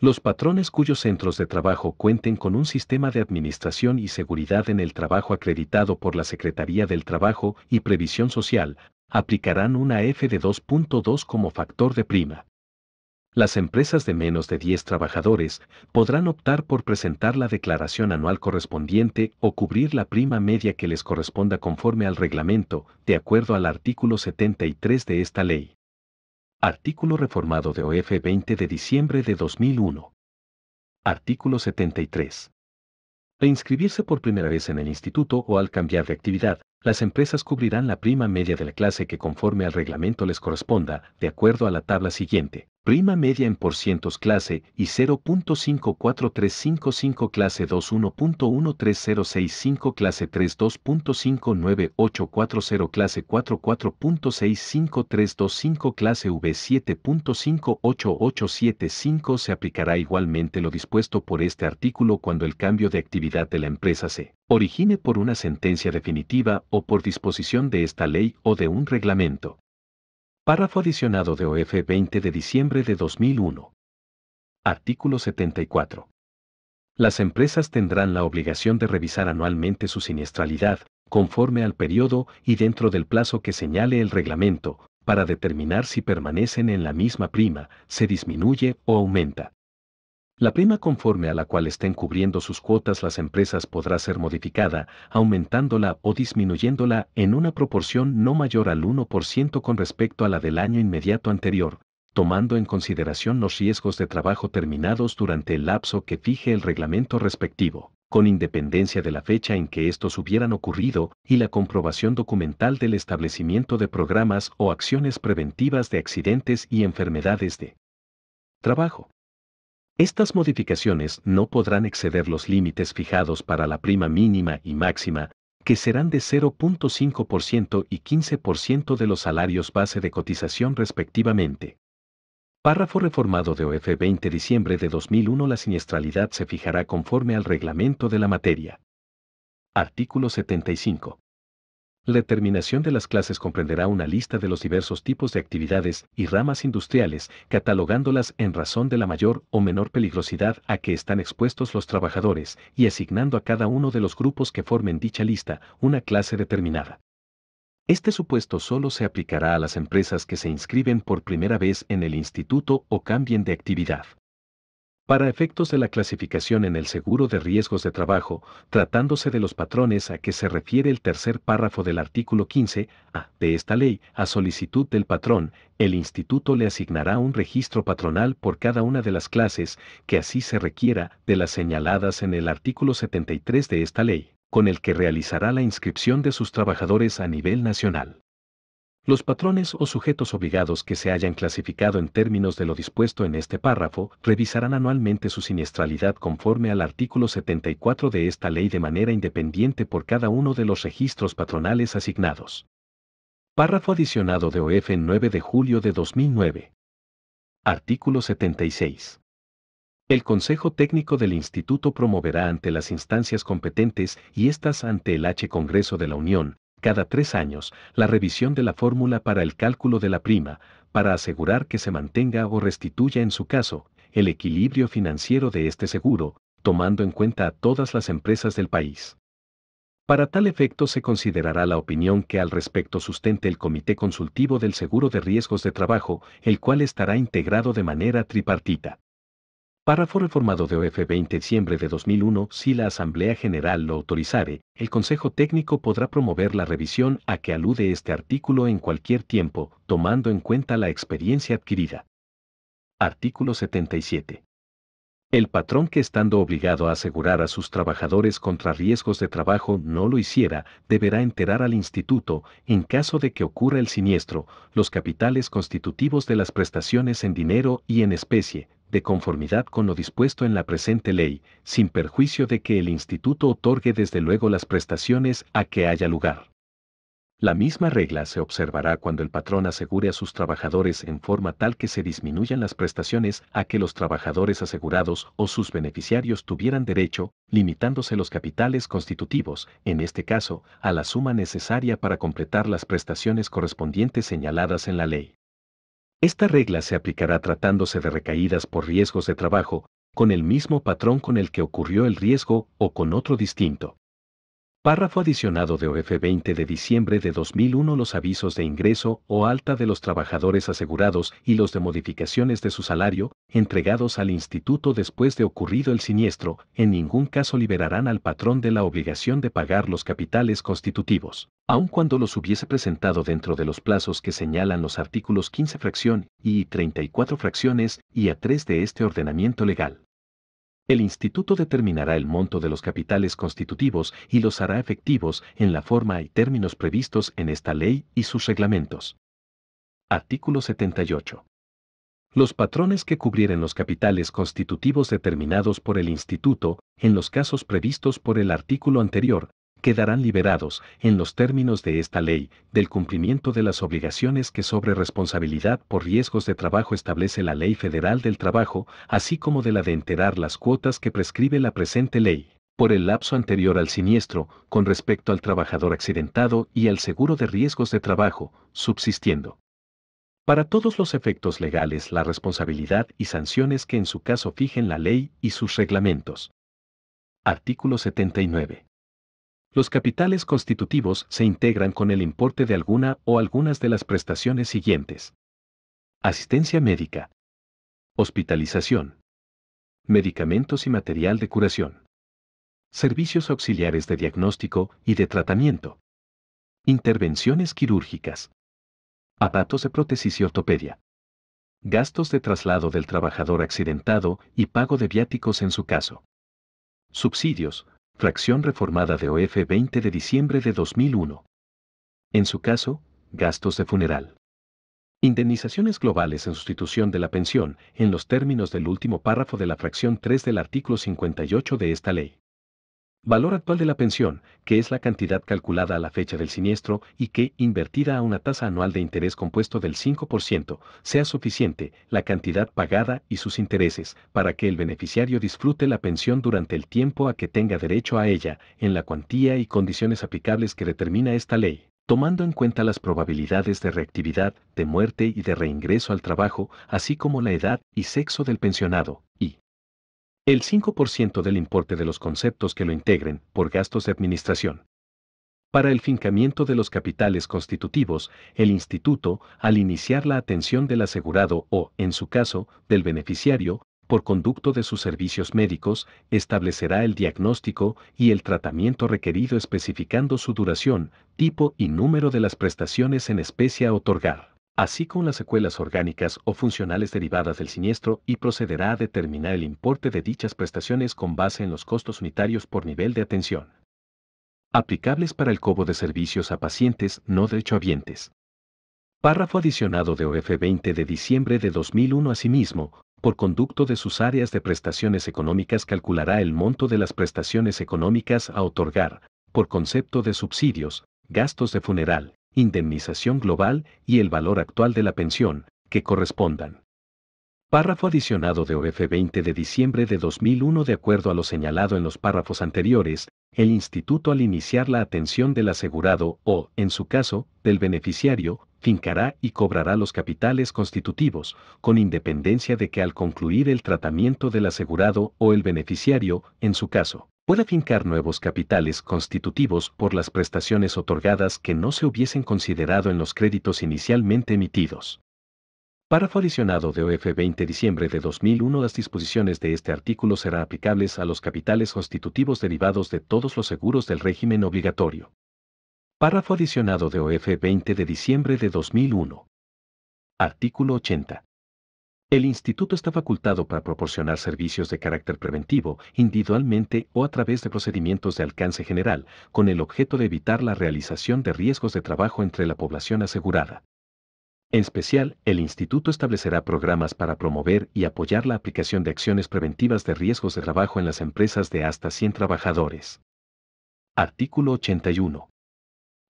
[SPEAKER 1] Los patrones cuyos centros de trabajo cuenten con un sistema de administración y seguridad en el trabajo acreditado por la Secretaría del Trabajo y Previsión Social aplicarán una F de 2.2 como factor de prima. Las empresas de menos de 10 trabajadores podrán optar por presentar la declaración anual correspondiente o cubrir la prima media que les corresponda conforme al reglamento, de acuerdo al artículo 73 de esta ley. Artículo reformado de OF 20 de diciembre de 2001. Artículo 73. Al inscribirse por primera vez en el instituto o al cambiar de actividad, las empresas cubrirán la prima media de la clase que conforme al reglamento les corresponda, de acuerdo a la tabla siguiente prima media en cientos clase y 0.54355 clase 2 1.13065 clase 3 2.59840 clase 4 4.65325 clase V 7.58875 se aplicará igualmente lo dispuesto por este artículo cuando el cambio de actividad de la empresa se origine por una sentencia definitiva o por disposición de esta ley o de un reglamento. Párrafo adicionado de OF 20 de diciembre de 2001. Artículo 74. Las empresas tendrán la obligación de revisar anualmente su siniestralidad, conforme al periodo y dentro del plazo que señale el reglamento, para determinar si permanecen en la misma prima, se disminuye o aumenta. La prima conforme a la cual estén cubriendo sus cuotas las empresas podrá ser modificada, aumentándola o disminuyéndola en una proporción no mayor al 1% con respecto a la del año inmediato anterior, tomando en consideración los riesgos de trabajo terminados durante el lapso que fije el reglamento respectivo, con independencia de la fecha en que estos hubieran ocurrido y la comprobación documental del establecimiento de programas o acciones preventivas de accidentes y enfermedades de trabajo. Estas modificaciones no podrán exceder los límites fijados para la prima mínima y máxima, que serán de 0.5% y 15% de los salarios base de cotización respectivamente. Párrafo reformado de OF 20 diciembre de 2001 La siniestralidad se fijará conforme al reglamento de la materia. Artículo 75. La determinación de las clases comprenderá una lista de los diversos tipos de actividades y ramas industriales, catalogándolas en razón de la mayor o menor peligrosidad a que están expuestos los trabajadores y asignando a cada uno de los grupos que formen dicha lista una clase determinada. Este supuesto solo se aplicará a las empresas que se inscriben por primera vez en el instituto o cambien de actividad para efectos de la clasificación en el seguro de riesgos de trabajo, tratándose de los patrones a que se refiere el tercer párrafo del artículo 15 a, de esta ley, a solicitud del patrón, el instituto le asignará un registro patronal por cada una de las clases que así se requiera de las señaladas en el artículo 73 de esta ley, con el que realizará la inscripción de sus trabajadores a nivel nacional. Los patrones o sujetos obligados que se hayan clasificado en términos de lo dispuesto en este párrafo revisarán anualmente su siniestralidad conforme al artículo 74 de esta ley de manera independiente por cada uno de los registros patronales asignados. Párrafo adicionado de OF 9 de julio de 2009. Artículo 76. El Consejo Técnico del Instituto promoverá ante las instancias competentes y estas ante el H. Congreso de la Unión cada tres años, la revisión de la fórmula para el cálculo de la prima, para asegurar que se mantenga o restituya en su caso, el equilibrio financiero de este seguro, tomando en cuenta a todas las empresas del país. Para tal efecto se considerará la opinión que al respecto sustente el Comité Consultivo del Seguro de Riesgos de Trabajo, el cual estará integrado de manera tripartita. Párrafo reformado de OF 20 de diciembre de 2001. Si la Asamblea General lo autorizare, el Consejo Técnico podrá promover la revisión a que alude este artículo en cualquier tiempo, tomando en cuenta la experiencia adquirida. Artículo 77. El patrón que estando obligado a asegurar a sus trabajadores contra riesgos de trabajo no lo hiciera, deberá enterar al instituto, en caso de que ocurra el siniestro, los capitales constitutivos de las prestaciones en dinero y en especie, de conformidad con lo dispuesto en la presente ley, sin perjuicio de que el Instituto otorgue desde luego las prestaciones a que haya lugar. La misma regla se observará cuando el patrón asegure a sus trabajadores en forma tal que se disminuyan las prestaciones a que los trabajadores asegurados o sus beneficiarios tuvieran derecho, limitándose los capitales constitutivos, en este caso, a la suma necesaria para completar las prestaciones correspondientes señaladas en la ley. Esta regla se aplicará tratándose de recaídas por riesgos de trabajo, con el mismo patrón con el que ocurrió el riesgo o con otro distinto. Párrafo adicionado de OF 20 de diciembre de 2001 Los avisos de ingreso o alta de los trabajadores asegurados y los de modificaciones de su salario, entregados al instituto después de ocurrido el siniestro, en ningún caso liberarán al patrón de la obligación de pagar los capitales constitutivos, aun cuando los hubiese presentado dentro de los plazos que señalan los artículos 15 fracción y 34 fracciones y a 3 de este ordenamiento legal. El instituto determinará el monto de los capitales constitutivos y los hará efectivos en la forma y términos previstos en esta ley y sus reglamentos. Artículo 78. Los patrones que cubrieren los capitales constitutivos determinados por el instituto, en los casos previstos por el artículo anterior, quedarán liberados, en los términos de esta ley, del cumplimiento de las obligaciones que sobre responsabilidad por riesgos de trabajo establece la Ley Federal del Trabajo, así como de la de enterar las cuotas que prescribe la presente ley, por el lapso anterior al siniestro, con respecto al trabajador accidentado y al seguro de riesgos de trabajo, subsistiendo. Para todos los efectos legales, la responsabilidad y sanciones que en su caso fijen la ley y sus reglamentos. Artículo 79. Los capitales constitutivos se integran con el importe de alguna o algunas de las prestaciones siguientes. Asistencia médica. Hospitalización. Medicamentos y material de curación. Servicios auxiliares de diagnóstico y de tratamiento. Intervenciones quirúrgicas. Aparatos de prótesis y ortopedia. Gastos de traslado del trabajador accidentado y pago de viáticos en su caso. Subsidios, fracción reformada de OF 20 de diciembre de 2001. En su caso, gastos de funeral. Indemnizaciones globales en sustitución de la pensión, en los términos del último párrafo de la fracción 3 del artículo 58 de esta ley. Valor actual de la pensión, que es la cantidad calculada a la fecha del siniestro y que, invertida a una tasa anual de interés compuesto del 5%, sea suficiente, la cantidad pagada y sus intereses, para que el beneficiario disfrute la pensión durante el tiempo a que tenga derecho a ella, en la cuantía y condiciones aplicables que determina esta ley tomando en cuenta las probabilidades de reactividad, de muerte y de reingreso al trabajo, así como la edad y sexo del pensionado, y el 5% del importe de los conceptos que lo integren por gastos de administración. Para el fincamiento de los capitales constitutivos, el instituto, al iniciar la atención del asegurado o, en su caso, del beneficiario, por conducto de sus servicios médicos, establecerá el diagnóstico y el tratamiento requerido especificando su duración, tipo y número de las prestaciones en especie a otorgar así como las secuelas orgánicas o funcionales derivadas del siniestro y procederá a determinar el importe de dichas prestaciones con base en los costos unitarios por nivel de atención. Aplicables para el cobro de servicios a pacientes no derechohabientes. Párrafo adicionado de OF 20 de diciembre de 2001 asimismo, por conducto de sus áreas de prestaciones económicas calculará el monto de las prestaciones económicas a otorgar, por concepto de subsidios, gastos de funeral, indemnización global y el valor actual de la pensión, que correspondan. Párrafo adicionado de OF 20 de diciembre de 2001 De acuerdo a lo señalado en los párrafos anteriores, el instituto al iniciar la atención del asegurado o, en su caso, del beneficiario, fincará y cobrará los capitales constitutivos, con independencia de que al concluir el tratamiento del asegurado o el beneficiario, en su caso, Puede fincar nuevos capitales constitutivos por las prestaciones otorgadas que no se hubiesen considerado en los créditos inicialmente emitidos. Párrafo adicionado de OF 20 de diciembre de 2001 Las disposiciones de este artículo serán aplicables a los capitales constitutivos derivados de todos los seguros del régimen obligatorio. Párrafo adicionado de OF 20 de diciembre de 2001. Artículo 80. El instituto está facultado para proporcionar servicios de carácter preventivo, individualmente o a través de procedimientos de alcance general, con el objeto de evitar la realización de riesgos de trabajo entre la población asegurada. En especial, el instituto establecerá programas para promover y apoyar la aplicación de acciones preventivas de riesgos de trabajo en las empresas de hasta 100 trabajadores. Artículo 81.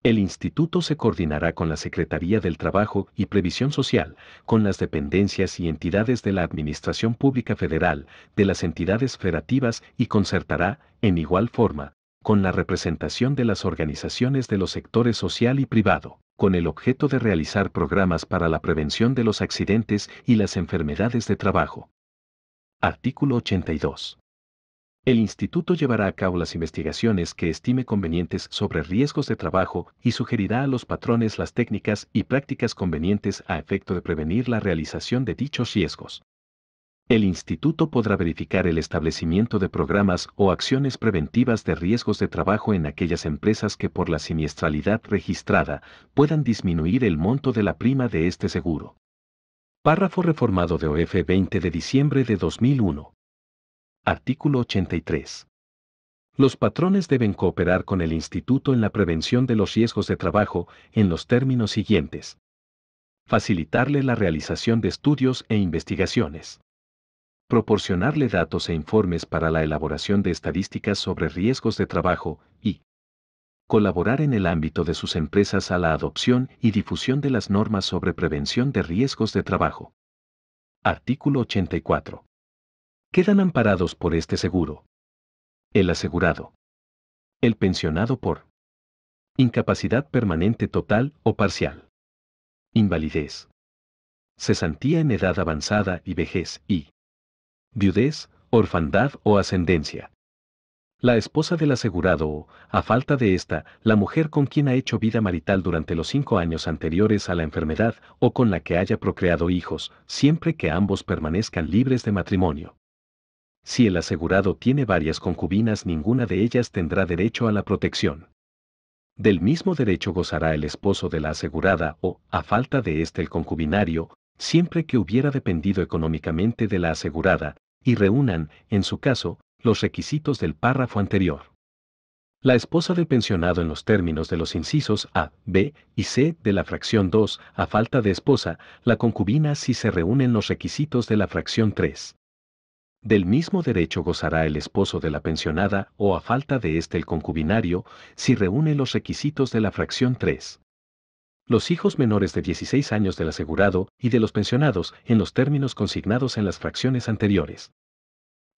[SPEAKER 1] El instituto se coordinará con la Secretaría del Trabajo y Previsión Social, con las dependencias y entidades de la Administración Pública Federal, de las entidades federativas y concertará, en igual forma, con la representación de las organizaciones de los sectores social y privado, con el objeto de realizar programas para la prevención de los accidentes y las enfermedades de trabajo. Artículo 82. El instituto llevará a cabo las investigaciones que estime convenientes sobre riesgos de trabajo y sugerirá a los patrones las técnicas y prácticas convenientes a efecto de prevenir la realización de dichos riesgos. El instituto podrá verificar el establecimiento de programas o acciones preventivas de riesgos de trabajo en aquellas empresas que por la siniestralidad registrada puedan disminuir el monto de la prima de este seguro. Párrafo reformado de OF 20 de diciembre de 2001. Artículo 83. Los patrones deben cooperar con el instituto en la prevención de los riesgos de trabajo en los términos siguientes. Facilitarle la realización de estudios e investigaciones. Proporcionarle datos e informes para la elaboración de estadísticas sobre riesgos de trabajo y colaborar en el ámbito de sus empresas a la adopción y difusión de las normas sobre prevención de riesgos de trabajo. Artículo 84 quedan amparados por este seguro. El asegurado. El pensionado por incapacidad permanente total o parcial. Invalidez. Cesantía en edad avanzada y vejez y viudez, orfandad o ascendencia. La esposa del asegurado o, a falta de esta, la mujer con quien ha hecho vida marital durante los cinco años anteriores a la enfermedad o con la que haya procreado hijos, siempre que ambos permanezcan libres de matrimonio. Si el asegurado tiene varias concubinas, ninguna de ellas tendrá derecho a la protección. Del mismo derecho gozará el esposo de la asegurada o, a falta de éste el concubinario, siempre que hubiera dependido económicamente de la asegurada, y reúnan, en su caso, los requisitos del párrafo anterior. La esposa del pensionado en los términos de los incisos A, B y C de la fracción 2, a falta de esposa, la concubina si se reúnen los requisitos de la fracción 3. Del mismo derecho gozará el esposo de la pensionada o a falta de éste el concubinario, si reúne los requisitos de la fracción 3. Los hijos menores de 16 años del asegurado y de los pensionados en los términos consignados en las fracciones anteriores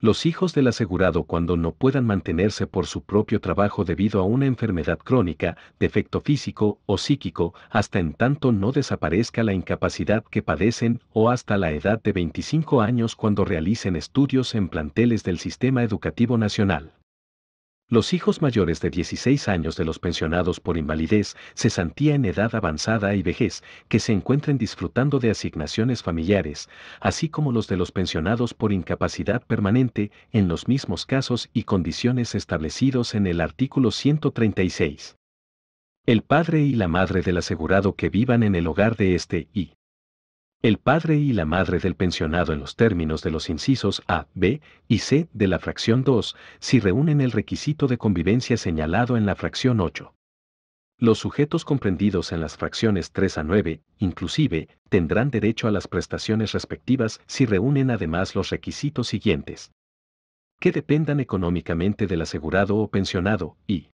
[SPEAKER 1] los hijos del asegurado cuando no puedan mantenerse por su propio trabajo debido a una enfermedad crónica, defecto físico o psíquico, hasta en tanto no desaparezca la incapacidad que padecen o hasta la edad de 25 años cuando realicen estudios en planteles del Sistema Educativo Nacional. Los hijos mayores de 16 años de los pensionados por invalidez, cesantía en edad avanzada y vejez que se encuentren disfrutando de asignaciones familiares, así como los de los pensionados por incapacidad permanente en los mismos casos y condiciones establecidos en el artículo 136. El padre y la madre del asegurado que vivan en el hogar de este y el padre y la madre del pensionado en los términos de los incisos A, B y C de la fracción 2, si reúnen el requisito de convivencia señalado en la fracción 8. Los sujetos comprendidos en las fracciones 3 a 9, inclusive, tendrán derecho a las prestaciones respectivas si reúnen además los requisitos siguientes. Que dependan económicamente del asegurado o pensionado, y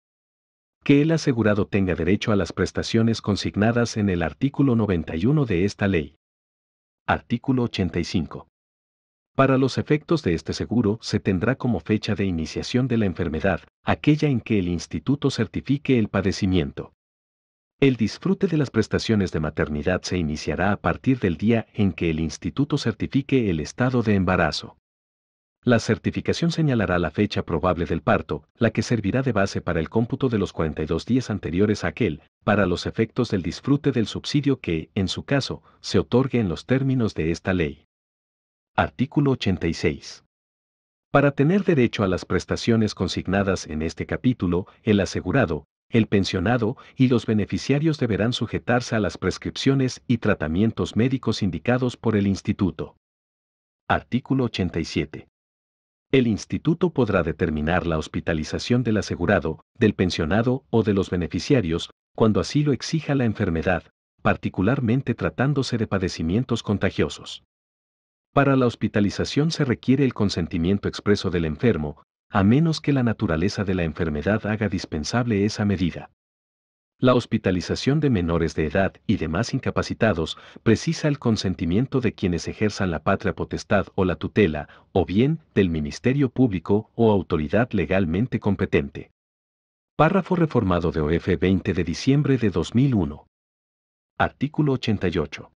[SPEAKER 1] que el asegurado tenga derecho a las prestaciones consignadas en el artículo 91 de esta ley. Artículo 85. Para los efectos de este seguro se tendrá como fecha de iniciación de la enfermedad aquella en que el instituto certifique el padecimiento. El disfrute de las prestaciones de maternidad se iniciará a partir del día en que el instituto certifique el estado de embarazo. La certificación señalará la fecha probable del parto, la que servirá de base para el cómputo de los 42 días anteriores a aquel, para los efectos del disfrute del subsidio que, en su caso, se otorgue en los términos de esta ley. Artículo 86. Para tener derecho a las prestaciones consignadas en este capítulo, el asegurado, el pensionado y los beneficiarios deberán sujetarse a las prescripciones y tratamientos médicos indicados por el Instituto. Artículo 87. El instituto podrá determinar la hospitalización del asegurado, del pensionado o de los beneficiarios, cuando así lo exija la enfermedad, particularmente tratándose de padecimientos contagiosos. Para la hospitalización se requiere el consentimiento expreso del enfermo, a menos que la naturaleza de la enfermedad haga dispensable esa medida. La hospitalización de menores de edad y demás incapacitados precisa el consentimiento de quienes ejerzan la patria potestad o la tutela, o bien del Ministerio Público o autoridad legalmente competente. Párrafo reformado de OF 20 de diciembre de 2001. Artículo 88.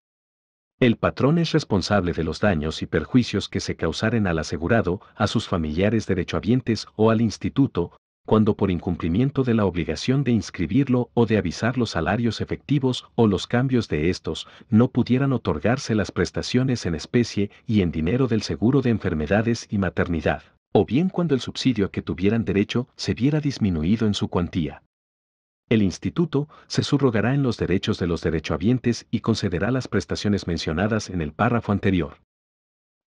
[SPEAKER 1] El patrón es responsable de los daños y perjuicios que se causaren al asegurado, a sus familiares derechohabientes o al instituto, cuando por incumplimiento de la obligación de inscribirlo o de avisar los salarios efectivos o los cambios de estos, no pudieran otorgarse las prestaciones en especie y en dinero del seguro de enfermedades y maternidad, o bien cuando el subsidio a que tuvieran derecho se viera disminuido en su cuantía. El instituto se subrogará en los derechos de los derechohabientes y concederá las prestaciones mencionadas en el párrafo anterior.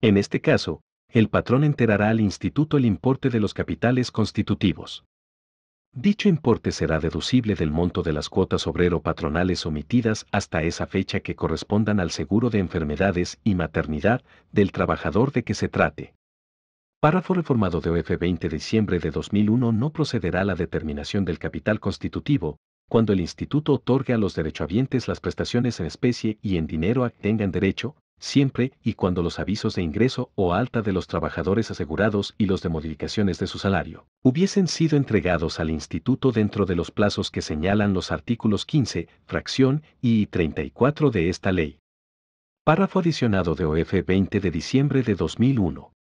[SPEAKER 1] En este caso, el patrón enterará al instituto el importe de los capitales constitutivos. Dicho importe será deducible del monto de las cuotas obrero-patronales omitidas hasta esa fecha que correspondan al seguro de enfermedades y maternidad del trabajador de que se trate. Párrafo reformado de OF 20 de diciembre de 2001 no procederá a la determinación del capital constitutivo, cuando el Instituto otorgue a los derechohabientes las prestaciones en especie y en dinero a que tengan derecho, siempre y cuando los avisos de ingreso o alta de los trabajadores asegurados y los de modificaciones de su salario hubiesen sido entregados al instituto dentro de los plazos que señalan los artículos 15, fracción y 34 de esta ley. Párrafo adicionado de OF 20 de diciembre de 2001.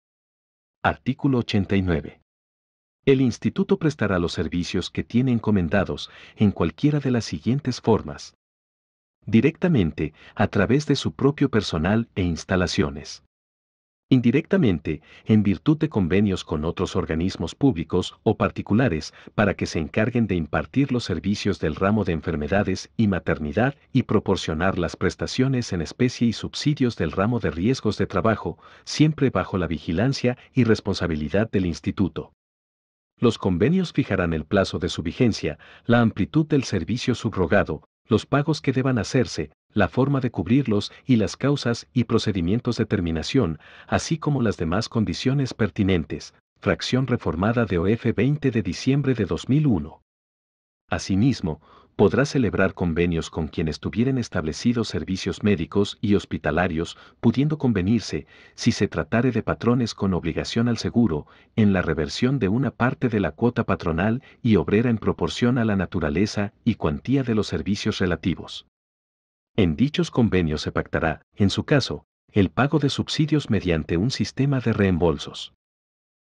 [SPEAKER 1] Artículo 89. El instituto prestará los servicios que tiene encomendados en cualquiera de las siguientes formas directamente, a través de su propio personal e instalaciones. Indirectamente, en virtud de convenios con otros organismos públicos o particulares para que se encarguen de impartir los servicios del ramo de enfermedades y maternidad y proporcionar las prestaciones en especie y subsidios del ramo de riesgos de trabajo, siempre bajo la vigilancia y responsabilidad del Instituto. Los convenios fijarán el plazo de su vigencia, la amplitud del servicio subrogado, los pagos que deban hacerse, la forma de cubrirlos y las causas y procedimientos de terminación, así como las demás condiciones pertinentes. Fracción reformada de OF 20 de diciembre de 2001. Asimismo, podrá celebrar convenios con quienes tuvieren establecidos servicios médicos y hospitalarios, pudiendo convenirse, si se tratare de patrones con obligación al seguro, en la reversión de una parte de la cuota patronal y obrera en proporción a la naturaleza y cuantía de los servicios relativos. En dichos convenios se pactará, en su caso, el pago de subsidios mediante un sistema de reembolsos.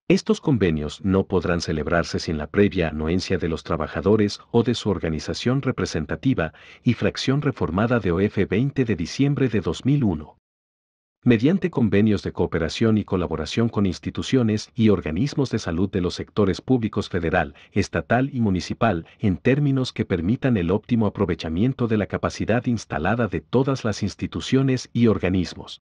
[SPEAKER 1] Estos convenios no podrán celebrarse sin la previa anuencia de los trabajadores o de su organización representativa y fracción reformada de OF 20 de diciembre de 2001. Mediante convenios de cooperación y colaboración con instituciones y organismos de salud de los sectores públicos federal, estatal y municipal, en términos que permitan el óptimo aprovechamiento de la capacidad instalada de todas las instituciones y organismos.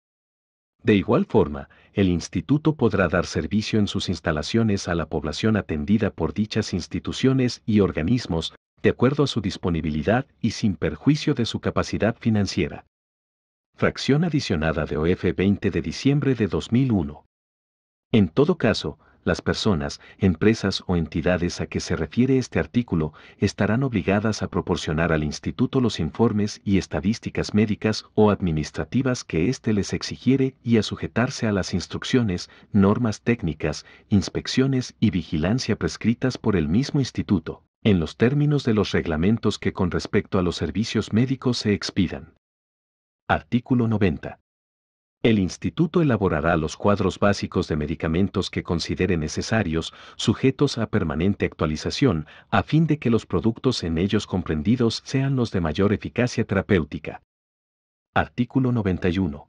[SPEAKER 1] De igual forma, el instituto podrá dar servicio en sus instalaciones a la población atendida por dichas instituciones y organismos, de acuerdo a su disponibilidad y sin perjuicio de su capacidad financiera. Fracción adicionada de OF 20 de diciembre de 2001. En todo caso, las personas, empresas o entidades a que se refiere este artículo estarán obligadas a proporcionar al instituto los informes y estadísticas médicas o administrativas que éste les exigiere y a sujetarse a las instrucciones, normas técnicas, inspecciones y vigilancia prescritas por el mismo instituto, en los términos de los reglamentos que con respecto a los servicios médicos se expidan. Artículo 90. El instituto elaborará los cuadros básicos de medicamentos que considere necesarios, sujetos a permanente actualización, a fin de que los productos en ellos comprendidos sean los de mayor eficacia terapéutica. Artículo 91.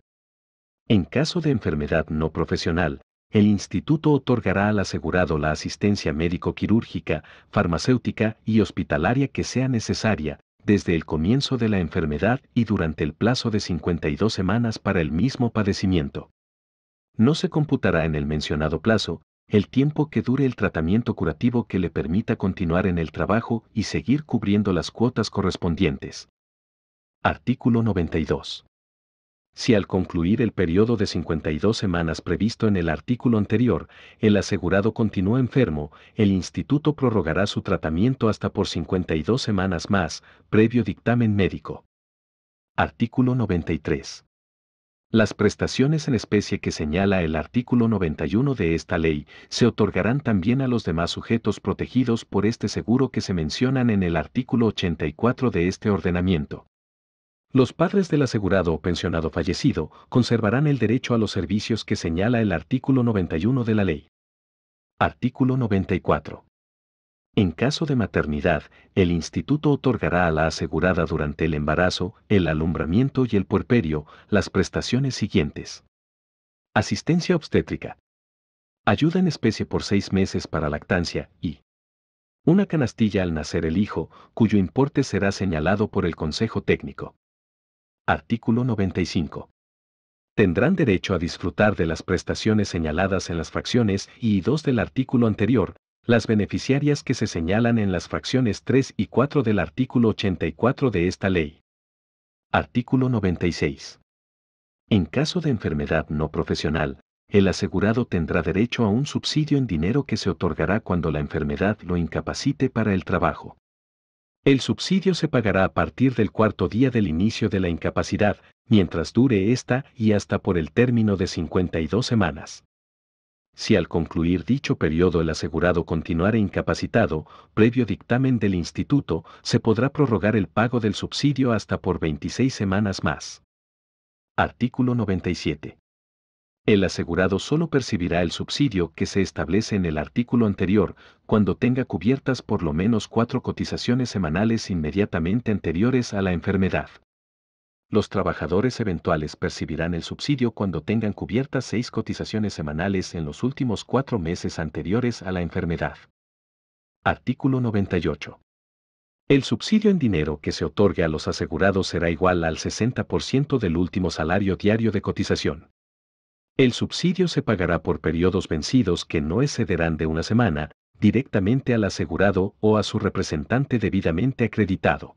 [SPEAKER 1] En caso de enfermedad no profesional, el instituto otorgará al asegurado la asistencia médico-quirúrgica, farmacéutica y hospitalaria que sea necesaria, desde el comienzo de la enfermedad y durante el plazo de 52 semanas para el mismo padecimiento. No se computará en el mencionado plazo el tiempo que dure el tratamiento curativo que le permita continuar en el trabajo y seguir cubriendo las cuotas correspondientes. Artículo 92 si al concluir el periodo de 52 semanas previsto en el artículo anterior, el asegurado continúa enfermo, el instituto prorrogará su tratamiento hasta por 52 semanas más, previo dictamen médico. Artículo 93. Las prestaciones en especie que señala el artículo 91 de esta ley se otorgarán también a los demás sujetos protegidos por este seguro que se mencionan en el artículo 84 de este ordenamiento. Los padres del asegurado o pensionado fallecido conservarán el derecho a los servicios que señala el artículo 91 de la ley. Artículo 94. En caso de maternidad, el instituto otorgará a la asegurada durante el embarazo, el alumbramiento y el puerperio las prestaciones siguientes. Asistencia obstétrica. Ayuda en especie por seis meses para lactancia y una canastilla al nacer el hijo, cuyo importe será señalado por el Consejo Técnico. Artículo 95. Tendrán derecho a disfrutar de las prestaciones señaladas en las fracciones y 2 del artículo anterior, las beneficiarias que se señalan en las fracciones 3 y 4 del artículo 84 de esta ley. Artículo 96. En caso de enfermedad no profesional, el asegurado tendrá derecho a un subsidio en dinero que se otorgará cuando la enfermedad lo incapacite para el trabajo. El subsidio se pagará a partir del cuarto día del inicio de la incapacidad, mientras dure esta y hasta por el término de 52 semanas. Si al concluir dicho periodo el asegurado continuare incapacitado, previo dictamen del instituto, se podrá prorrogar el pago del subsidio hasta por 26 semanas más. Artículo 97. El asegurado solo percibirá el subsidio que se establece en el artículo anterior cuando tenga cubiertas por lo menos cuatro cotizaciones semanales inmediatamente anteriores a la enfermedad. Los trabajadores eventuales percibirán el subsidio cuando tengan cubiertas seis cotizaciones semanales en los últimos cuatro meses anteriores a la enfermedad. Artículo 98. El subsidio en dinero que se otorgue a los asegurados será igual al 60% del último salario diario de cotización. El subsidio se pagará por periodos vencidos que no excederán de una semana, directamente al asegurado o a su representante debidamente acreditado.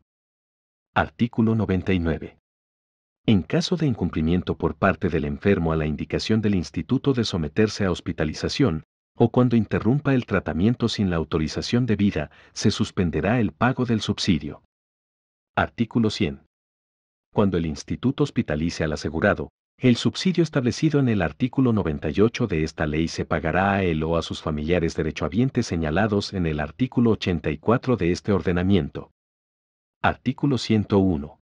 [SPEAKER 1] Artículo 99. En caso de incumplimiento por parte del enfermo a la indicación del instituto de someterse a hospitalización, o cuando interrumpa el tratamiento sin la autorización debida, se suspenderá el pago del subsidio. Artículo 100. Cuando el instituto hospitalice al asegurado, el subsidio establecido en el artículo 98 de esta ley se pagará a él o a sus familiares derechohabientes señalados en el artículo 84 de este ordenamiento. Artículo 101.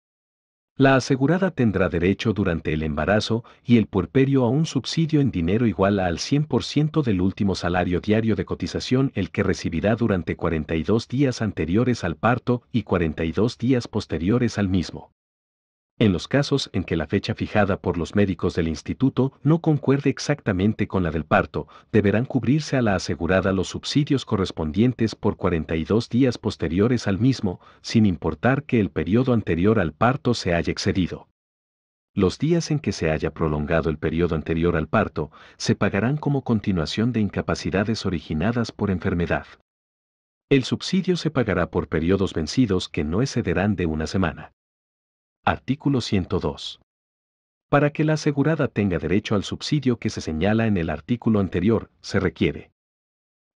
[SPEAKER 1] La asegurada tendrá derecho durante el embarazo y el puerperio a un subsidio en dinero igual al 100% del último salario diario de cotización el que recibirá durante 42 días anteriores al parto y 42 días posteriores al mismo en los casos en que la fecha fijada por los médicos del instituto no concuerde exactamente con la del parto, deberán cubrirse a la asegurada los subsidios correspondientes por 42 días posteriores al mismo, sin importar que el periodo anterior al parto se haya excedido. Los días en que se haya prolongado el periodo anterior al parto se pagarán como continuación de incapacidades originadas por enfermedad. El subsidio se pagará por periodos vencidos que no excederán de una semana. Artículo 102. Para que la asegurada tenga derecho al subsidio que se señala en el artículo anterior, se requiere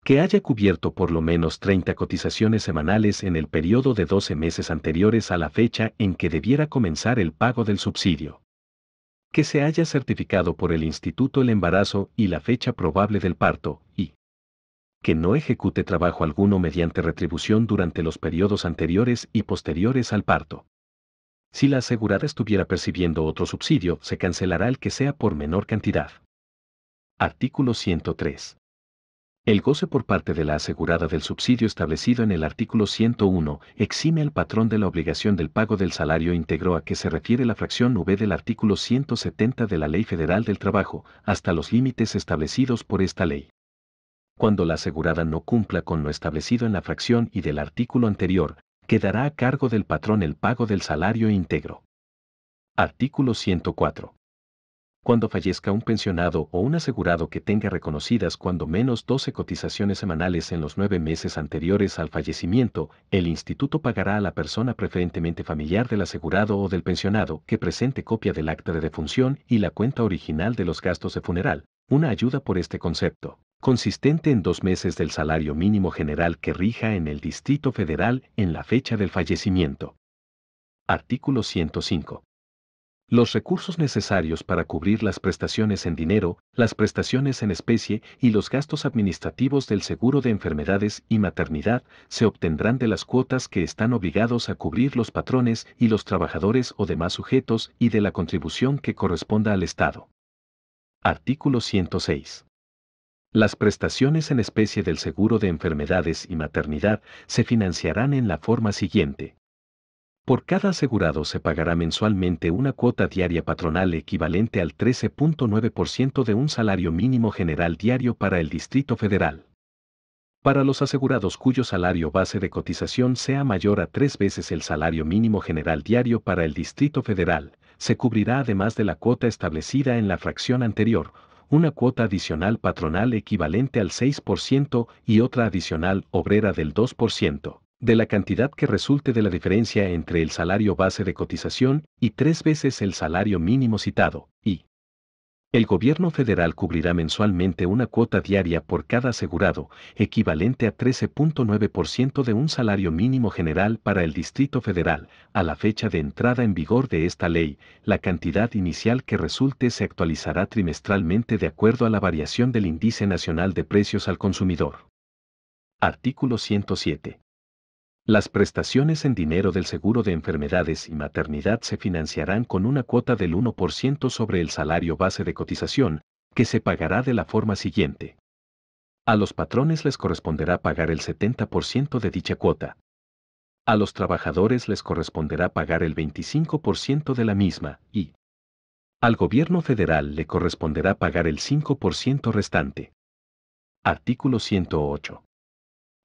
[SPEAKER 1] que haya cubierto por lo menos 30 cotizaciones semanales en el periodo de 12 meses anteriores a la fecha en que debiera comenzar el pago del subsidio. Que se haya certificado por el instituto el embarazo y la fecha probable del parto, y que no ejecute trabajo alguno mediante retribución durante los periodos anteriores y posteriores al parto. Si la asegurada estuviera percibiendo otro subsidio, se cancelará el que sea por menor cantidad. Artículo 103. El goce por parte de la asegurada del subsidio establecido en el artículo 101 exime al patrón de la obligación del pago del salario íntegro a que se refiere la fracción V del artículo 170 de la Ley Federal del Trabajo, hasta los límites establecidos por esta ley. Cuando la asegurada no cumpla con lo establecido en la fracción y del artículo anterior, quedará a cargo del patrón el pago del salario íntegro. Artículo 104 cuando fallezca un pensionado o un asegurado que tenga reconocidas cuando menos 12 cotizaciones semanales en los nueve meses anteriores al fallecimiento, el instituto pagará a la persona preferentemente familiar del asegurado o del pensionado que presente copia del acta de defunción y la cuenta original de los gastos de funeral, una ayuda por este concepto, consistente en dos meses del salario mínimo general que rija en el Distrito Federal en la fecha del fallecimiento. Artículo 105 los recursos necesarios para cubrir las prestaciones en dinero, las prestaciones en especie y los gastos administrativos del seguro de enfermedades y maternidad se obtendrán de las cuotas que están obligados a cubrir los patrones y los trabajadores o demás sujetos y de la contribución que corresponda al Estado. Artículo 106. Las prestaciones en especie del seguro de enfermedades y maternidad se financiarán en la forma siguiente por cada asegurado se pagará mensualmente una cuota diaria patronal equivalente al 13.9% de un salario mínimo general diario para el Distrito Federal. Para los asegurados cuyo salario base de cotización sea mayor a tres veces el salario mínimo general diario para el Distrito Federal, se cubrirá además de la cuota establecida en la fracción anterior, una cuota adicional patronal equivalente al 6% y otra adicional obrera del 2% de la cantidad que resulte de la diferencia entre el salario base de cotización y tres veces el salario mínimo citado, y el gobierno federal cubrirá mensualmente una cuota diaria por cada asegurado, equivalente a 13.9% de un salario mínimo general para el Distrito Federal. A la fecha de entrada en vigor de esta ley, la cantidad inicial que resulte se actualizará trimestralmente de acuerdo a la variación del Índice Nacional de Precios al Consumidor. Artículo 107. Las prestaciones en dinero del seguro de enfermedades y maternidad se financiarán con una cuota del 1% sobre el salario base de cotización, que se pagará de la forma siguiente. A los patrones les corresponderá pagar el 70% de dicha cuota. A los trabajadores les corresponderá pagar el 25% de la misma y al gobierno federal le corresponderá pagar el 5% restante. Artículo 108.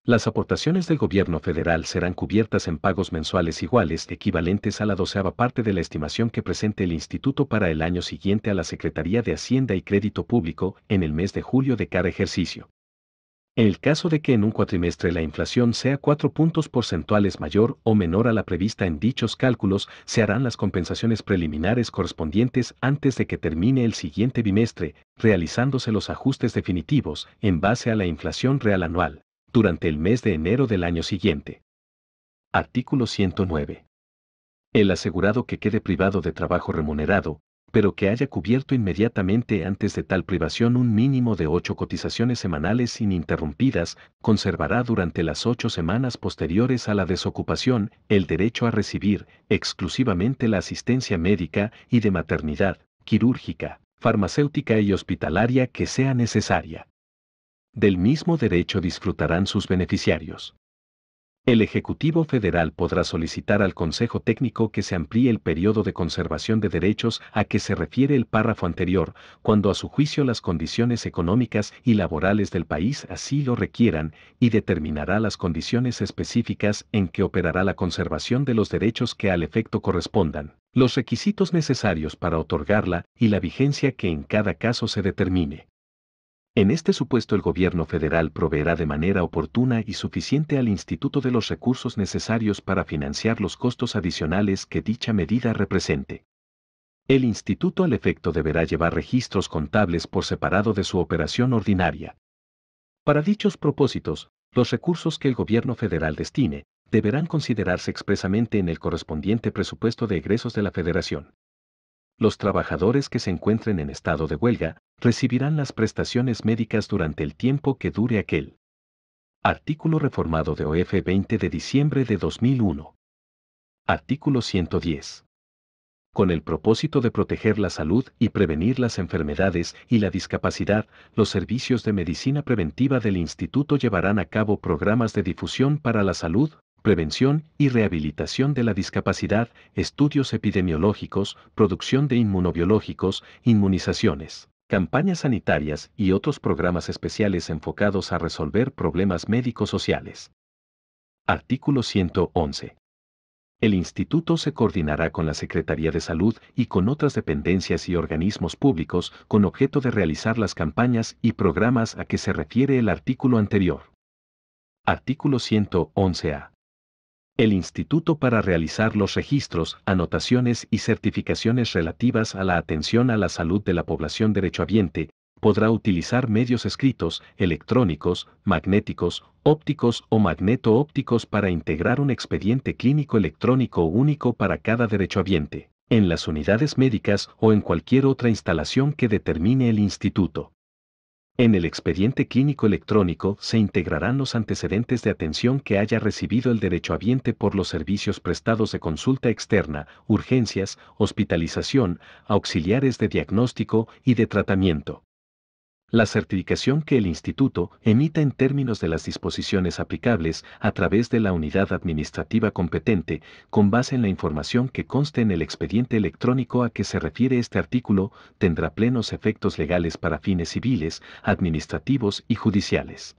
[SPEAKER 1] Las aportaciones del gobierno federal serán cubiertas en pagos mensuales iguales equivalentes a la doceava parte de la estimación que presente el Instituto para el año siguiente a la Secretaría de Hacienda y Crédito Público en el mes de julio de cada ejercicio. En el caso de que en un cuatrimestre la inflación sea cuatro puntos porcentuales mayor o menor a la prevista en dichos cálculos, se harán las compensaciones preliminares correspondientes antes de que termine el siguiente bimestre, realizándose los ajustes definitivos en base a la inflación real anual durante el mes de enero del año siguiente. Artículo 109. El asegurado que quede privado de trabajo remunerado, pero que haya cubierto inmediatamente antes de tal privación un mínimo de ocho cotizaciones semanales ininterrumpidas, conservará durante las ocho semanas posteriores a la desocupación el derecho a recibir exclusivamente la asistencia médica y de maternidad, quirúrgica, farmacéutica y hospitalaria que sea necesaria del mismo derecho disfrutarán sus beneficiarios. El Ejecutivo Federal podrá solicitar al Consejo Técnico que se amplíe el periodo de conservación de derechos a que se refiere el párrafo anterior, cuando a su juicio las condiciones económicas y laborales del país así lo requieran, y determinará las condiciones específicas en que operará la conservación de los derechos que al efecto correspondan, los requisitos necesarios para otorgarla y la vigencia que en cada caso se determine. En este supuesto el gobierno federal proveerá de manera oportuna y suficiente al instituto de los recursos necesarios para financiar los costos adicionales que dicha medida represente. El instituto al efecto deberá llevar registros contables por separado de su operación ordinaria. Para dichos propósitos, los recursos que el gobierno federal destine deberán considerarse expresamente en el correspondiente presupuesto de egresos de la federación. Los trabajadores que se encuentren en estado de huelga recibirán las prestaciones médicas durante el tiempo que dure aquel. Artículo reformado de OF 20 de diciembre de 2001. Artículo 110. Con el propósito de proteger la salud y prevenir las enfermedades y la discapacidad, los servicios de medicina preventiva del Instituto llevarán a cabo programas de difusión para la salud, prevención y rehabilitación de la discapacidad, estudios epidemiológicos, producción de inmunobiológicos, inmunizaciones, campañas sanitarias y otros programas especiales enfocados a resolver problemas médicos sociales. Artículo 111. El instituto se coordinará con la Secretaría de Salud y con otras dependencias y organismos públicos con objeto de realizar las campañas y programas a que se refiere el artículo anterior. Artículo 111a el instituto para realizar los registros, anotaciones y certificaciones relativas a la atención a la salud de la población derechohabiente, podrá utilizar medios escritos, electrónicos, magnéticos, ópticos o magneto-ópticos para integrar un expediente clínico electrónico único para cada derechohabiente, en las unidades médicas o en cualquier otra instalación que determine el instituto. En el expediente clínico electrónico se integrarán los antecedentes de atención que haya recibido el derechohabiente por los servicios prestados de consulta externa, urgencias, hospitalización, auxiliares de diagnóstico y de tratamiento la certificación que el Instituto emita en términos de las disposiciones aplicables a través de la unidad administrativa competente, con base en la información que conste en el expediente electrónico a que se refiere este artículo, tendrá plenos efectos legales para fines civiles, administrativos y judiciales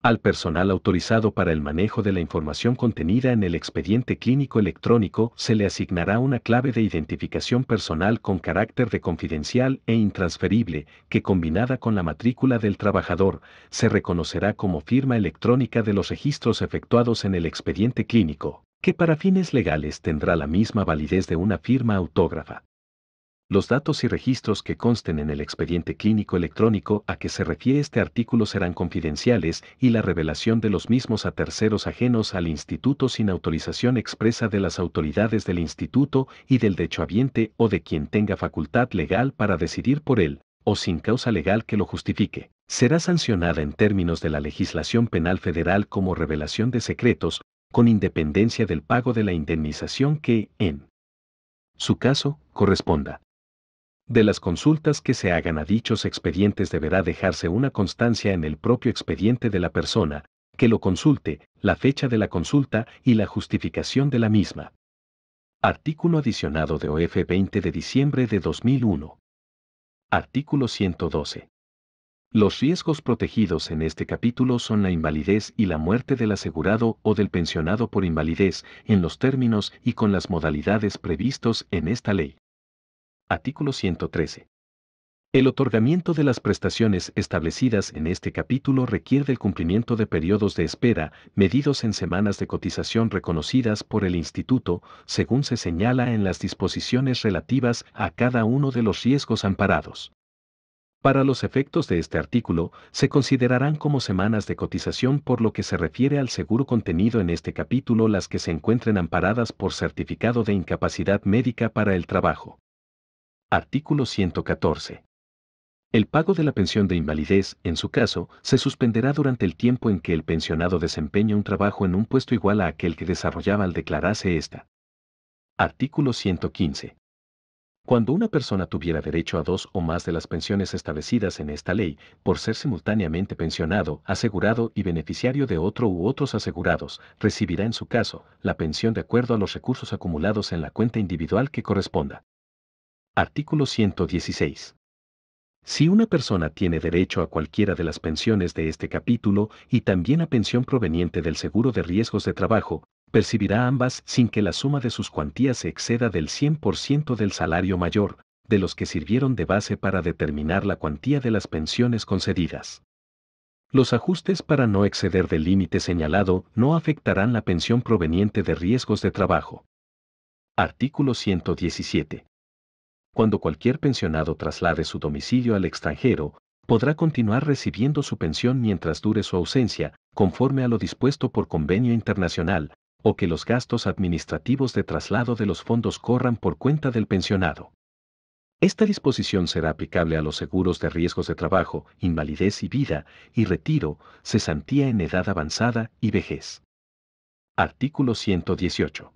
[SPEAKER 1] al personal autorizado para el manejo de la información contenida en el expediente clínico electrónico se le asignará una clave de identificación personal con carácter de confidencial e intransferible, que combinada con la matrícula del trabajador, se reconocerá como firma electrónica de los registros efectuados en el expediente clínico, que para fines legales tendrá la misma validez de una firma autógrafa. Los datos y registros que consten en el expediente clínico electrónico a que se refiere este artículo serán confidenciales y la revelación de los mismos a terceros ajenos al instituto sin autorización expresa de las autoridades del instituto y del dechohabiente o de quien tenga facultad legal para decidir por él, o sin causa legal que lo justifique, será sancionada en términos de la legislación penal federal como revelación de secretos, con independencia del pago de la indemnización que, en su caso, corresponda. De las consultas que se hagan a dichos expedientes deberá dejarse una constancia en el propio expediente de la persona, que lo consulte, la fecha de la consulta y la justificación de la misma. Artículo adicionado de OF 20 de diciembre de 2001. Artículo 112. Los riesgos protegidos en este capítulo son la invalidez y la muerte del asegurado o del pensionado por invalidez en los términos y con las modalidades previstos en esta ley. Artículo 113. El otorgamiento de las prestaciones establecidas en este capítulo requiere el cumplimiento de periodos de espera medidos en semanas de cotización reconocidas por el Instituto, según se señala en las disposiciones relativas a cada uno de los riesgos amparados. Para los efectos de este artículo, se considerarán como semanas de cotización por lo que se refiere al seguro contenido en este capítulo las que se encuentren amparadas por certificado de incapacidad médica para el trabajo. Artículo 114. El pago de la pensión de invalidez, en su caso, se suspenderá durante el tiempo en que el pensionado desempeña un trabajo en un puesto igual a aquel que desarrollaba al declararse ésta. Artículo 115. Cuando una persona tuviera derecho a dos o más de las pensiones establecidas en esta ley, por ser simultáneamente pensionado, asegurado y beneficiario de otro u otros asegurados, recibirá en su caso la pensión de acuerdo a los recursos acumulados en la cuenta individual que corresponda. Artículo 116. Si una persona tiene derecho a cualquiera de las pensiones de este capítulo y también a pensión proveniente del seguro de riesgos de trabajo, percibirá ambas sin que la suma de sus cuantías exceda del 100% del salario mayor, de los que sirvieron de base para determinar la cuantía de las pensiones concedidas. Los ajustes para no exceder del límite señalado no afectarán la pensión proveniente de riesgos de trabajo. Artículo 117 cuando cualquier pensionado traslade su domicilio al extranjero, podrá continuar recibiendo su pensión mientras dure su ausencia, conforme a lo dispuesto por convenio internacional, o que los gastos administrativos de traslado de los fondos corran por cuenta del pensionado. Esta disposición será aplicable a los seguros de riesgos de trabajo, invalidez y vida, y retiro, cesantía en edad avanzada y vejez. Artículo 118.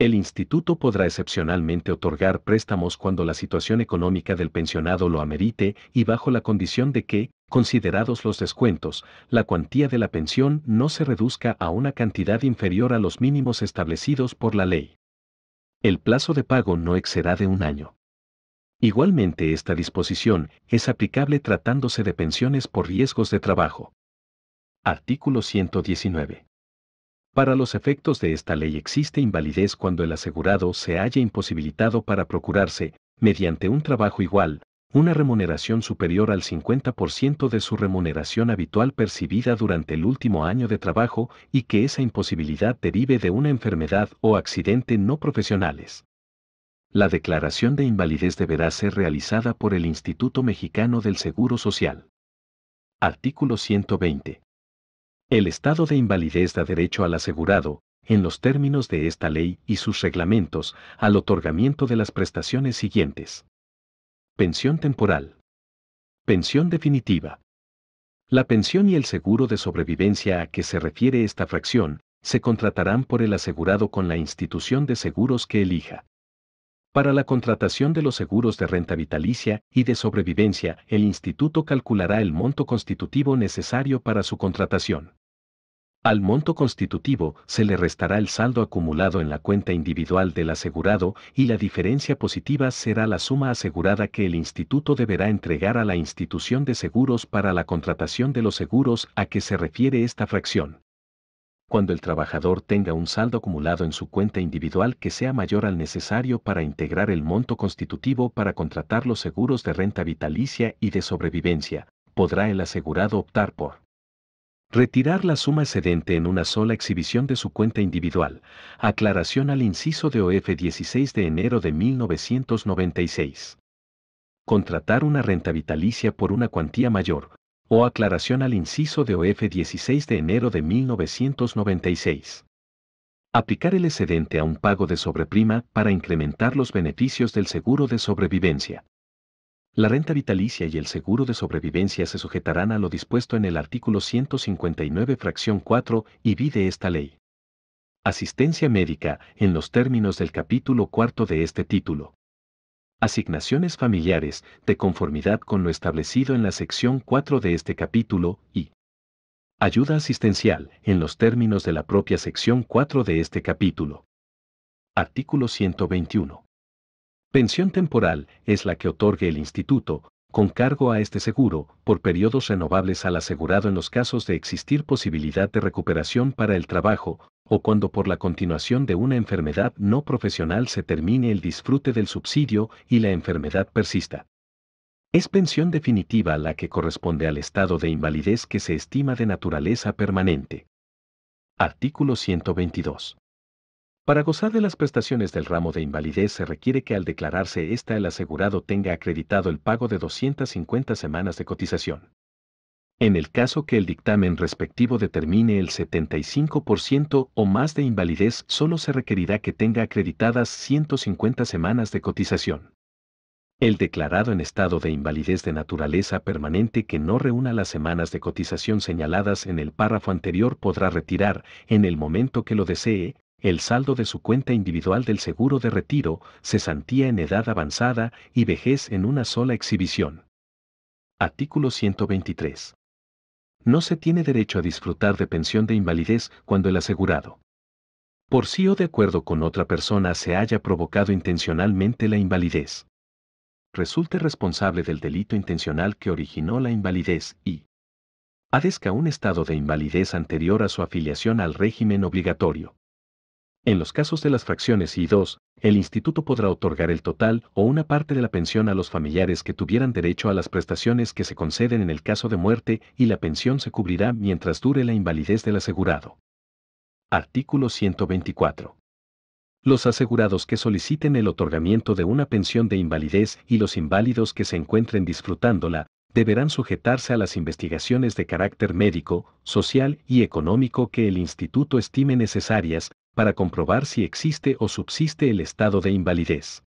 [SPEAKER 1] El instituto podrá excepcionalmente otorgar préstamos cuando la situación económica del pensionado lo amerite y bajo la condición de que, considerados los descuentos, la cuantía de la pensión no se reduzca a una cantidad inferior a los mínimos establecidos por la ley. El plazo de pago no excederá de un año. Igualmente esta disposición es aplicable tratándose de pensiones por riesgos de trabajo. Artículo 119. Para los efectos de esta ley existe invalidez cuando el asegurado se haya imposibilitado para procurarse, mediante un trabajo igual, una remuneración superior al 50% de su remuneración habitual percibida durante el último año de trabajo y que esa imposibilidad derive de una enfermedad o accidente no profesionales. La declaración de invalidez deberá ser realizada por el Instituto Mexicano del Seguro Social. Artículo 120. El estado de invalidez da derecho al asegurado, en los términos de esta ley y sus reglamentos, al otorgamiento de las prestaciones siguientes. Pensión temporal. Pensión definitiva. La pensión y el seguro de sobrevivencia a que se refiere esta fracción se contratarán por el asegurado con la institución de seguros que elija. Para la contratación de los seguros de renta vitalicia y de sobrevivencia, el instituto calculará el monto constitutivo necesario para su contratación. Al monto constitutivo se le restará el saldo acumulado en la cuenta individual del asegurado y la diferencia positiva será la suma asegurada que el instituto deberá entregar a la institución de seguros para la contratación de los seguros a que se refiere esta fracción. Cuando el trabajador tenga un saldo acumulado en su cuenta individual que sea mayor al necesario para integrar el monto constitutivo para contratar los seguros de renta vitalicia y de sobrevivencia, podrá el asegurado optar por Retirar la suma excedente en una sola exhibición de su cuenta individual. Aclaración al inciso de OF 16 de enero de 1996. Contratar una renta vitalicia por una cuantía mayor. O aclaración al inciso de OF 16 de enero de 1996. Aplicar el excedente a un pago de sobreprima para incrementar los beneficios del seguro de sobrevivencia. La renta vitalicia y el seguro de sobrevivencia se sujetarán a lo dispuesto en el artículo 159 fracción 4 y vi de esta ley. Asistencia médica, en los términos del capítulo 4 de este título. Asignaciones familiares, de conformidad con lo establecido en la sección 4 de este capítulo, y Ayuda asistencial, en los términos de la propia sección 4 de este capítulo. Artículo 121. Pensión temporal es la que otorgue el instituto, con cargo a este seguro, por periodos renovables al asegurado en los casos de existir posibilidad de recuperación para el trabajo, o cuando por la continuación de una enfermedad no profesional se termine el disfrute del subsidio y la enfermedad persista. Es pensión definitiva la que corresponde al estado de invalidez que se estima de naturaleza permanente. Artículo 122. Para gozar de las prestaciones del ramo de invalidez se requiere que al declararse esta el asegurado tenga acreditado el pago de 250 semanas de cotización. En el caso que el dictamen respectivo determine el 75% o más de invalidez, solo se requerirá que tenga acreditadas 150 semanas de cotización. El declarado en estado de invalidez de naturaleza permanente que no reúna las semanas de cotización señaladas en el párrafo anterior podrá retirar, en el momento que lo desee, el saldo de su cuenta individual del seguro de retiro, se santía en edad avanzada y vejez en una sola exhibición. Artículo 123. No se tiene derecho a disfrutar de pensión de invalidez cuando el asegurado, por sí o de acuerdo con otra persona, se haya provocado intencionalmente la invalidez, resulte responsable del delito intencional que originó la invalidez y adezca un estado de invalidez anterior a su afiliación al régimen obligatorio en los casos de las fracciones y 2, el instituto podrá otorgar el total o una parte de la pensión a los familiares que tuvieran derecho a las prestaciones que se conceden en el caso de muerte y la pensión se cubrirá mientras dure la invalidez del asegurado. Artículo 124. Los asegurados que soliciten el otorgamiento de una pensión de invalidez y los inválidos que se encuentren disfrutándola deberán sujetarse a las investigaciones de carácter médico, social y económico que el instituto estime necesarias para comprobar si existe o subsiste el estado de invalidez.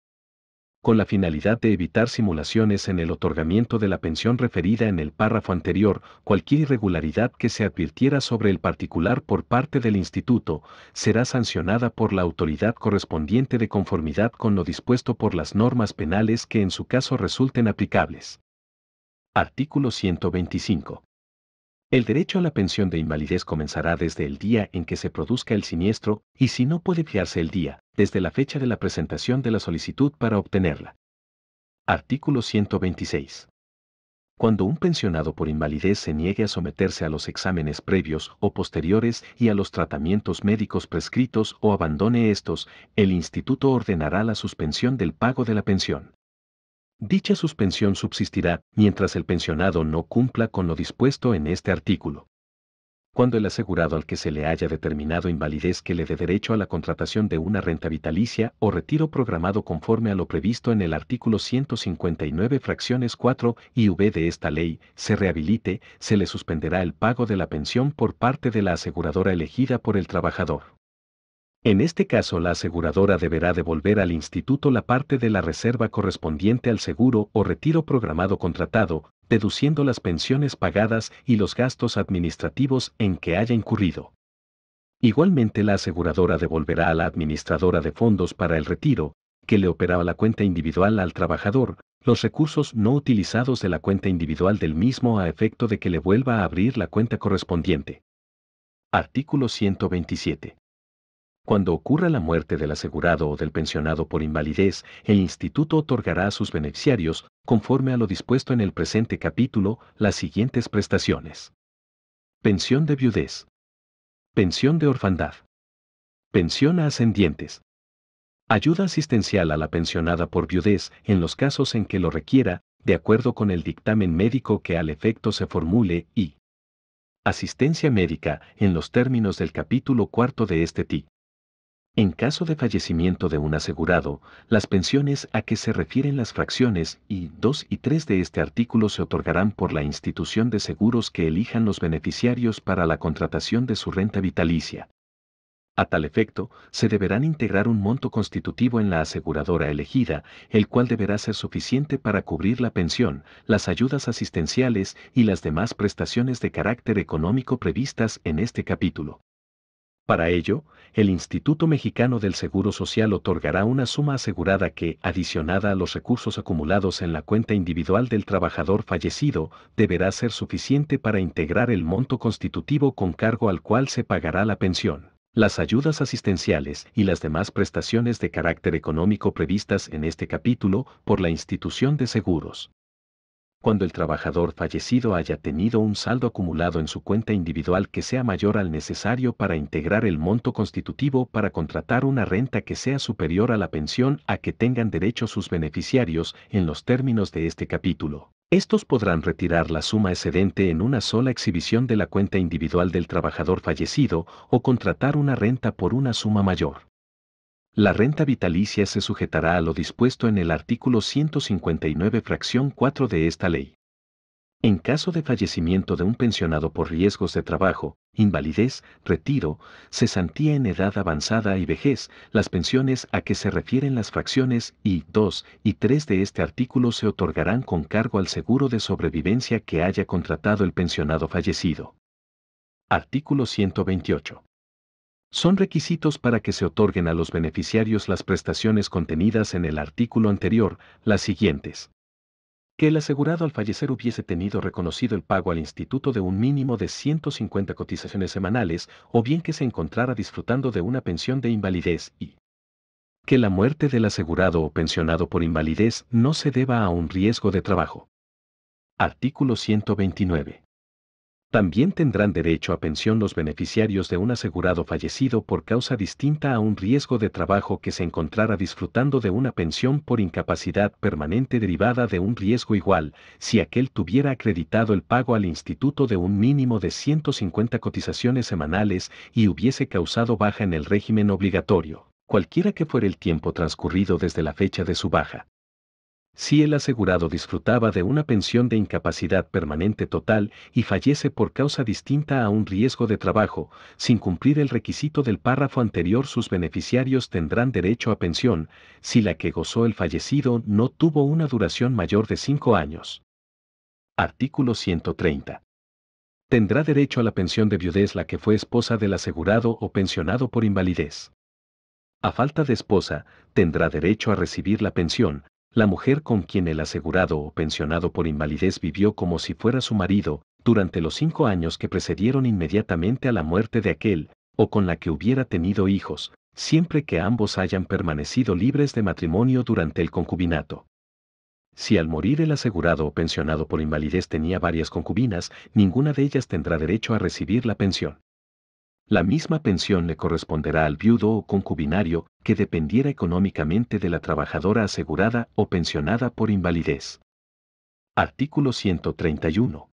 [SPEAKER 1] Con la finalidad de evitar simulaciones en el otorgamiento de la pensión referida en el párrafo anterior, cualquier irregularidad que se advirtiera sobre el particular por parte del instituto será sancionada por la autoridad correspondiente de conformidad con lo dispuesto por las normas penales que en su caso resulten aplicables. Artículo 125. El derecho a la pensión de invalidez comenzará desde el día en que se produzca el siniestro y si no puede fiarse el día, desde la fecha de la presentación de la solicitud para obtenerla. Artículo 126. Cuando un pensionado por invalidez se niegue a someterse a los exámenes previos o posteriores y a los tratamientos médicos prescritos o abandone estos, el instituto ordenará la suspensión del pago de la pensión. Dicha suspensión subsistirá mientras el pensionado no cumpla con lo dispuesto en este artículo. Cuando el asegurado al que se le haya determinado invalidez que le dé derecho a la contratación de una renta vitalicia o retiro programado conforme a lo previsto en el artículo 159 fracciones 4 y V de esta ley, se rehabilite, se le suspenderá el pago de la pensión por parte de la aseguradora elegida por el trabajador. En este caso la aseguradora deberá devolver al instituto la parte de la reserva correspondiente al seguro o retiro programado contratado, deduciendo las pensiones pagadas y los gastos administrativos en que haya incurrido. Igualmente la aseguradora devolverá a la administradora de fondos para el retiro, que le operaba la cuenta individual al trabajador, los recursos no utilizados de la cuenta individual del mismo a efecto de que le vuelva a abrir la cuenta correspondiente. Artículo 127. Cuando ocurra la muerte del asegurado o del pensionado por invalidez, el instituto otorgará a sus beneficiarios, conforme a lo dispuesto en el presente capítulo, las siguientes prestaciones. Pensión de viudez. Pensión de orfandad. Pensión a ascendientes. Ayuda asistencial a la pensionada por viudez en los casos en que lo requiera, de acuerdo con el dictamen médico que al efecto se formule y asistencia médica en los términos del capítulo cuarto de este T. En caso de fallecimiento de un asegurado, las pensiones a que se refieren las fracciones y 2 y 3 de este artículo se otorgarán por la institución de seguros que elijan los beneficiarios para la contratación de su renta vitalicia. A tal efecto, se deberán integrar un monto constitutivo en la aseguradora elegida, el cual deberá ser suficiente para cubrir la pensión, las ayudas asistenciales y las demás prestaciones de carácter económico previstas en este capítulo. Para ello, el Instituto Mexicano del Seguro Social otorgará una suma asegurada que, adicionada a los recursos acumulados en la cuenta individual del trabajador fallecido, deberá ser suficiente para integrar el monto constitutivo con cargo al cual se pagará la pensión. Las ayudas asistenciales y las demás prestaciones de carácter económico previstas en este capítulo por la institución de seguros cuando el trabajador fallecido haya tenido un saldo acumulado en su cuenta individual que sea mayor al necesario para integrar el monto constitutivo para contratar una renta que sea superior a la pensión a que tengan derecho sus beneficiarios en los términos de este capítulo. Estos podrán retirar la suma excedente en una sola exhibición de la cuenta individual del trabajador fallecido o contratar una renta por una suma mayor. La renta vitalicia se sujetará a lo dispuesto en el artículo 159 fracción 4 de esta ley. En caso de fallecimiento de un pensionado por riesgos de trabajo, invalidez, retiro, cesantía en edad avanzada y vejez, las pensiones a que se refieren las fracciones I, 2 y 3 de este artículo se otorgarán con cargo al seguro de sobrevivencia que haya contratado el pensionado fallecido. Artículo 128 son requisitos para que se otorguen a los beneficiarios las prestaciones contenidas en el artículo anterior, las siguientes. Que el asegurado al fallecer hubiese tenido reconocido el pago al instituto de un mínimo de 150 cotizaciones semanales o bien que se encontrara disfrutando de una pensión de invalidez y que la muerte del asegurado o pensionado por invalidez no se deba a un riesgo de trabajo. Artículo 129. También tendrán derecho a pensión los beneficiarios de un asegurado fallecido por causa distinta a un riesgo de trabajo que se encontrara disfrutando de una pensión por incapacidad permanente derivada de un riesgo igual, si aquel tuviera acreditado el pago al instituto de un mínimo de 150 cotizaciones semanales y hubiese causado baja en el régimen obligatorio, cualquiera que fuera el tiempo transcurrido desde la fecha de su baja si el asegurado disfrutaba de una pensión de incapacidad permanente total y fallece por causa distinta a un riesgo de trabajo, sin cumplir el requisito del párrafo anterior sus beneficiarios tendrán derecho a pensión, si la que gozó el fallecido no tuvo una duración mayor de cinco años. Artículo 130. Tendrá derecho a la pensión de viudez la que fue esposa del asegurado o pensionado por invalidez. A falta de esposa, tendrá derecho a recibir la pensión, la mujer con quien el asegurado o pensionado por invalidez vivió como si fuera su marido, durante los cinco años que precedieron inmediatamente a la muerte de aquel, o con la que hubiera tenido hijos, siempre que ambos hayan permanecido libres de matrimonio durante el concubinato. Si al morir el asegurado o pensionado por invalidez tenía varias concubinas, ninguna de ellas tendrá derecho a recibir la pensión. La misma pensión le corresponderá al viudo o concubinario que dependiera económicamente de la trabajadora asegurada o pensionada por invalidez. Artículo 131.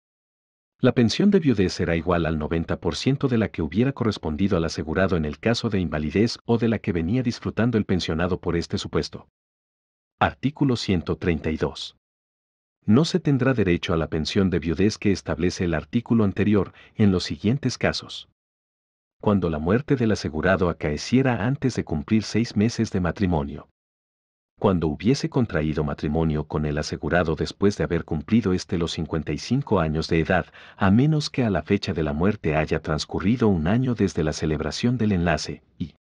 [SPEAKER 1] La pensión de viudez será igual al 90% de la que hubiera correspondido al asegurado en el caso de invalidez o de la que venía disfrutando el pensionado por este supuesto. Artículo 132. No se tendrá derecho a la pensión de viudez que establece el artículo anterior en los siguientes casos cuando la muerte del asegurado acaeciera antes de cumplir seis meses de matrimonio. Cuando hubiese contraído matrimonio con el asegurado después de haber cumplido este los 55 años de edad, a menos que a la fecha de la muerte haya transcurrido un año desde la celebración del enlace, y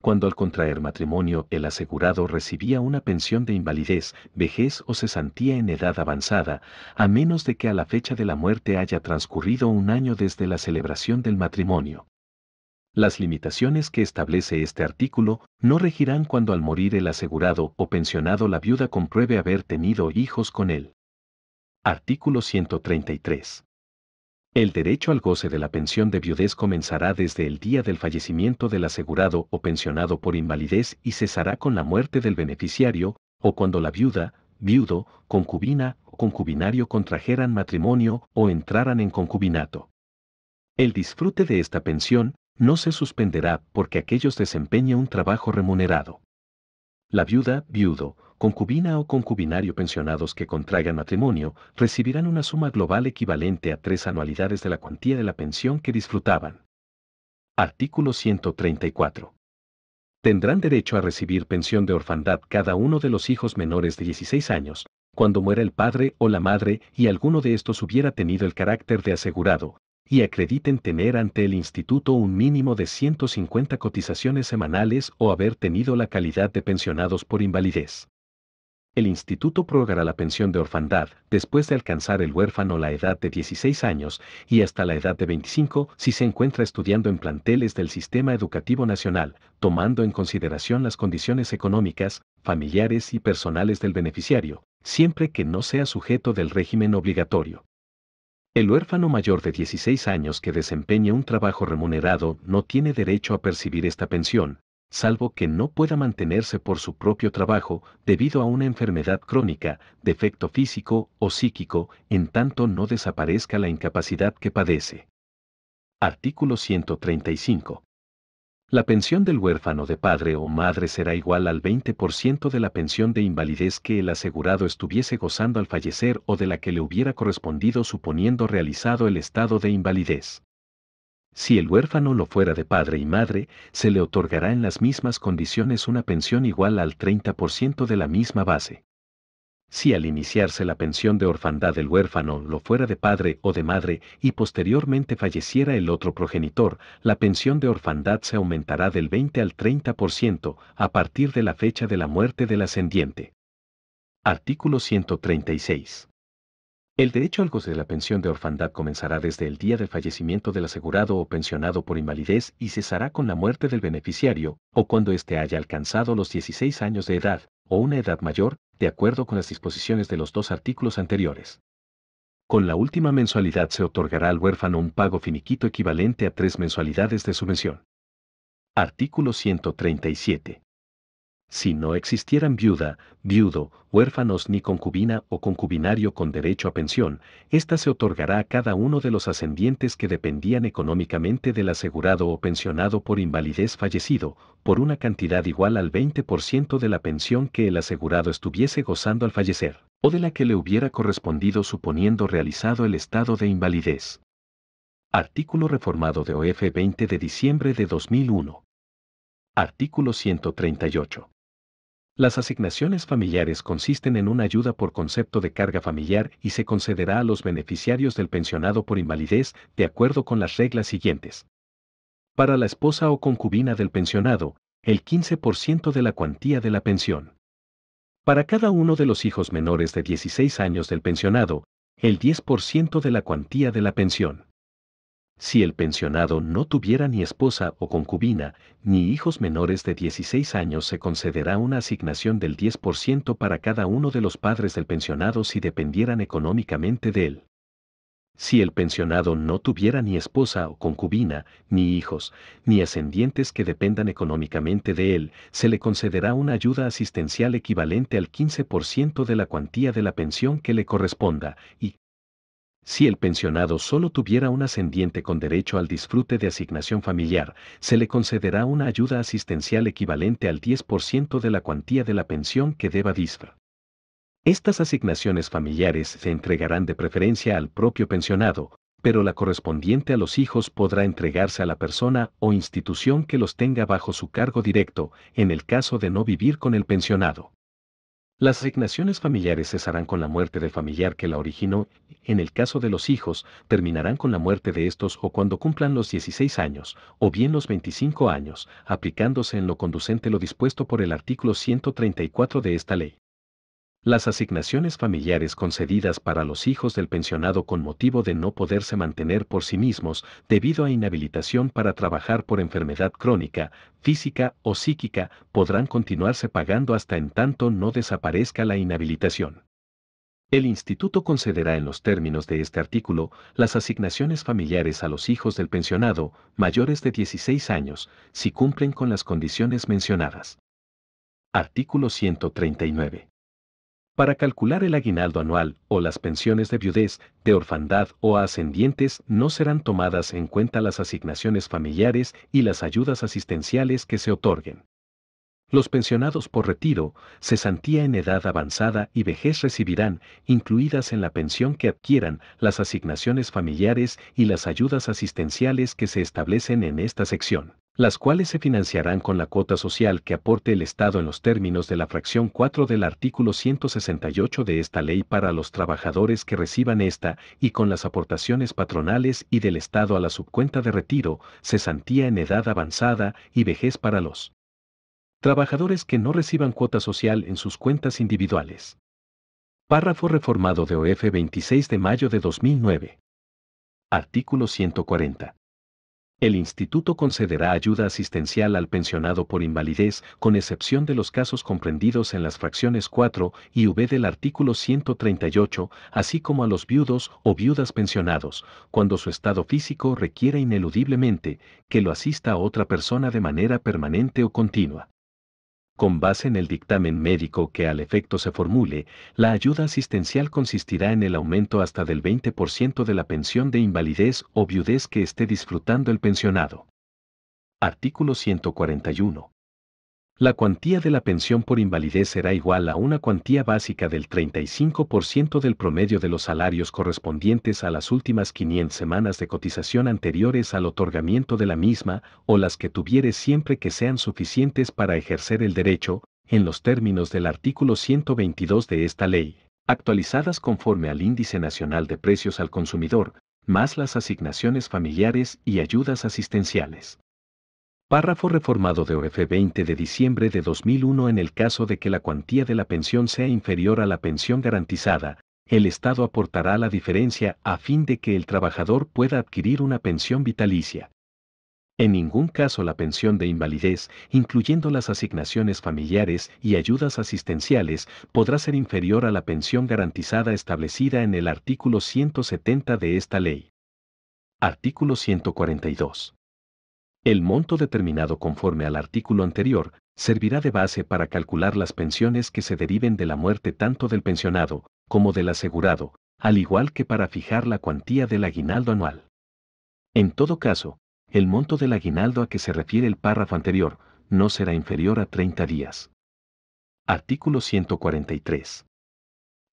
[SPEAKER 1] cuando al contraer matrimonio el asegurado recibía una pensión de invalidez, vejez o cesantía en edad avanzada, a menos de que a la fecha de la muerte haya transcurrido un año desde la celebración del matrimonio. Las limitaciones que establece este artículo no regirán cuando al morir el asegurado o pensionado la viuda compruebe haber tenido hijos con él. Artículo 133. El derecho al goce de la pensión de viudez comenzará desde el día del fallecimiento del asegurado o pensionado por invalidez y cesará con la muerte del beneficiario, o cuando la viuda, viudo, concubina o concubinario contrajeran matrimonio o entraran en concubinato. El disfrute de esta pensión no se suspenderá porque aquellos desempeña un trabajo remunerado. La viuda, viudo, concubina o concubinario pensionados que contraigan matrimonio recibirán una suma global equivalente a tres anualidades de la cuantía de la pensión que disfrutaban. Artículo 134. Tendrán derecho a recibir pensión de orfandad cada uno de los hijos menores de 16 años, cuando muera el padre o la madre y alguno de estos hubiera tenido el carácter de asegurado, y acrediten tener ante el instituto un mínimo de 150 cotizaciones semanales o haber tenido la calidad de pensionados por invalidez. El instituto prorrogará la pensión de orfandad después de alcanzar el huérfano la edad de 16 años y hasta la edad de 25 si se encuentra estudiando en planteles del Sistema Educativo Nacional, tomando en consideración las condiciones económicas, familiares y personales del beneficiario, siempre que no sea sujeto del régimen obligatorio. El huérfano mayor de 16 años que desempeña un trabajo remunerado no tiene derecho a percibir esta pensión, salvo que no pueda mantenerse por su propio trabajo debido a una enfermedad crónica, defecto físico o psíquico, en tanto no desaparezca la incapacidad que padece. Artículo 135. La pensión del huérfano de padre o madre será igual al 20% de la pensión de invalidez que el asegurado estuviese gozando al fallecer o de la que le hubiera correspondido suponiendo realizado el estado de invalidez. Si el huérfano lo fuera de padre y madre, se le otorgará en las mismas condiciones una pensión igual al 30% de la misma base si al iniciarse la pensión de orfandad el huérfano lo fuera de padre o de madre y posteriormente falleciera el otro progenitor, la pensión de orfandad se aumentará del 20 al 30% a partir de la fecha de la muerte del ascendiente. Artículo 136. El derecho al goce de la pensión de orfandad comenzará desde el día del fallecimiento del asegurado o pensionado por invalidez y cesará con la muerte del beneficiario, o cuando éste haya alcanzado los 16 años de edad, o una edad mayor, de acuerdo con las disposiciones de los dos artículos anteriores. Con la última mensualidad se otorgará al huérfano un pago finiquito equivalente a tres mensualidades de subvención. Artículo 137 si no existieran viuda, viudo, huérfanos ni concubina o concubinario con derecho a pensión, ésta se otorgará a cada uno de los ascendientes que dependían económicamente del asegurado o pensionado por invalidez fallecido, por una cantidad igual al 20% de la pensión que el asegurado estuviese gozando al fallecer, o de la que le hubiera correspondido suponiendo realizado el estado de invalidez. Artículo reformado de OF 20 de diciembre de 2001. Artículo 138. Las asignaciones familiares consisten en una ayuda por concepto de carga familiar y se concederá a los beneficiarios del pensionado por invalidez de acuerdo con las reglas siguientes. Para la esposa o concubina del pensionado, el 15% de la cuantía de la pensión. Para cada uno de los hijos menores de 16 años del pensionado, el 10% de la cuantía de la pensión si el pensionado no tuviera ni esposa o concubina, ni hijos menores de 16 años, se concederá una asignación del 10% para cada uno de los padres del pensionado si dependieran económicamente de él. Si el pensionado no tuviera ni esposa o concubina, ni hijos, ni ascendientes que dependan económicamente de él, se le concederá una ayuda asistencial equivalente al 15% de la cuantía de la pensión que le corresponda, y, si el pensionado solo tuviera un ascendiente con derecho al disfrute de asignación familiar, se le concederá una ayuda asistencial equivalente al 10% de la cuantía de la pensión que deba disfrutar. Estas asignaciones familiares se entregarán de preferencia al propio pensionado, pero la correspondiente a los hijos podrá entregarse a la persona o institución que los tenga bajo su cargo directo, en el caso de no vivir con el pensionado. Las asignaciones familiares cesarán con la muerte del familiar que la originó, en el caso de los hijos, terminarán con la muerte de estos o cuando cumplan los 16 años, o bien los 25 años, aplicándose en lo conducente lo dispuesto por el artículo 134 de esta ley. Las asignaciones familiares concedidas para los hijos del pensionado con motivo de no poderse mantener por sí mismos debido a inhabilitación para trabajar por enfermedad crónica, física o psíquica podrán continuarse pagando hasta en tanto no desaparezca la inhabilitación. El instituto concederá en los términos de este artículo las asignaciones familiares a los hijos del pensionado mayores de 16 años si cumplen con las condiciones mencionadas. Artículo 139. Para calcular el aguinaldo anual o las pensiones de viudez, de orfandad o ascendientes no serán tomadas en cuenta las asignaciones familiares y las ayudas asistenciales que se otorguen. Los pensionados por retiro, cesantía en edad avanzada y vejez recibirán, incluidas en la pensión que adquieran, las asignaciones familiares y las ayudas asistenciales que se establecen en esta sección, las cuales se financiarán con la cuota social que aporte el Estado en los términos de la fracción 4 del artículo 168 de esta ley para los trabajadores que reciban esta y con las aportaciones patronales y del Estado a la subcuenta de retiro, cesantía en edad avanzada y vejez para los Trabajadores que no reciban cuota social en sus cuentas individuales. Párrafo reformado de OF 26 de mayo de 2009. Artículo 140. El instituto concederá ayuda asistencial al pensionado por invalidez, con excepción de los casos comprendidos en las fracciones 4 y V del artículo 138, así como a los viudos o viudas pensionados, cuando su estado físico requiera ineludiblemente que lo asista a otra persona de manera permanente o continua. Con base en el dictamen médico que al efecto se formule, la ayuda asistencial consistirá en el aumento hasta del 20% de la pensión de invalidez o viudez que esté disfrutando el pensionado. Artículo 141 la cuantía de la pensión por invalidez será igual a una cuantía básica del 35% del promedio de los salarios correspondientes a las últimas 500 semanas de cotización anteriores al otorgamiento de la misma o las que tuviere siempre que sean suficientes para ejercer el derecho, en los términos del artículo 122 de esta ley, actualizadas conforme al Índice Nacional de Precios al Consumidor, más las asignaciones familiares y ayudas asistenciales. Párrafo reformado de OFE 20 de diciembre de 2001 En el caso de que la cuantía de la pensión sea inferior a la pensión garantizada, el Estado aportará la diferencia a fin de que el trabajador pueda adquirir una pensión vitalicia. En ningún caso la pensión de invalidez, incluyendo las asignaciones familiares y ayudas asistenciales, podrá ser inferior a la pensión garantizada establecida en el artículo 170 de esta ley. Artículo 142. El monto determinado conforme al artículo anterior servirá de base para calcular las pensiones que se deriven de la muerte tanto del pensionado como del asegurado, al igual que para fijar la cuantía del aguinaldo anual. En todo caso, el monto del aguinaldo a que se refiere el párrafo anterior no será inferior a 30 días. Artículo 143.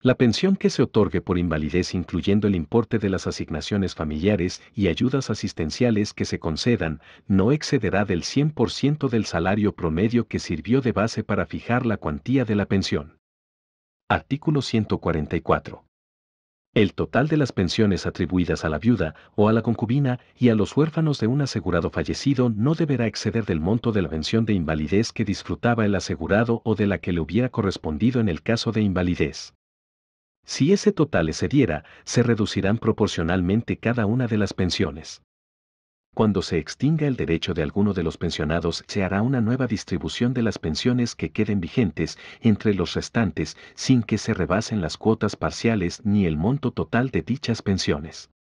[SPEAKER 1] La pensión que se otorgue por invalidez incluyendo el importe de las asignaciones familiares y ayudas asistenciales que se concedan no excederá del 100% del salario promedio que sirvió de base para fijar la cuantía de la pensión. Artículo 144. El total de las pensiones atribuidas a la viuda o a la concubina y a los huérfanos de un asegurado fallecido no deberá exceder del monto de la pensión de invalidez que disfrutaba el asegurado o de la que le hubiera correspondido en el caso de invalidez. Si ese total excediera, se reducirán proporcionalmente cada una de las pensiones. Cuando se extinga el derecho de alguno de los pensionados, se hará una nueva distribución de las pensiones que queden vigentes entre los restantes sin que se rebasen las cuotas parciales ni el monto total de dichas pensiones.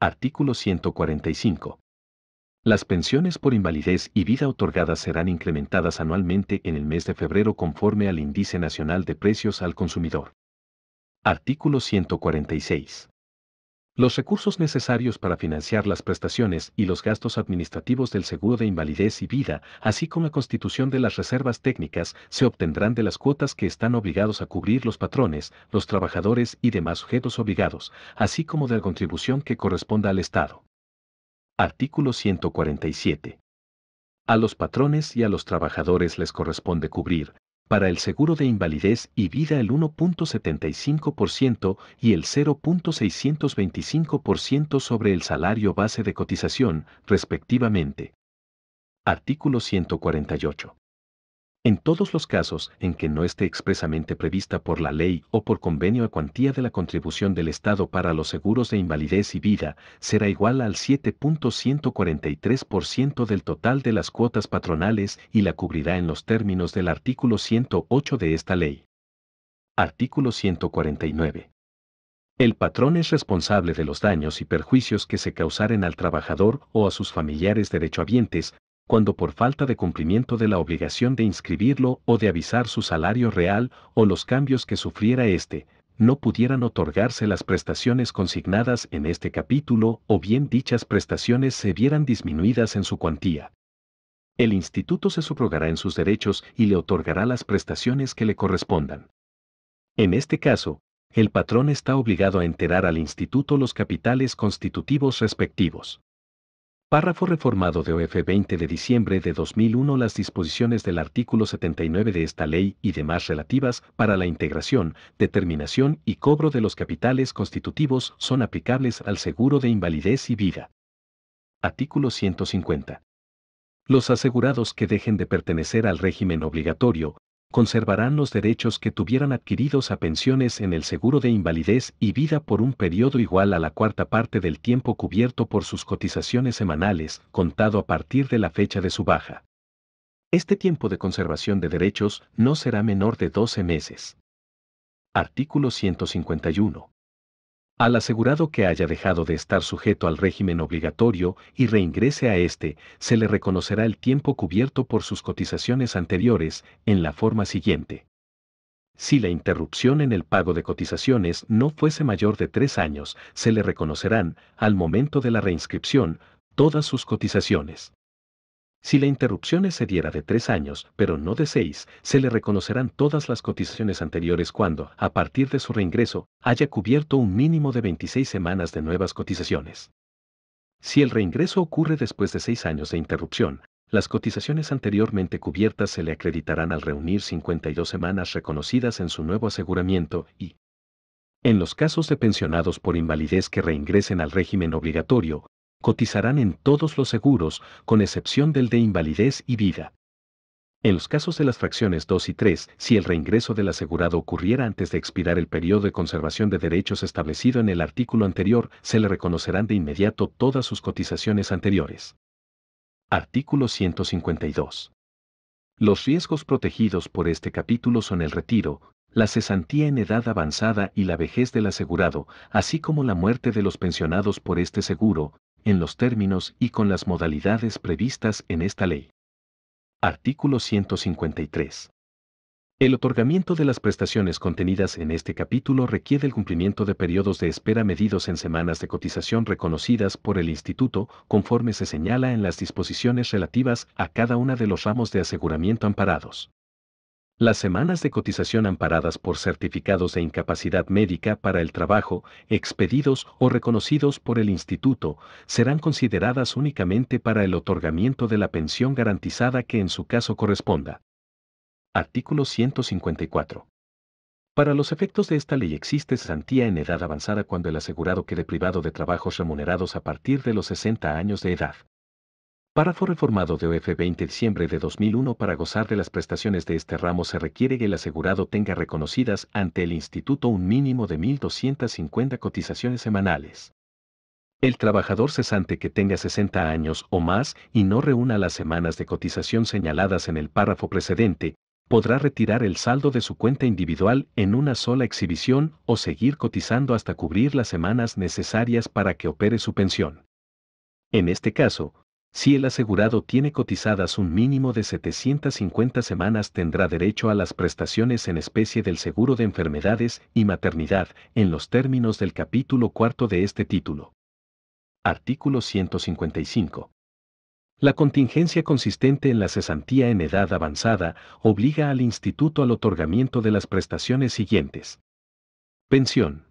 [SPEAKER 1] Artículo 145. Las pensiones por invalidez y vida otorgadas serán incrementadas anualmente en el mes de febrero conforme al Índice Nacional de Precios al Consumidor. Artículo 146. Los recursos necesarios para financiar las prestaciones y los gastos administrativos del seguro de invalidez y vida, así como la constitución de las reservas técnicas, se obtendrán de las cuotas que están obligados a cubrir los patrones, los trabajadores y demás sujetos obligados, así como de la contribución que corresponda al Estado. Artículo 147. A los patrones y a los trabajadores les corresponde cubrir, para el seguro de invalidez y vida el 1.75% y el 0.625% sobre el salario base de cotización, respectivamente. Artículo 148 en todos los casos en que no esté expresamente prevista por la ley o por convenio a cuantía de la contribución del Estado para los seguros de invalidez y vida, será igual al 7.143% del total de las cuotas patronales y la cubrirá en los términos del artículo 108 de esta ley. Artículo 149. El patrón es responsable de los daños y perjuicios que se causaren al trabajador o a sus familiares derechohabientes cuando por falta de cumplimiento de la obligación de inscribirlo o de avisar su salario real o los cambios que sufriera éste, no pudieran otorgarse las prestaciones consignadas en este capítulo o bien dichas prestaciones se vieran disminuidas en su cuantía. El instituto se subrogará en sus derechos y le otorgará las prestaciones que le correspondan. En este caso, el patrón está obligado a enterar al instituto los capitales constitutivos respectivos. Párrafo reformado de OF 20 de diciembre de 2001 Las disposiciones del artículo 79 de esta ley y demás relativas para la integración, determinación y cobro de los capitales constitutivos son aplicables al seguro de invalidez y vida. Artículo 150. Los asegurados que dejen de pertenecer al régimen obligatorio, conservarán los derechos que tuvieran adquiridos a pensiones en el seguro de invalidez y vida por un periodo igual a la cuarta parte del tiempo cubierto por sus cotizaciones semanales, contado a partir de la fecha de su baja. Este tiempo de conservación de derechos no será menor de 12 meses. Artículo 151. Al asegurado que haya dejado de estar sujeto al régimen obligatorio y reingrese a este, se le reconocerá el tiempo cubierto por sus cotizaciones anteriores en la forma siguiente. Si la interrupción en el pago de cotizaciones no fuese mayor de tres años, se le reconocerán, al momento de la reinscripción, todas sus cotizaciones. Si la interrupción excediera de tres años, pero no de seis, se le reconocerán todas las cotizaciones anteriores cuando, a partir de su reingreso, haya cubierto un mínimo de 26 semanas de nuevas cotizaciones. Si el reingreso ocurre después de seis años de interrupción, las cotizaciones anteriormente cubiertas se le acreditarán al reunir 52 semanas reconocidas en su nuevo aseguramiento y, en los casos de pensionados por invalidez que reingresen al régimen obligatorio, cotizarán en todos los seguros, con excepción del de invalidez y vida. En los casos de las fracciones 2 y 3, si el reingreso del asegurado ocurriera antes de expirar el periodo de conservación de derechos establecido en el artículo anterior, se le reconocerán de inmediato todas sus cotizaciones anteriores. Artículo 152. Los riesgos protegidos por este capítulo son el retiro, la cesantía en edad avanzada y la vejez del asegurado, así como la muerte de los pensionados por este seguro, en los términos y con las modalidades previstas en esta ley. Artículo 153. El otorgamiento de las prestaciones contenidas en este capítulo requiere el cumplimiento de periodos de espera medidos en semanas de cotización reconocidas por el Instituto, conforme se señala en las disposiciones relativas a cada una de los ramos de aseguramiento amparados. Las semanas de cotización amparadas por certificados de incapacidad médica para el trabajo, expedidos o reconocidos por el instituto, serán consideradas únicamente para el otorgamiento de la pensión garantizada que en su caso corresponda. Artículo 154. Para los efectos de esta ley existe cesantía en edad avanzada cuando el asegurado quede privado de trabajos remunerados a partir de los 60 años de edad. Párrafo reformado de 20 de diciembre de 2001 Para gozar de las prestaciones de este ramo se requiere que el asegurado tenga reconocidas ante el instituto un mínimo de 1.250 cotizaciones semanales. El trabajador cesante que tenga 60 años o más y no reúna las semanas de cotización señaladas en el párrafo precedente, podrá retirar el saldo de su cuenta individual en una sola exhibición o seguir cotizando hasta cubrir las semanas necesarias para que opere su pensión. En este caso, si el asegurado tiene cotizadas un mínimo de 750 semanas tendrá derecho a las prestaciones en especie del seguro de enfermedades y maternidad en los términos del capítulo cuarto de este título. Artículo 155. La contingencia consistente en la cesantía en edad avanzada obliga al instituto al otorgamiento de las prestaciones siguientes. Pensión.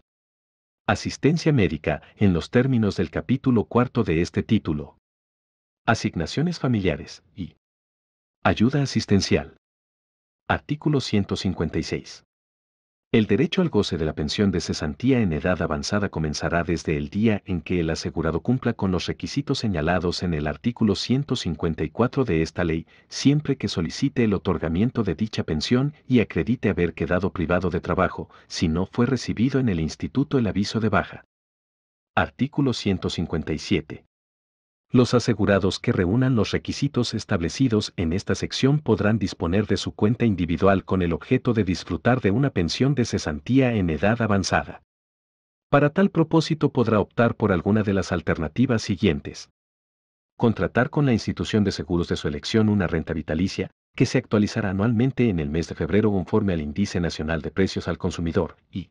[SPEAKER 1] Asistencia médica en los términos del capítulo cuarto de este título, Asignaciones familiares y Ayuda asistencial. Artículo 156. El derecho al goce de la pensión de cesantía en edad avanzada comenzará desde el día en que el asegurado cumpla con los requisitos señalados en el artículo 154 de esta ley, siempre que solicite el otorgamiento de dicha pensión y acredite haber quedado privado de trabajo, si no fue recibido en el instituto el aviso de baja. Artículo 157. Los asegurados que reúnan los requisitos establecidos en esta sección podrán disponer de su cuenta individual con el objeto de disfrutar de una pensión de cesantía en edad avanzada. Para tal propósito podrá optar por alguna de las alternativas siguientes. Contratar con la institución de seguros de su elección una renta vitalicia, que se actualizará anualmente en el mes de febrero conforme al Índice Nacional de Precios al Consumidor, y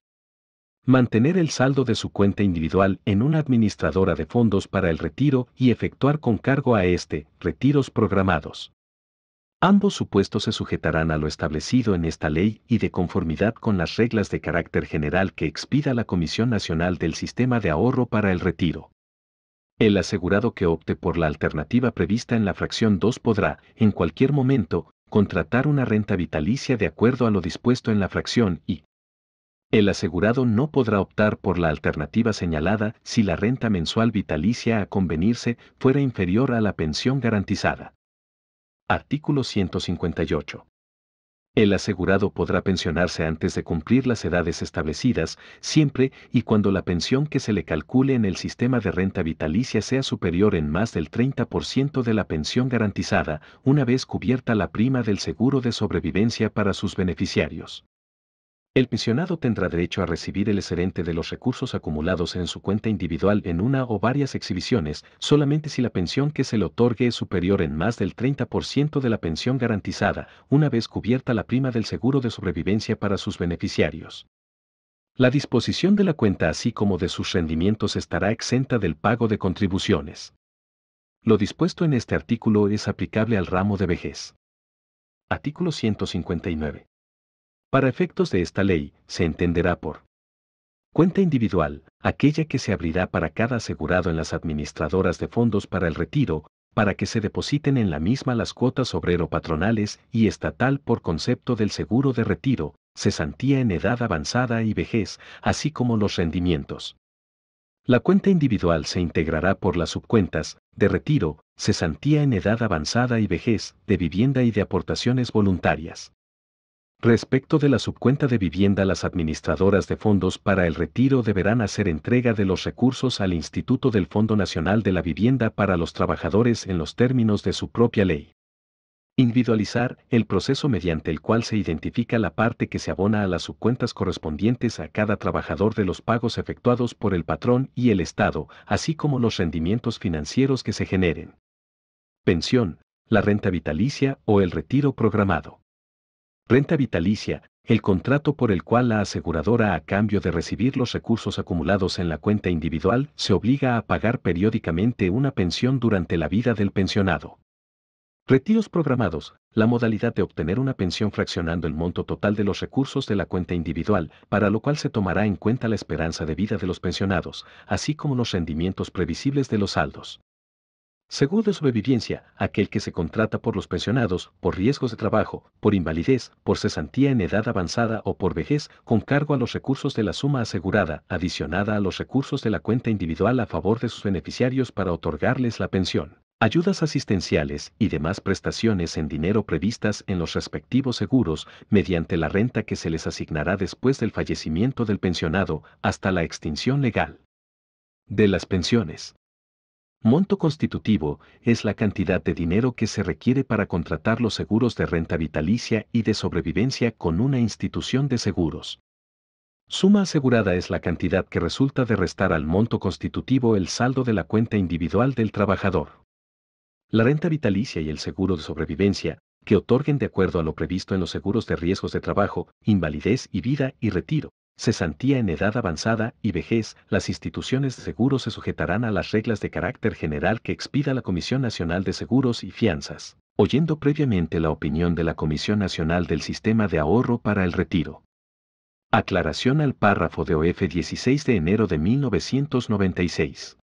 [SPEAKER 1] mantener el saldo de su cuenta individual en una administradora de fondos para el retiro y efectuar con cargo a este retiros programados. Ambos supuestos se sujetarán a lo establecido en esta ley y de conformidad con las reglas de carácter general que expida la Comisión Nacional del Sistema de Ahorro para el Retiro. El asegurado que opte por la alternativa prevista en la fracción 2 podrá, en cualquier momento, contratar una renta vitalicia de acuerdo a lo dispuesto en la fracción y, el asegurado no podrá optar por la alternativa señalada si la renta mensual vitalicia a convenirse fuera inferior a la pensión garantizada. Artículo 158. El asegurado podrá pensionarse antes de cumplir las edades establecidas, siempre y cuando la pensión que se le calcule en el sistema de renta vitalicia sea superior en más del 30% de la pensión garantizada, una vez cubierta la prima del seguro de sobrevivencia para sus beneficiarios. El pensionado tendrá derecho a recibir el excedente de los recursos acumulados en su cuenta individual en una o varias exhibiciones solamente si la pensión que se le otorgue es superior en más del 30% de la pensión garantizada, una vez cubierta la prima del seguro de sobrevivencia para sus beneficiarios. La disposición de la cuenta así como de sus rendimientos estará exenta del pago de contribuciones. Lo dispuesto en este artículo es aplicable al ramo de vejez. Artículo 159. Para efectos de esta ley, se entenderá por cuenta individual aquella que se abrirá para cada asegurado en las administradoras de fondos para el retiro, para que se depositen en la misma las cuotas obrero-patronales y estatal por concepto del seguro de retiro, cesantía en edad avanzada y vejez, así como los rendimientos. La cuenta individual se integrará por las subcuentas de retiro, cesantía en edad avanzada y vejez, de vivienda y de aportaciones voluntarias. Respecto de la subcuenta de vivienda, las administradoras de fondos para el retiro deberán hacer entrega de los recursos al Instituto del Fondo Nacional de la Vivienda para los Trabajadores en los términos de su propia ley. Individualizar el proceso mediante el cual se identifica la parte que se abona a las subcuentas correspondientes a cada trabajador de los pagos efectuados por el patrón y el Estado, así como los rendimientos financieros que se generen. Pensión, la renta vitalicia o el retiro programado renta vitalicia, el contrato por el cual la aseguradora a cambio de recibir los recursos acumulados en la cuenta individual se obliga a pagar periódicamente una pensión durante la vida del pensionado. Retiros programados, la modalidad de obtener una pensión fraccionando el monto total de los recursos de la cuenta individual, para lo cual se tomará en cuenta la esperanza de vida de los pensionados, así como los rendimientos previsibles de los saldos seguro de sobrevivencia, aquel que se contrata por los pensionados, por riesgos de trabajo, por invalidez, por cesantía en edad avanzada o por vejez, con cargo a los recursos de la suma asegurada, adicionada a los recursos de la cuenta individual a favor de sus beneficiarios para otorgarles la pensión, ayudas asistenciales y demás prestaciones en dinero previstas en los respectivos seguros, mediante la renta que se les asignará después del fallecimiento del pensionado hasta la extinción legal de las pensiones. Monto constitutivo es la cantidad de dinero que se requiere para contratar los seguros de renta vitalicia y de sobrevivencia con una institución de seguros. Suma asegurada es la cantidad que resulta de restar al monto constitutivo el saldo de la cuenta individual del trabajador. La renta vitalicia y el seguro de sobrevivencia, que otorguen de acuerdo a lo previsto en los seguros de riesgos de trabajo, invalidez y vida y retiro, cesantía en edad avanzada y vejez, las instituciones de seguros se sujetarán a las reglas de carácter general que expida la Comisión Nacional de Seguros y Fianzas, oyendo previamente la opinión de la Comisión Nacional del Sistema de Ahorro para el Retiro. Aclaración al párrafo de OF 16 de enero de 1996.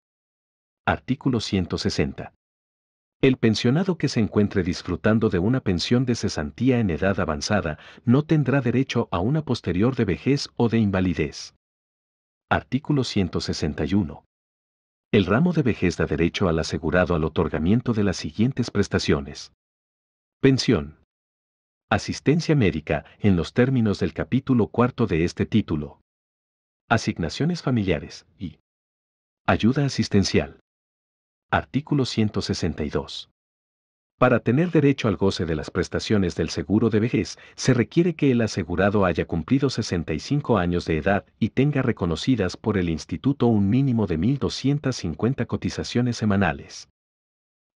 [SPEAKER 1] Artículo 160. El pensionado que se encuentre disfrutando de una pensión de cesantía en edad avanzada no tendrá derecho a una posterior de vejez o de invalidez. Artículo 161. El ramo de vejez da derecho al asegurado al otorgamiento de las siguientes prestaciones. Pensión. Asistencia médica en los términos del capítulo cuarto de este título. Asignaciones familiares y ayuda asistencial. Artículo 162. Para tener derecho al goce de las prestaciones del seguro de vejez, se requiere que el asegurado haya cumplido 65 años de edad y tenga reconocidas por el instituto un mínimo de 1.250 cotizaciones semanales.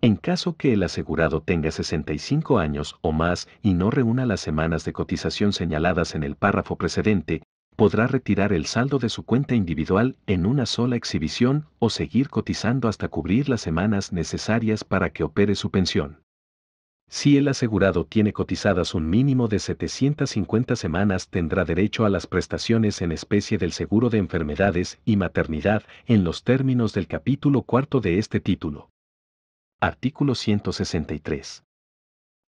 [SPEAKER 1] En caso que el asegurado tenga 65 años o más y no reúna las semanas de cotización señaladas en el párrafo precedente, podrá retirar el saldo de su cuenta individual en una sola exhibición o seguir cotizando hasta cubrir las semanas necesarias para que opere su pensión. Si el asegurado tiene cotizadas un mínimo de 750 semanas, tendrá derecho a las prestaciones en especie del seguro de enfermedades y maternidad en los términos del capítulo cuarto de este título. Artículo 163.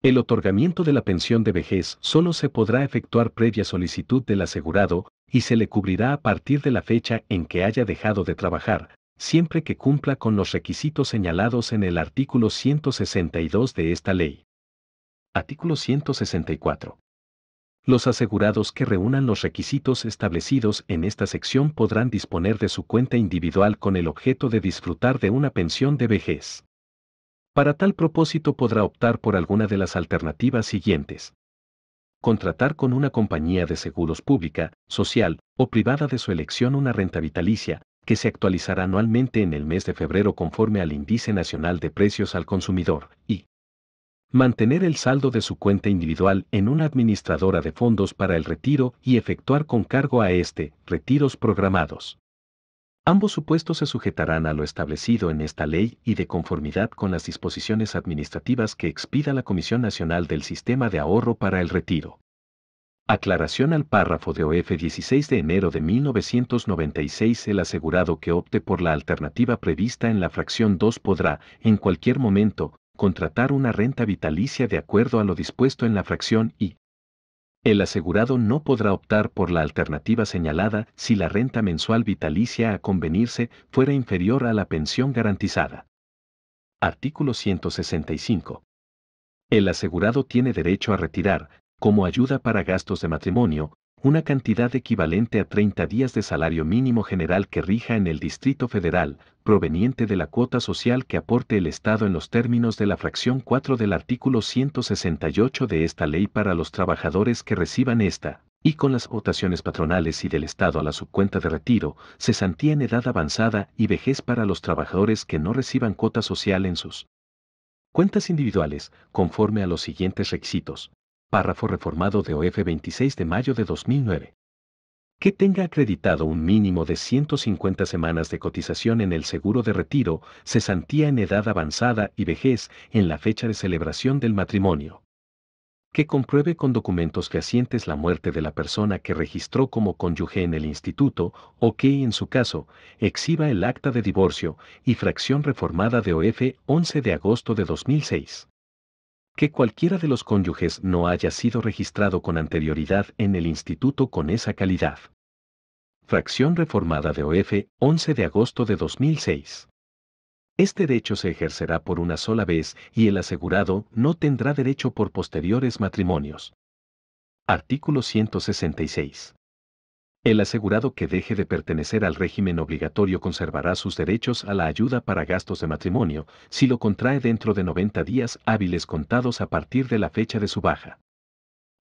[SPEAKER 1] El otorgamiento de la pensión de vejez solo se podrá efectuar previa solicitud del asegurado y se le cubrirá a partir de la fecha en que haya dejado de trabajar, siempre que cumpla con los requisitos señalados en el artículo 162 de esta ley. Artículo 164. Los asegurados que reúnan los requisitos establecidos en esta sección podrán disponer de su cuenta individual con el objeto de disfrutar de una pensión de vejez. Para tal propósito podrá optar por alguna de las alternativas siguientes contratar con una compañía de seguros pública, social o privada de su elección una renta vitalicia, que se actualizará anualmente en el mes de febrero conforme al Índice Nacional de Precios al Consumidor, y mantener el saldo de su cuenta individual en una administradora de fondos para el retiro y efectuar con cargo a este retiros programados. Ambos supuestos se sujetarán a lo establecido en esta ley y de conformidad con las disposiciones administrativas que expida la Comisión Nacional del Sistema de Ahorro para el Retiro. Aclaración al párrafo de OF 16 de enero de 1996 El asegurado que opte por la alternativa prevista en la fracción 2 podrá, en cualquier momento, contratar una renta vitalicia de acuerdo a lo dispuesto en la fracción I, el asegurado no podrá optar por la alternativa señalada si la renta mensual vitalicia a convenirse fuera inferior a la pensión garantizada. Artículo 165. El asegurado tiene derecho a retirar, como ayuda para gastos de matrimonio, una cantidad equivalente a 30 días de salario mínimo general que rija en el Distrito Federal, proveniente de la cuota social que aporte el Estado en los términos de la fracción 4 del artículo 168 de esta ley para los trabajadores que reciban esta, y con las votaciones patronales y del Estado a la subcuenta de retiro, cesantía en edad avanzada y vejez para los trabajadores que no reciban cuota social en sus cuentas individuales, conforme a los siguientes requisitos párrafo reformado de OF 26 de mayo de 2009. Que tenga acreditado un mínimo de 150 semanas de cotización en el seguro de retiro, cesantía en edad avanzada y vejez en la fecha de celebración del matrimonio. Que compruebe con documentos fehacientes la muerte de la persona que registró como cónyuge en el instituto o que, en su caso, exhiba el acta de divorcio y fracción reformada de OF 11 de agosto de 2006 que cualquiera de los cónyuges no haya sido registrado con anterioridad en el instituto con esa calidad. Fracción reformada de OF, 11 de agosto de 2006. Este derecho se ejercerá por una sola vez y el asegurado no tendrá derecho por posteriores matrimonios. Artículo 166. El asegurado que deje de pertenecer al régimen obligatorio conservará sus derechos a la ayuda para gastos de matrimonio si lo contrae dentro de 90 días hábiles contados a partir de la fecha de su baja.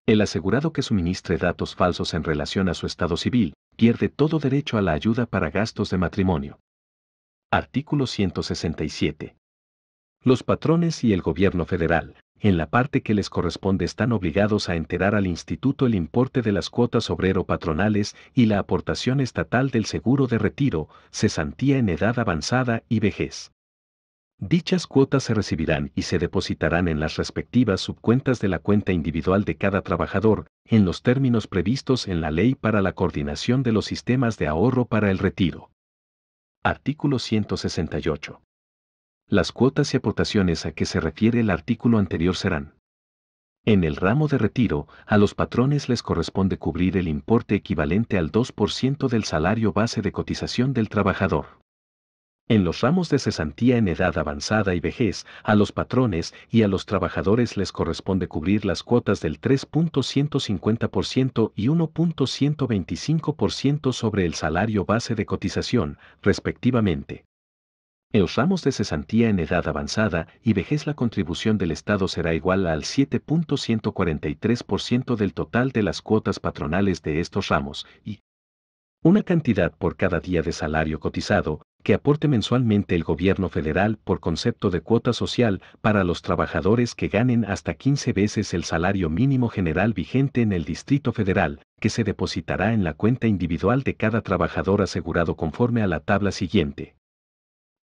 [SPEAKER 1] El asegurado que suministre datos falsos en relación a su estado civil pierde todo derecho a la ayuda para gastos de matrimonio. Artículo 167. Los patrones y el gobierno federal, en la parte que les corresponde, están obligados a enterar al instituto el importe de las cuotas obrero-patronales y la aportación estatal del seguro de retiro, cesantía en edad avanzada y vejez. Dichas cuotas se recibirán y se depositarán en las respectivas subcuentas de la cuenta individual de cada trabajador, en los términos previstos en la Ley para la Coordinación de los Sistemas de Ahorro para el Retiro. Artículo 168. Las cuotas y aportaciones a que se refiere el artículo anterior serán. En el ramo de retiro, a los patrones les corresponde cubrir el importe equivalente al 2% del salario base de cotización del trabajador. En los ramos de cesantía en edad avanzada y vejez, a los patrones y a los trabajadores les corresponde cubrir las cuotas del 3.150% y 1.125% sobre el salario base de cotización, respectivamente. En los ramos de cesantía en edad avanzada y vejez la contribución del Estado será igual al 7.143% del total de las cuotas patronales de estos ramos y una cantidad por cada día de salario cotizado que aporte mensualmente el gobierno federal por concepto de cuota social para los trabajadores que ganen hasta 15 veces el salario mínimo general vigente en el Distrito Federal, que se depositará en la cuenta individual de cada trabajador asegurado conforme a la tabla siguiente.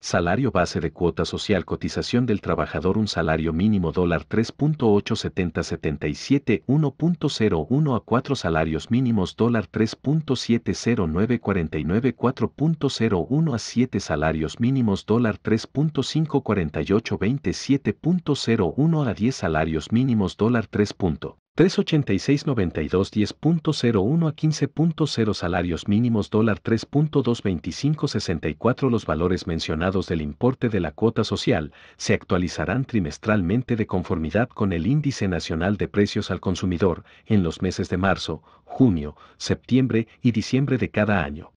[SPEAKER 1] Salario base de cuota social cotización del trabajador un salario mínimo dólar 3.87077 1.01 a 4 salarios mínimos dólar 3.70949 4.01 a 7 salarios mínimos dólar 3.54827.01 a 10 salarios mínimos dólar 3. 386.92 10.01 a 15.0 Salarios mínimos dólar 3.225.64 Los valores mencionados del importe de la cuota social se actualizarán trimestralmente de conformidad con el Índice Nacional de Precios al Consumidor en los meses de marzo, junio, septiembre y diciembre de cada año.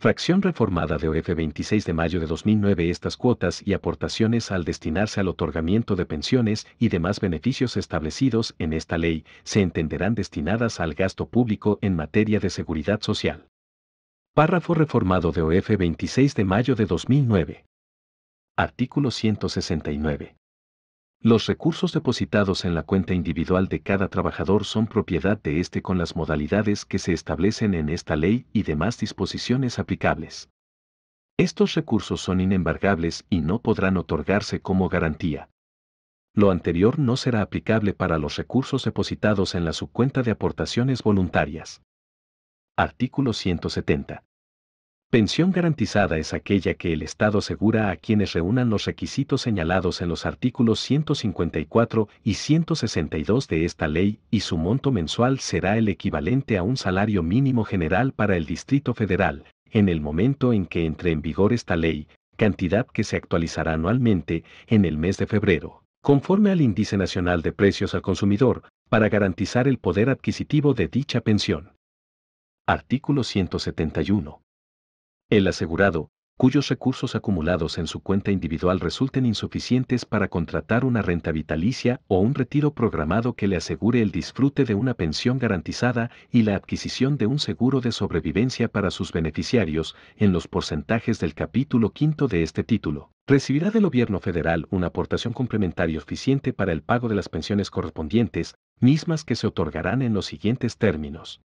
[SPEAKER 1] Fracción reformada de OF 26 de mayo de 2009 Estas cuotas y aportaciones al destinarse al otorgamiento de pensiones y demás beneficios establecidos en esta ley se entenderán destinadas al gasto público en materia de seguridad social. Párrafo reformado de OF 26 de mayo de 2009. Artículo 169. Los recursos depositados en la cuenta individual de cada trabajador son propiedad de éste con las modalidades que se establecen en esta ley y demás disposiciones aplicables. Estos recursos son inembargables y no podrán otorgarse como garantía. Lo anterior no será aplicable para los recursos depositados en la subcuenta de aportaciones voluntarias. Artículo 170. Pensión garantizada es aquella que el Estado asegura a quienes reúnan los requisitos señalados en los artículos 154 y 162 de esta ley y su monto mensual será el equivalente a un salario mínimo general para el Distrito Federal, en el momento en que entre en vigor esta ley, cantidad que se actualizará anualmente en el mes de febrero, conforme al Índice Nacional de Precios al Consumidor, para garantizar el poder adquisitivo de dicha pensión. Artículo 171 el asegurado, cuyos recursos acumulados en su cuenta individual resulten insuficientes para contratar una renta vitalicia o un retiro programado que le asegure el disfrute de una pensión garantizada y la adquisición de un seguro de sobrevivencia para sus beneficiarios en los porcentajes del capítulo quinto de este título. Recibirá del gobierno federal una aportación complementaria suficiente para el pago de las pensiones correspondientes, mismas que se otorgarán en los siguientes términos.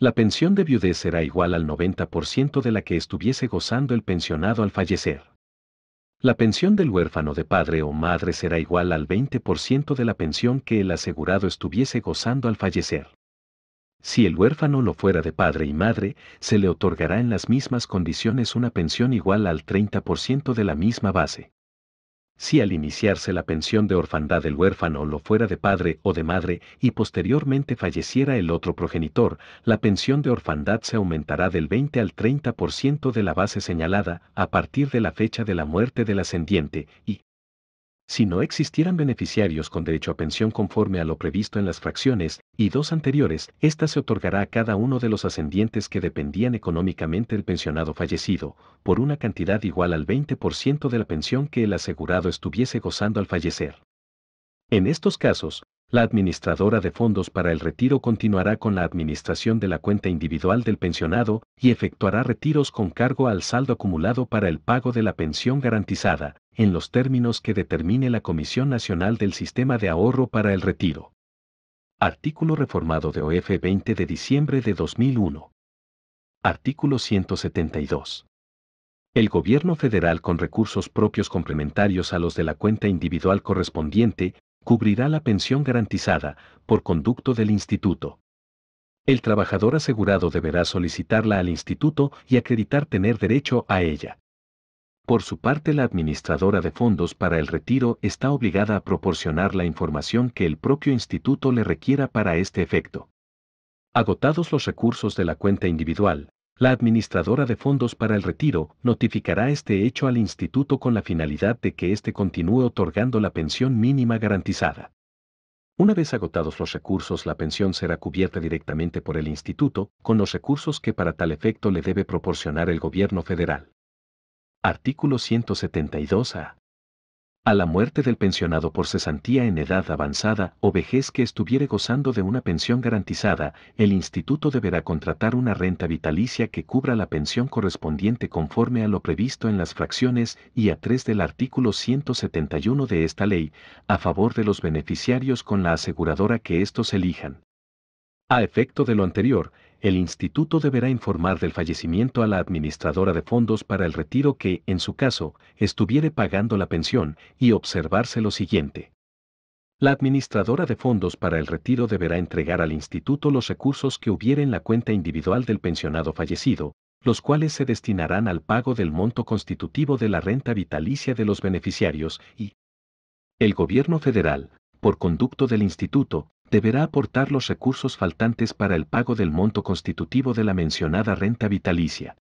[SPEAKER 1] La pensión de viudez será igual al 90% de la que estuviese gozando el pensionado al fallecer. La pensión del huérfano de padre o madre será igual al 20% de la pensión que el asegurado estuviese gozando al fallecer. Si el huérfano lo fuera de padre y madre, se le otorgará en las mismas condiciones una pensión igual al 30% de la misma base si al iniciarse la pensión de orfandad el huérfano lo fuera de padre o de madre y posteriormente falleciera el otro progenitor, la pensión de orfandad se aumentará del 20 al 30% de la base señalada a partir de la fecha de la muerte del ascendiente y, si no existieran beneficiarios con derecho a pensión conforme a lo previsto en las fracciones y dos anteriores, ésta se otorgará a cada uno de los ascendientes que dependían económicamente del pensionado fallecido, por una cantidad igual al 20% de la pensión que el asegurado estuviese gozando al fallecer. En estos casos, la administradora de fondos para el retiro continuará con la administración de la cuenta individual del pensionado y efectuará retiros con cargo al saldo acumulado para el pago de la pensión garantizada, en los términos que determine la Comisión Nacional del Sistema de Ahorro para el Retiro. Artículo reformado de OF 20 de diciembre de 2001. Artículo 172. El Gobierno federal con recursos propios complementarios a los de la cuenta individual correspondiente cubrirá la pensión garantizada por conducto del instituto. El trabajador asegurado deberá solicitarla al instituto y acreditar tener derecho a ella. Por su parte, la administradora de fondos para el retiro está obligada a proporcionar la información que el propio instituto le requiera para este efecto. Agotados los recursos de la cuenta individual, la administradora de fondos para el retiro notificará este hecho al instituto con la finalidad de que éste continúe otorgando la pensión mínima garantizada. Una vez agotados los recursos, la pensión será cubierta directamente por el instituto, con los recursos que para tal efecto le debe proporcionar el gobierno federal. Artículo 172A a la muerte del pensionado por cesantía en edad avanzada o vejez que estuviere gozando de una pensión garantizada, el instituto deberá contratar una renta vitalicia que cubra la pensión correspondiente conforme a lo previsto en las fracciones y a 3 del artículo 171 de esta ley, a favor de los beneficiarios con la aseguradora que estos elijan. A efecto de lo anterior, el instituto deberá informar del fallecimiento a la administradora de fondos para el retiro que, en su caso, estuviere pagando la pensión y observarse lo siguiente. La administradora de fondos para el retiro deberá entregar al instituto los recursos que hubiere en la cuenta individual del pensionado fallecido, los cuales se destinarán al pago del monto constitutivo de la renta vitalicia de los beneficiarios y el gobierno federal, por conducto del instituto, deberá aportar los recursos faltantes para el pago del monto constitutivo de la mencionada renta vitalicia.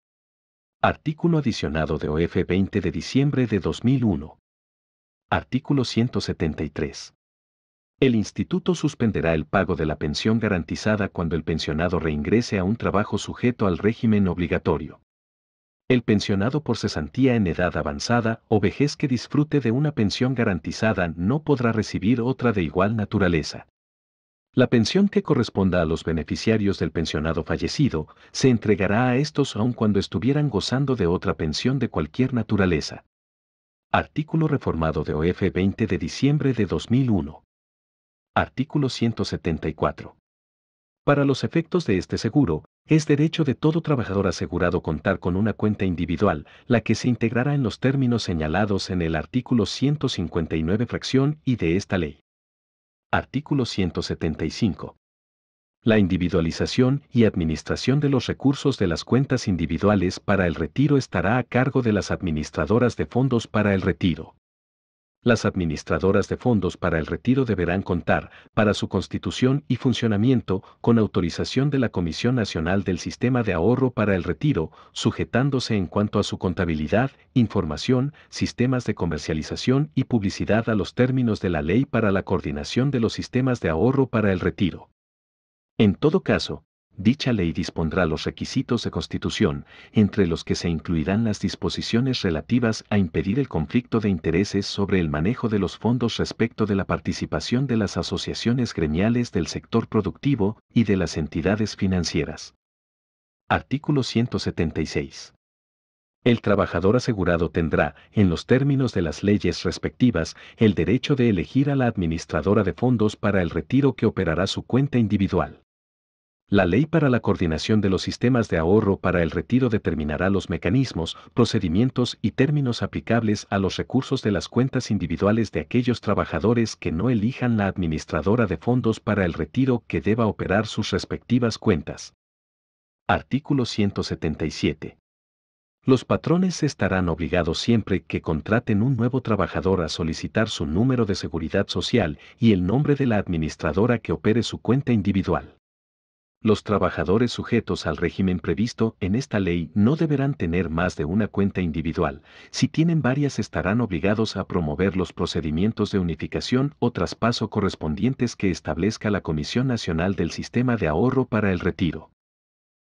[SPEAKER 1] Artículo adicionado de OF 20 de diciembre de 2001. Artículo 173. El instituto suspenderá el pago de la pensión garantizada cuando el pensionado reingrese a un trabajo sujeto al régimen obligatorio. El pensionado por cesantía en edad avanzada o vejez que disfrute de una pensión garantizada no podrá recibir otra de igual naturaleza. La pensión que corresponda a los beneficiarios del pensionado fallecido se entregará a estos aun cuando estuvieran gozando de otra pensión de cualquier naturaleza. Artículo reformado de OF 20 de diciembre de 2001. Artículo 174. Para los efectos de este seguro, es derecho de todo trabajador asegurado contar con una cuenta individual, la que se integrará en los términos señalados en el artículo 159 fracción y de esta ley artículo 175. La individualización y administración de los recursos de las cuentas individuales para el retiro estará a cargo de las administradoras de fondos para el retiro las administradoras de fondos para el retiro deberán contar, para su constitución y funcionamiento, con autorización de la Comisión Nacional del Sistema de Ahorro para el Retiro, sujetándose en cuanto a su contabilidad, información, sistemas de comercialización y publicidad a los términos de la Ley para la Coordinación de los Sistemas de Ahorro para el Retiro. En todo caso, Dicha ley dispondrá los requisitos de constitución, entre los que se incluirán las disposiciones relativas a impedir el conflicto de intereses sobre el manejo de los fondos respecto de la participación de las asociaciones gremiales del sector productivo y de las entidades financieras. Artículo 176. El trabajador asegurado tendrá, en los términos de las leyes respectivas, el derecho de elegir a la administradora de fondos para el retiro que operará su cuenta individual. La ley para la coordinación de los sistemas de ahorro para el retiro determinará los mecanismos, procedimientos y términos aplicables a los recursos de las cuentas individuales de aquellos trabajadores que no elijan la administradora de fondos para el retiro que deba operar sus respectivas cuentas. Artículo 177. Los patrones estarán obligados siempre que contraten un nuevo trabajador a solicitar su número de seguridad social y el nombre de la administradora que opere su cuenta individual los trabajadores sujetos al régimen previsto en esta ley no deberán tener más de una cuenta individual. Si tienen varias estarán obligados a promover los procedimientos de unificación o traspaso correspondientes que establezca la Comisión Nacional del Sistema de Ahorro para el Retiro.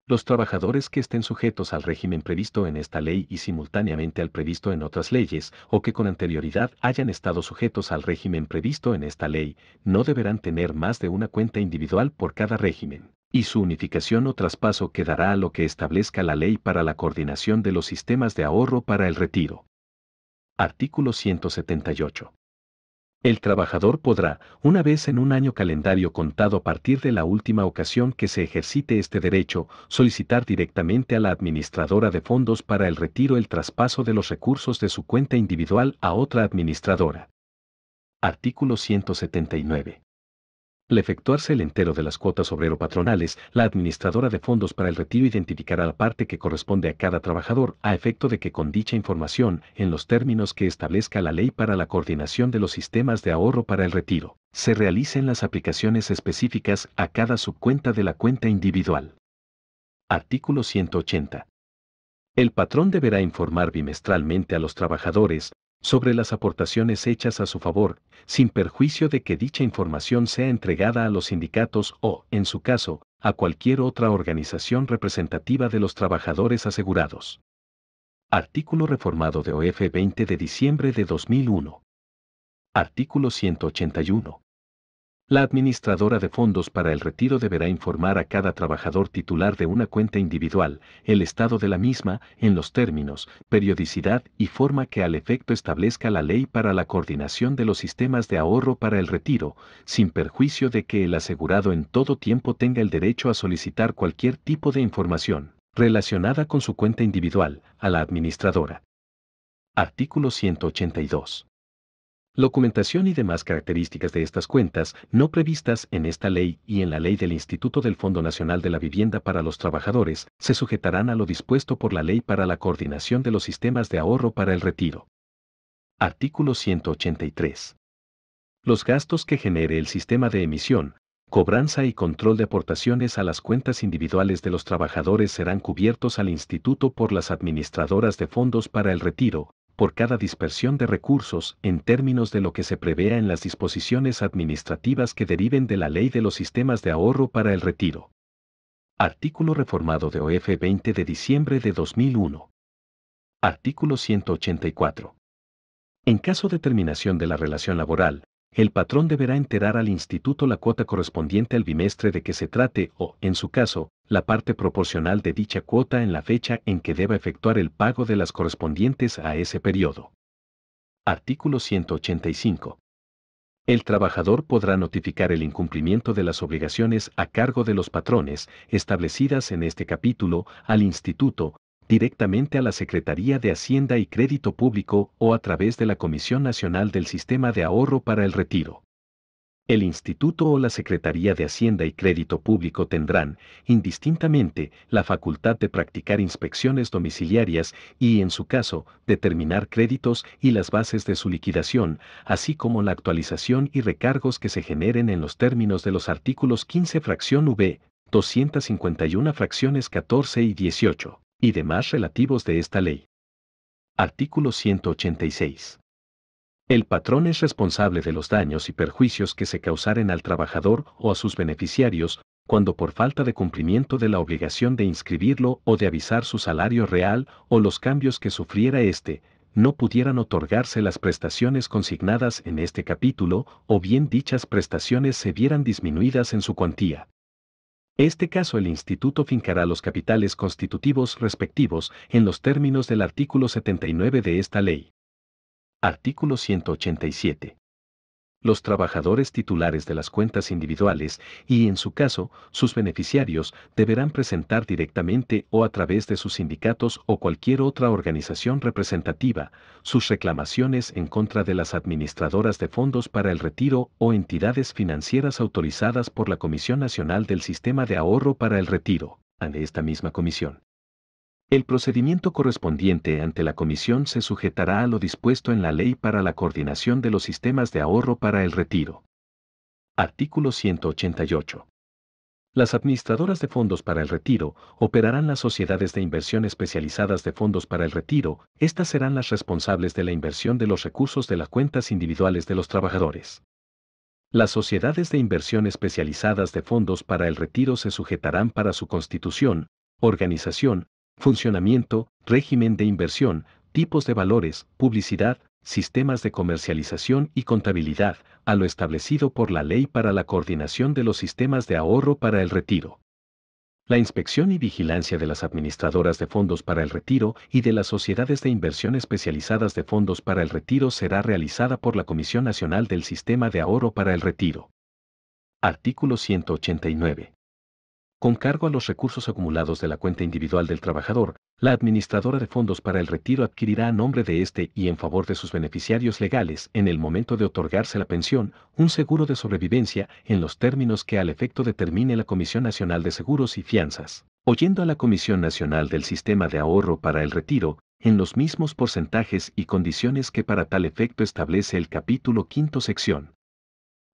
[SPEAKER 1] Los trabajadores que estén sujetos al régimen previsto en esta ley y simultáneamente al previsto en otras leyes, o que con anterioridad hayan estado sujetos al régimen previsto en esta ley, no deberán tener más de una cuenta individual por cada régimen y su unificación o traspaso quedará a lo que establezca la ley para la coordinación de los sistemas de ahorro para el retiro. Artículo 178. El trabajador podrá, una vez en un año calendario contado a partir de la última ocasión que se ejercite este derecho, solicitar directamente a la administradora de fondos para el retiro el traspaso de los recursos de su cuenta individual a otra administradora. Artículo 179. Al efectuarse el entero de las cuotas obrero-patronales, la administradora de fondos para el retiro identificará la parte que corresponde a cada trabajador a efecto de que con dicha información, en los términos que establezca la ley para la coordinación de los sistemas de ahorro para el retiro, se realicen las aplicaciones específicas a cada subcuenta de la cuenta individual. Artículo 180. El patrón deberá informar bimestralmente a los trabajadores, sobre las aportaciones hechas a su favor, sin perjuicio de que dicha información sea entregada a los sindicatos o, en su caso, a cualquier otra organización representativa de los trabajadores asegurados. Artículo reformado de OF 20 de diciembre de 2001. Artículo 181. La administradora de fondos para el retiro deberá informar a cada trabajador titular de una cuenta individual el estado de la misma en los términos, periodicidad y forma que al efecto establezca la ley para la coordinación de los sistemas de ahorro para el retiro, sin perjuicio de que el asegurado en todo tiempo tenga el derecho a solicitar cualquier tipo de información relacionada con su cuenta individual a la administradora. Artículo 182. Documentación y demás características de estas cuentas no previstas en esta ley y en la ley del Instituto del Fondo Nacional de la Vivienda para los Trabajadores se sujetarán a lo dispuesto por la Ley para la Coordinación de los Sistemas de Ahorro para el Retiro. Artículo 183. Los gastos que genere el sistema de emisión, cobranza y control de aportaciones a las cuentas individuales de los trabajadores serán cubiertos al Instituto por las administradoras de fondos para el retiro, por cada dispersión de recursos en términos de lo que se prevea en las disposiciones administrativas que deriven de la Ley de los Sistemas de Ahorro para el Retiro. Artículo reformado de OF 20 de diciembre de 2001. Artículo 184. En caso de terminación de la relación laboral, el patrón deberá enterar al instituto la cuota correspondiente al bimestre de que se trate o, en su caso, la parte proporcional de dicha cuota en la fecha en que deba efectuar el pago de las correspondientes a ese periodo. Artículo 185. El trabajador podrá notificar el incumplimiento de las obligaciones a cargo de los patrones establecidas en este capítulo al instituto directamente a la Secretaría de Hacienda y Crédito Público o a través de la Comisión Nacional del Sistema de Ahorro para el Retiro. El Instituto o la Secretaría de Hacienda y Crédito Público tendrán, indistintamente, la facultad de practicar inspecciones domiciliarias y, en su caso, determinar créditos y las bases de su liquidación, así como la actualización y recargos que se generen en los términos de los artículos 15 fracción V, 251 fracciones 14 y 18 y demás relativos de esta ley. Artículo 186. El patrón es responsable de los daños y perjuicios que se causaren al trabajador o a sus beneficiarios cuando por falta de cumplimiento de la obligación de inscribirlo o de avisar su salario real o los cambios que sufriera éste, no pudieran otorgarse las prestaciones consignadas en este capítulo o bien dichas prestaciones se vieran disminuidas en su cuantía este caso el Instituto fincará los capitales constitutivos respectivos en los términos del artículo 79 de esta ley. Artículo 187 los trabajadores titulares de las cuentas individuales y, en su caso, sus beneficiarios deberán presentar directamente o a través de sus sindicatos o cualquier otra organización representativa sus reclamaciones en contra de las administradoras de fondos para el retiro o entidades financieras autorizadas por la Comisión Nacional del Sistema de Ahorro para el Retiro, ante esta misma comisión el procedimiento correspondiente ante la Comisión se sujetará a lo dispuesto en la Ley para la Coordinación de los Sistemas de Ahorro para el Retiro. Artículo 188. Las administradoras de fondos para el retiro operarán las sociedades de inversión especializadas de fondos para el retiro, estas serán las responsables de la inversión de los recursos de las cuentas individuales de los trabajadores. Las sociedades de inversión especializadas de fondos para el retiro se sujetarán para su constitución, organización, funcionamiento, régimen de inversión, tipos de valores, publicidad, sistemas de comercialización y contabilidad, a lo establecido por la Ley para la Coordinación de los Sistemas de Ahorro para el Retiro. La inspección y vigilancia de las administradoras de fondos para el retiro y de las sociedades de inversión especializadas de fondos para el retiro será realizada por la Comisión Nacional del Sistema de Ahorro para el Retiro. Artículo 189 con cargo a los recursos acumulados de la cuenta individual del trabajador, la administradora de fondos para el retiro adquirirá a nombre de éste y en favor de sus beneficiarios legales en el momento de otorgarse la pensión un seguro de sobrevivencia en los términos que al efecto determine la Comisión Nacional de Seguros y Fianzas, oyendo a la Comisión Nacional del Sistema de Ahorro para el Retiro, en los mismos porcentajes y condiciones que para tal efecto establece el capítulo quinto sección.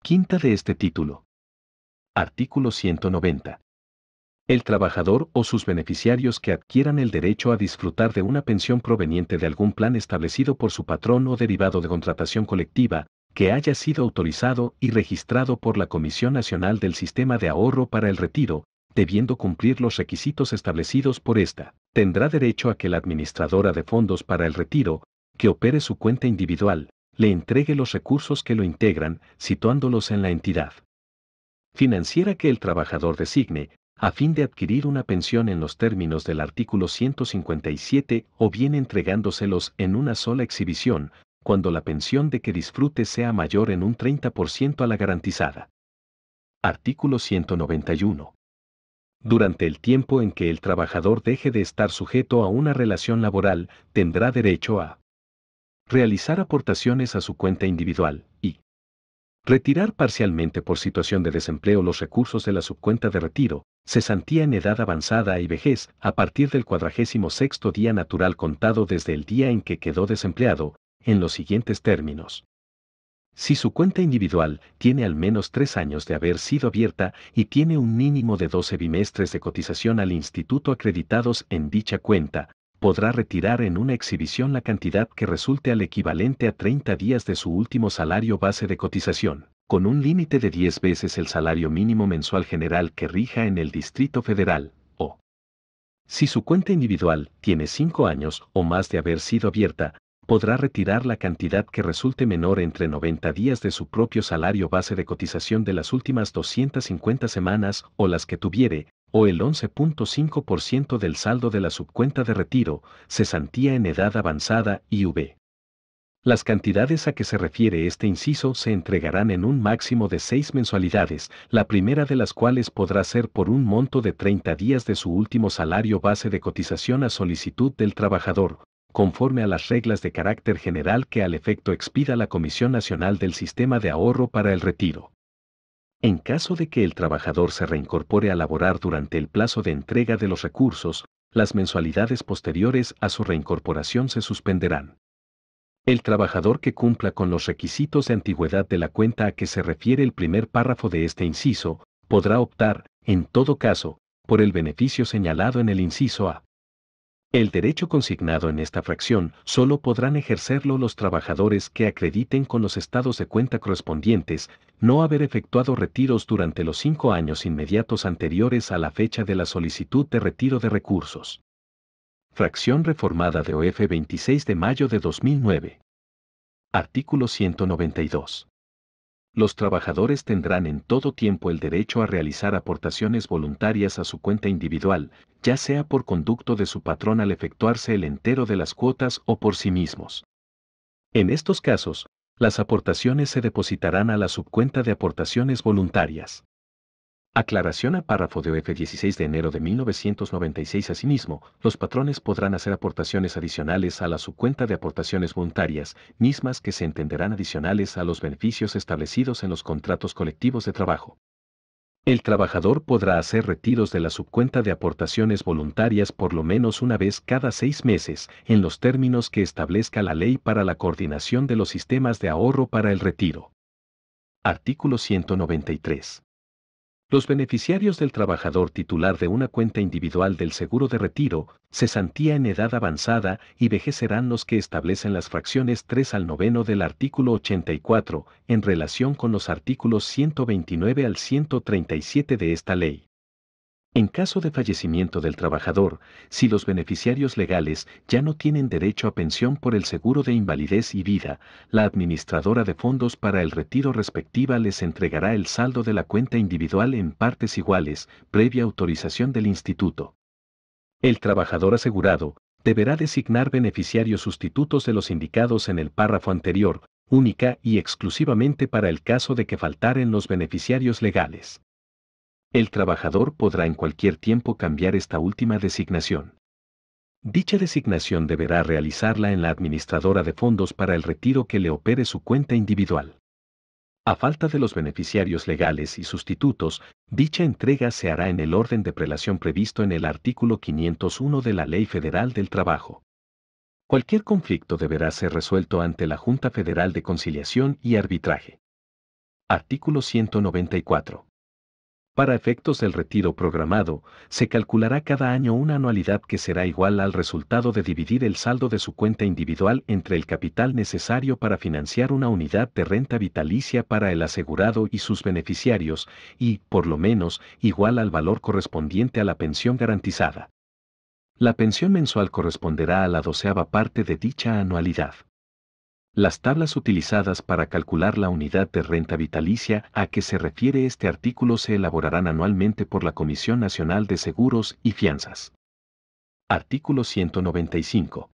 [SPEAKER 1] Quinta de este título. Artículo 190 el trabajador o sus beneficiarios que adquieran el derecho a disfrutar de una pensión proveniente de algún plan establecido por su patrón o derivado de contratación colectiva, que haya sido autorizado y registrado por la Comisión Nacional del Sistema de Ahorro para el Retiro, debiendo cumplir los requisitos establecidos por esta, tendrá derecho a que la administradora de fondos para el retiro, que opere su cuenta individual, le entregue los recursos que lo integran, situándolos en la entidad financiera que el trabajador designe, a fin de adquirir una pensión en los términos del artículo 157 o bien entregándoselos en una sola exhibición, cuando la pensión de que disfrute sea mayor en un 30% a la garantizada. Artículo 191. Durante el tiempo en que el trabajador deje de estar sujeto a una relación laboral, tendrá derecho a realizar aportaciones a su cuenta individual y retirar parcialmente por situación de desempleo los recursos de la subcuenta de retiro, sentía en edad avanzada y vejez, a partir del cuadragésimo sexto día natural contado desde el día en que quedó desempleado, en los siguientes términos. Si su cuenta individual tiene al menos tres años de haber sido abierta y tiene un mínimo de 12 bimestres de cotización al instituto acreditados en dicha cuenta, podrá retirar en una exhibición la cantidad que resulte al equivalente a 30 días de su último salario base de cotización, con un límite de 10 veces el salario mínimo mensual general que rija en el Distrito Federal, o si su cuenta individual tiene 5 años o más de haber sido abierta, podrá retirar la cantidad que resulte menor entre 90 días de su propio salario base de cotización de las últimas 250 semanas o las que tuviere, o el 11.5% del saldo de la subcuenta de retiro, cesantía en edad avanzada y V. Las cantidades a que se refiere este inciso se entregarán en un máximo de seis mensualidades, la primera de las cuales podrá ser por un monto de 30 días de su último salario base de cotización a solicitud del trabajador, conforme a las reglas de carácter general que al efecto expida la Comisión Nacional del Sistema de Ahorro para el Retiro. En caso de que el trabajador se reincorpore a laborar durante el plazo de entrega de los recursos, las mensualidades posteriores a su reincorporación se suspenderán. El trabajador que cumpla con los requisitos de antigüedad de la cuenta a que se refiere el primer párrafo de este inciso, podrá optar, en todo caso, por el beneficio señalado en el inciso A. El derecho consignado en esta fracción solo podrán ejercerlo los trabajadores que acrediten con los estados de cuenta correspondientes no haber efectuado retiros durante los cinco años inmediatos anteriores a la fecha de la solicitud de retiro de recursos. Fracción reformada de OF 26 de mayo de 2009. Artículo 192 los trabajadores tendrán en todo tiempo el derecho a realizar aportaciones voluntarias a su cuenta individual, ya sea por conducto de su patrón al efectuarse el entero de las cuotas o por sí mismos. En estos casos, las aportaciones se depositarán a la subcuenta de aportaciones voluntarias. Aclaración a párrafo de OF 16 de enero de 1996. Asimismo, los patrones podrán hacer aportaciones adicionales a la subcuenta de aportaciones voluntarias, mismas que se entenderán adicionales a los beneficios establecidos en los contratos colectivos de trabajo. El trabajador podrá hacer retiros de la subcuenta de aportaciones voluntarias por lo menos una vez cada seis meses, en los términos que establezca la ley para la coordinación de los sistemas de ahorro para el retiro. Artículo 193. Los beneficiarios del trabajador titular de una cuenta individual del seguro de retiro, cesantía en edad avanzada y vejecerán los que establecen las fracciones 3 al 9 del artículo 84 en relación con los artículos 129 al 137 de esta ley. En caso de fallecimiento del trabajador, si los beneficiarios legales ya no tienen derecho a pensión por el seguro de invalidez y vida, la administradora de fondos para el retiro respectiva les entregará el saldo de la cuenta individual en partes iguales, previa autorización del instituto. El trabajador asegurado deberá designar beneficiarios sustitutos de los indicados en el párrafo anterior, única y exclusivamente para el caso de que faltaren los beneficiarios legales el trabajador podrá en cualquier tiempo cambiar esta última designación. Dicha designación deberá realizarla en la administradora de fondos para el retiro que le opere su cuenta individual. A falta de los beneficiarios legales y sustitutos, dicha entrega se hará en el orden de prelación previsto en el artículo 501 de la Ley Federal del Trabajo. Cualquier conflicto deberá ser resuelto ante la Junta Federal de Conciliación y Arbitraje. Artículo 194. Para efectos del retiro programado, se calculará cada año una anualidad que será igual al resultado de dividir el saldo de su cuenta individual entre el capital necesario para financiar una unidad de renta vitalicia para el asegurado y sus beneficiarios y, por lo menos, igual al valor correspondiente a la pensión garantizada. La pensión mensual corresponderá a la doceava parte de dicha anualidad. Las tablas utilizadas para calcular la unidad de renta vitalicia a que se refiere este artículo se elaborarán anualmente por la Comisión Nacional de Seguros y Fianzas. Artículo 195.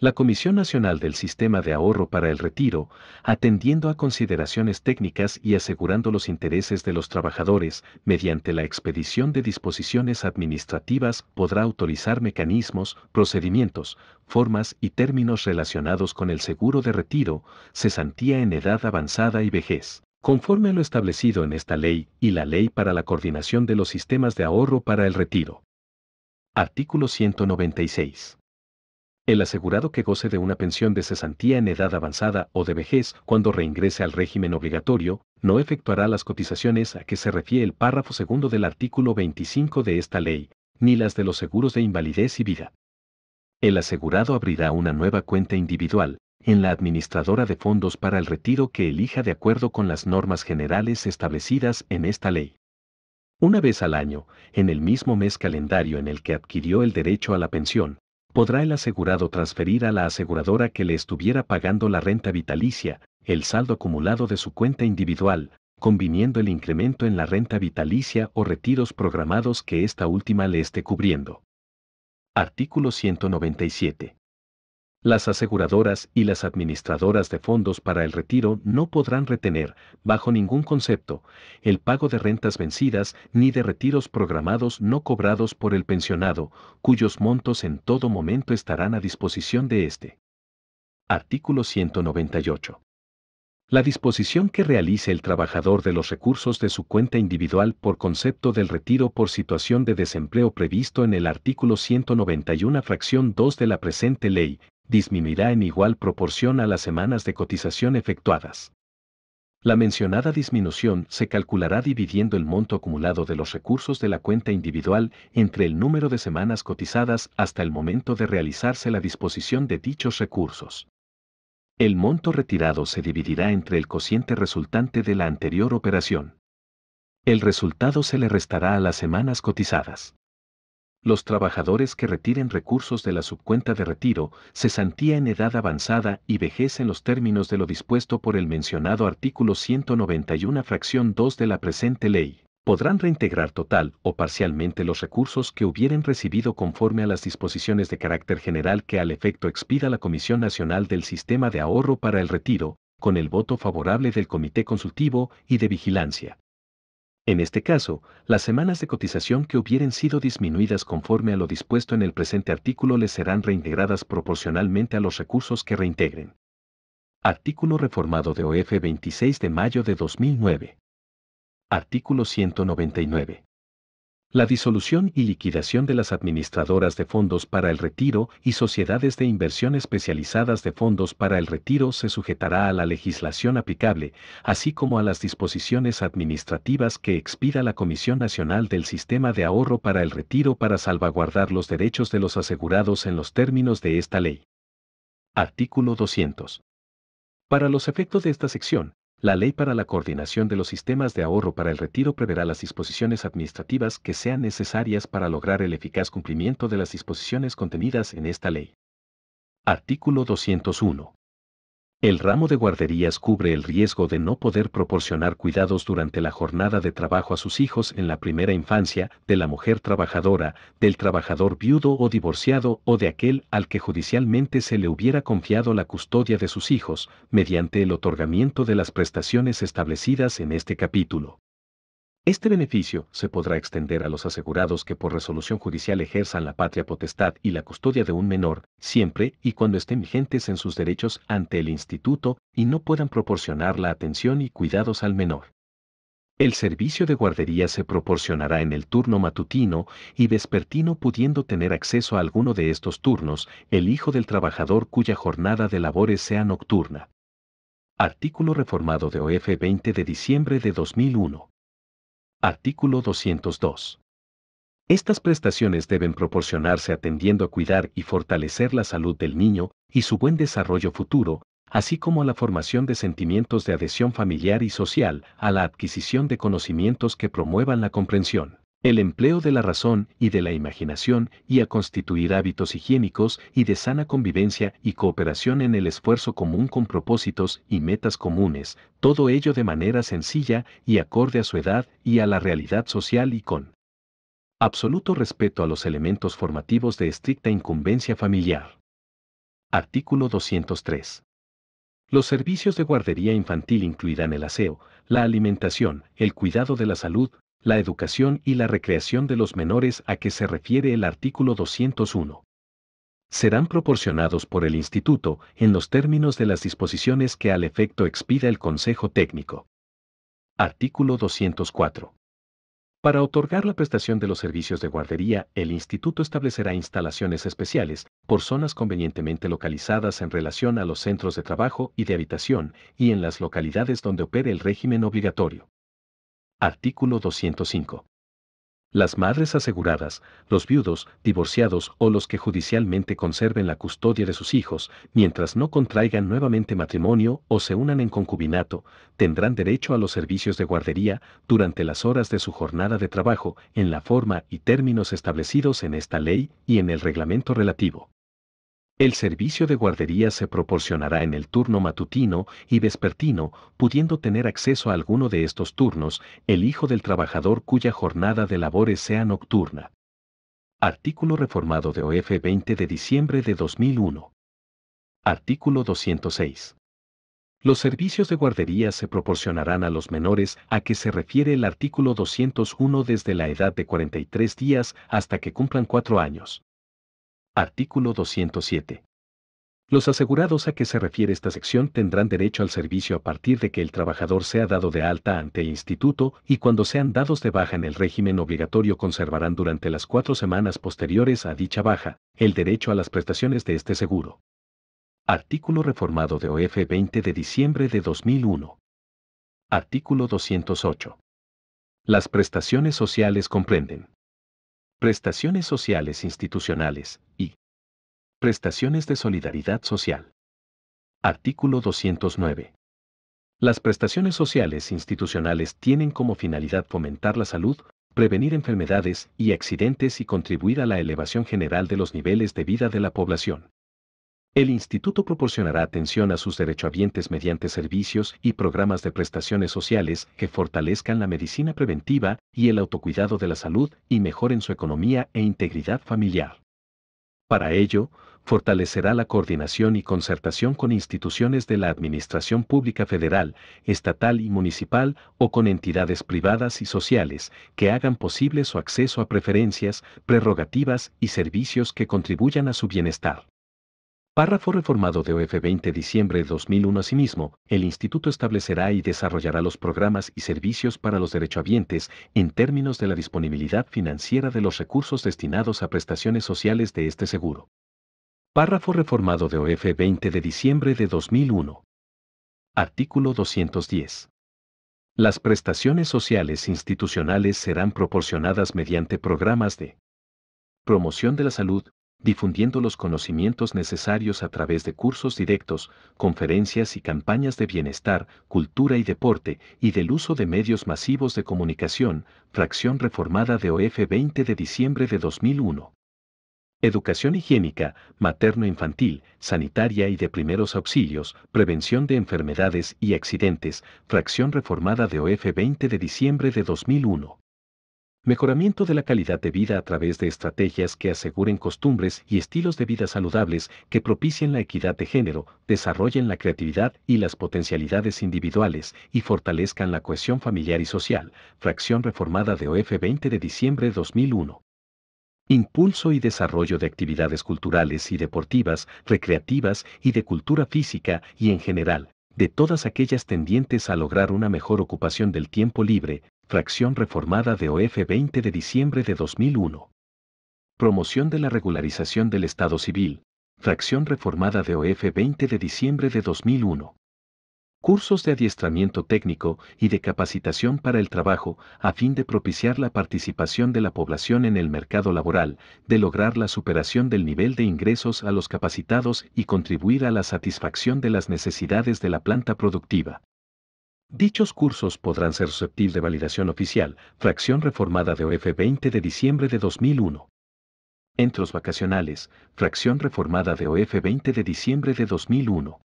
[SPEAKER 1] La Comisión Nacional del Sistema de Ahorro para el Retiro, atendiendo a consideraciones técnicas y asegurando los intereses de los trabajadores mediante la expedición de disposiciones administrativas, podrá autorizar mecanismos, procedimientos, formas y términos relacionados con el seguro de retiro, cesantía en edad avanzada y vejez. Conforme a lo establecido en esta ley y la Ley para la Coordinación de los Sistemas de Ahorro para el Retiro. Artículo 196 el asegurado que goce de una pensión de cesantía en edad avanzada o de vejez cuando reingrese al régimen obligatorio, no efectuará las cotizaciones a que se refiere el párrafo segundo del artículo 25 de esta ley, ni las de los seguros de invalidez y vida. El asegurado abrirá una nueva cuenta individual, en la administradora de fondos para el retiro que elija de acuerdo con las normas generales establecidas en esta ley. Una vez al año, en el mismo mes calendario en el que adquirió el derecho a la pensión, podrá el asegurado transferir a la aseguradora que le estuviera pagando la renta vitalicia el saldo acumulado de su cuenta individual, conviniendo el incremento en la renta vitalicia o retiros programados que esta última le esté cubriendo. Artículo 197. Las aseguradoras y las administradoras de fondos para el retiro no podrán retener, bajo ningún concepto, el pago de rentas vencidas ni de retiros programados no cobrados por el pensionado, cuyos montos en todo momento estarán a disposición de éste. Artículo 198. La disposición que realice el trabajador de los recursos de su cuenta individual por concepto del retiro por situación de desempleo previsto en el artículo 191 fracción 2 de la presente ley disminuirá en igual proporción a las semanas de cotización efectuadas. La mencionada disminución se calculará dividiendo el monto acumulado de los recursos de la cuenta individual entre el número de semanas cotizadas hasta el momento de realizarse la disposición de dichos recursos. El monto retirado se dividirá entre el cociente resultante de la anterior operación. El resultado se le restará a las semanas cotizadas los trabajadores que retiren recursos de la subcuenta de retiro, cesantía en edad avanzada y vejez en los términos de lo dispuesto por el mencionado artículo 191 fracción 2 de la presente ley, podrán reintegrar total o parcialmente los recursos que hubieren recibido conforme a las disposiciones de carácter general que al efecto expida la Comisión Nacional del Sistema de Ahorro para el Retiro, con el voto favorable del Comité Consultivo y de Vigilancia en este caso, las semanas de cotización que hubieren sido disminuidas conforme a lo dispuesto en el presente artículo les serán reintegradas proporcionalmente a los recursos que reintegren. Artículo reformado de OF 26 de mayo de 2009. Artículo 199. La disolución y liquidación de las administradoras de fondos para el retiro y sociedades de inversión especializadas de fondos para el retiro se sujetará a la legislación aplicable, así como a las disposiciones administrativas que expida la Comisión Nacional del Sistema de Ahorro para el Retiro para salvaguardar los derechos de los asegurados en los términos de esta ley. Artículo 200. Para los efectos de esta sección, la Ley para la Coordinación de los Sistemas de Ahorro para el Retiro preverá las disposiciones administrativas que sean necesarias para lograr el eficaz cumplimiento de las disposiciones contenidas en esta ley. Artículo 201. El ramo de guarderías cubre el riesgo de no poder proporcionar cuidados durante la jornada de trabajo a sus hijos en la primera infancia de la mujer trabajadora, del trabajador viudo o divorciado o de aquel al que judicialmente se le hubiera confiado la custodia de sus hijos, mediante el otorgamiento de las prestaciones establecidas en este capítulo. Este beneficio se podrá extender a los asegurados que por resolución judicial ejerzan la patria potestad y la custodia de un menor, siempre y cuando estén vigentes en sus derechos ante el instituto y no puedan proporcionar la atención y cuidados al menor. El servicio de guardería se proporcionará en el turno matutino y vespertino pudiendo tener acceso a alguno de estos turnos el hijo del trabajador cuya jornada de labores sea nocturna. Artículo reformado de OF 20 de diciembre de 2001. Artículo 202. Estas prestaciones deben proporcionarse atendiendo a cuidar y fortalecer la salud del niño y su buen desarrollo futuro, así como a la formación de sentimientos de adhesión familiar y social, a la adquisición de conocimientos que promuevan la comprensión el empleo de la razón y de la imaginación y a constituir hábitos higiénicos y de sana convivencia y cooperación en el esfuerzo común con propósitos y metas comunes, todo ello de manera sencilla y acorde a su edad y a la realidad social y con absoluto respeto a los elementos formativos de estricta incumbencia familiar. Artículo 203. Los servicios de guardería infantil incluirán el aseo, la alimentación, el cuidado de la salud, la educación y la recreación de los menores a que se refiere el artículo 201. Serán proporcionados por el Instituto en los términos de las disposiciones que al efecto expida el Consejo Técnico. Artículo 204. Para otorgar la prestación de los servicios de guardería, el Instituto establecerá instalaciones especiales, por zonas convenientemente localizadas en relación a los centros de trabajo y de habitación, y en las localidades donde opere el régimen obligatorio. Artículo 205. Las madres aseguradas, los viudos, divorciados o los que judicialmente conserven la custodia de sus hijos, mientras no contraigan nuevamente matrimonio o se unan en concubinato, tendrán derecho a los servicios de guardería durante las horas de su jornada de trabajo en la forma y términos establecidos en esta ley y en el reglamento relativo. El servicio de guardería se proporcionará en el turno matutino y vespertino, pudiendo tener acceso a alguno de estos turnos el hijo del trabajador cuya jornada de labores sea nocturna. Artículo reformado de OF 20 de diciembre de 2001. Artículo 206. Los servicios de guardería se proporcionarán a los menores a que se refiere el artículo 201 desde la edad de 43 días hasta que cumplan cuatro años. Artículo 207. Los asegurados a que se refiere esta sección tendrán derecho al servicio a partir de que el trabajador sea dado de alta ante el instituto y cuando sean dados de baja en el régimen obligatorio conservarán durante las cuatro semanas posteriores a dicha baja el derecho a las prestaciones de este seguro. Artículo reformado de OF 20 de diciembre de 2001. Artículo 208. Las prestaciones sociales comprenden prestaciones sociales institucionales y prestaciones de solidaridad social. Artículo 209. Las prestaciones sociales institucionales tienen como finalidad fomentar la salud, prevenir enfermedades y accidentes y contribuir a la elevación general de los niveles de vida de la población. El instituto proporcionará atención a sus derechohabientes mediante servicios y programas de prestaciones sociales que fortalezcan la medicina preventiva y el autocuidado de la salud y mejoren su economía e integridad familiar. Para ello, fortalecerá la coordinación y concertación con instituciones de la Administración Pública Federal, estatal y municipal o con entidades privadas y sociales que hagan posible su acceso a preferencias, prerrogativas y servicios que contribuyan a su bienestar. Párrafo reformado de OF 20 de diciembre de 2001. Asimismo, el Instituto establecerá y desarrollará los programas y servicios para los derechohabientes en términos de la disponibilidad financiera de los recursos destinados a prestaciones sociales de este seguro. Párrafo reformado de OF 20 de diciembre de 2001. Artículo 210. Las prestaciones sociales institucionales serán proporcionadas mediante programas de promoción de la salud, difundiendo los conocimientos necesarios a través de cursos directos, conferencias y campañas de bienestar, cultura y deporte, y del uso de medios masivos de comunicación, fracción reformada de OF 20 de diciembre de 2001. Educación higiénica, materno-infantil, sanitaria y de primeros auxilios, prevención de enfermedades y accidentes, fracción reformada de OF 20 de diciembre de 2001. Mejoramiento de la calidad de vida a través de estrategias que aseguren costumbres y estilos de vida saludables que propicien la equidad de género, desarrollen la creatividad y las potencialidades individuales y fortalezcan la cohesión familiar y social. Fracción reformada de OF 20 de diciembre 2001. Impulso y desarrollo de actividades culturales y deportivas, recreativas y de cultura física y en general, de todas aquellas tendientes a lograr una mejor ocupación del tiempo libre, fracción reformada de OF 20 de diciembre de 2001. Promoción de la regularización del Estado civil, fracción reformada de OF 20 de diciembre de 2001. Cursos de adiestramiento técnico y de capacitación para el trabajo a fin de propiciar la participación de la población en el mercado laboral, de lograr la superación del nivel de ingresos a los capacitados y contribuir a la satisfacción de las necesidades de la planta productiva. Dichos cursos podrán ser susceptibles de validación oficial, fracción reformada de OF 20 de diciembre de 2001. Entros vacacionales, fracción reformada de OF 20 de diciembre de 2001.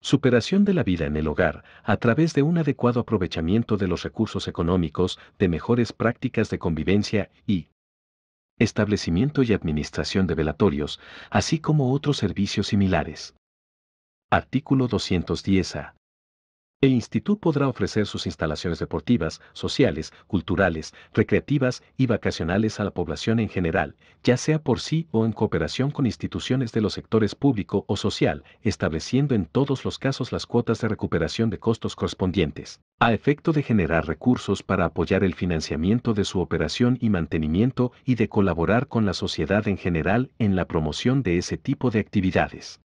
[SPEAKER 1] Superación de la vida en el hogar a través de un adecuado aprovechamiento de los recursos económicos, de mejores prácticas de convivencia y establecimiento y administración de velatorios, así como otros servicios similares. Artículo 210A. El instituto podrá ofrecer sus instalaciones deportivas, sociales, culturales, recreativas y vacacionales a la población en general, ya sea por sí o en cooperación con instituciones de los sectores público o social, estableciendo en todos los casos las cuotas de recuperación de costos correspondientes, a efecto de generar recursos para apoyar el financiamiento de su operación y mantenimiento y de colaborar con la sociedad en general en la promoción de ese tipo de actividades.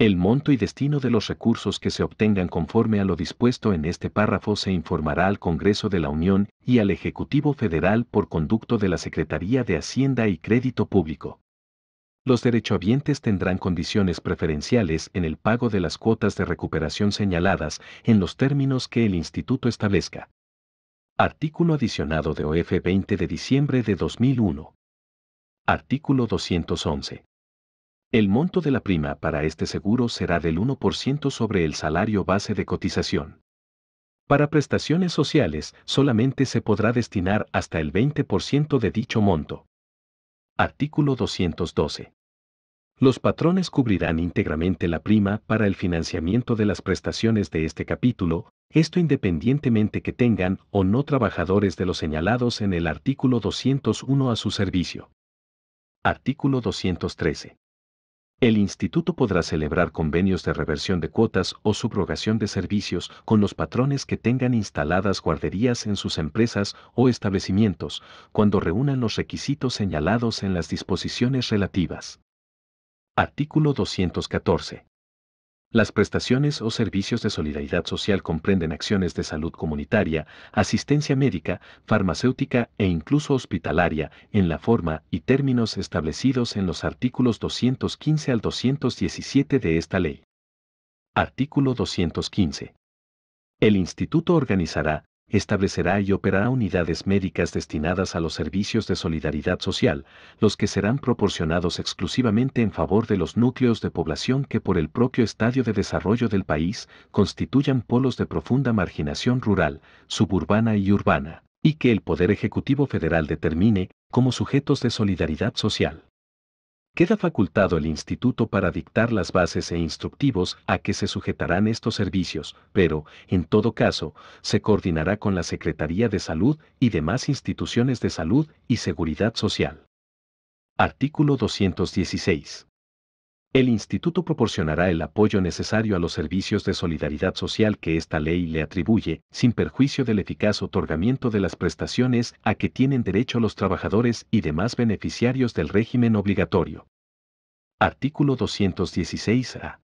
[SPEAKER 1] El monto y destino de los recursos que se obtengan conforme a lo dispuesto en este párrafo se informará al Congreso de la Unión y al Ejecutivo Federal por conducto de la Secretaría de Hacienda y Crédito Público. Los derechohabientes tendrán condiciones preferenciales en el pago de las cuotas de recuperación señaladas en los términos que el Instituto establezca. Artículo adicionado de OF 20 de diciembre de 2001. Artículo 211. El monto de la prima para este seguro será del 1% sobre el salario base de cotización. Para prestaciones sociales solamente se podrá destinar hasta el 20% de dicho monto. Artículo 212. Los patrones cubrirán íntegramente la prima para el financiamiento de las prestaciones de este capítulo, esto independientemente que tengan o no trabajadores de los señalados en el artículo 201 a su servicio. Artículo 213. El instituto podrá celebrar convenios de reversión de cuotas o subrogación de servicios con los patrones que tengan instaladas guarderías en sus empresas o establecimientos, cuando reúnan los requisitos señalados en las disposiciones relativas. Artículo 214. Las prestaciones o servicios de solidaridad social comprenden acciones de salud comunitaria, asistencia médica, farmacéutica e incluso hospitalaria en la forma y términos establecidos en los artículos 215 al 217 de esta ley. Artículo 215. El Instituto organizará, establecerá y operará unidades médicas destinadas a los servicios de solidaridad social, los que serán proporcionados exclusivamente en favor de los núcleos de población que por el propio estadio de desarrollo del país constituyan polos de profunda marginación rural, suburbana y urbana, y que el Poder Ejecutivo Federal determine como sujetos de solidaridad social. Queda facultado el instituto para dictar las bases e instructivos a que se sujetarán estos servicios, pero, en todo caso, se coordinará con la Secretaría de Salud y demás instituciones de salud y seguridad social. Artículo 216. El instituto proporcionará el apoyo necesario a los servicios de solidaridad social que esta ley le atribuye, sin perjuicio del eficaz otorgamiento de las prestaciones a que tienen derecho los trabajadores y demás beneficiarios del régimen obligatorio. Artículo 216a.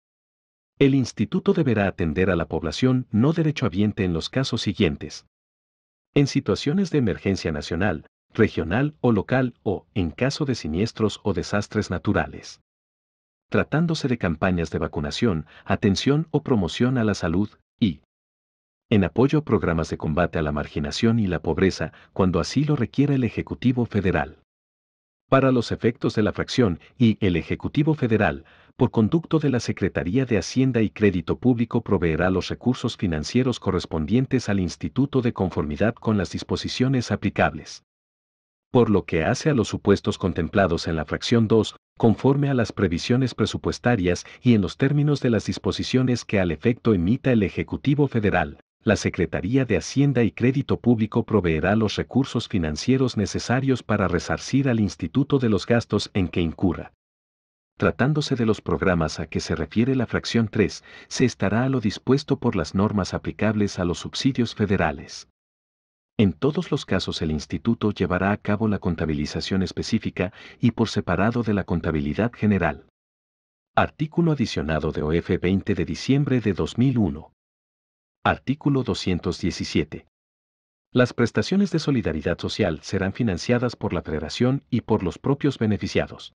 [SPEAKER 1] El instituto deberá atender a la población no derechohabiente en los casos siguientes. En situaciones de emergencia nacional, regional o local o en caso de siniestros o desastres naturales tratándose de campañas de vacunación, atención o promoción a la salud, y en apoyo a programas de combate a la marginación y la pobreza cuando así lo requiera el Ejecutivo Federal. Para los efectos de la fracción y el Ejecutivo Federal, por conducto de la Secretaría de Hacienda y Crédito Público proveerá los recursos financieros correspondientes al Instituto de conformidad con las disposiciones aplicables. Por lo que hace a los supuestos contemplados en la fracción 2, conforme a las previsiones presupuestarias y en los términos de las disposiciones que al efecto emita el Ejecutivo Federal. La Secretaría de Hacienda y Crédito Público proveerá los recursos financieros necesarios para resarcir al instituto de los gastos en que incurra. Tratándose de los programas a que se refiere la fracción 3, se estará a lo dispuesto por las normas aplicables a los subsidios federales. En todos los casos el instituto llevará a cabo la contabilización específica y por separado de la contabilidad general. Artículo adicionado de OF 20 de diciembre de 2001. Artículo 217. Las prestaciones de solidaridad social serán financiadas por la Federación y por los propios beneficiados.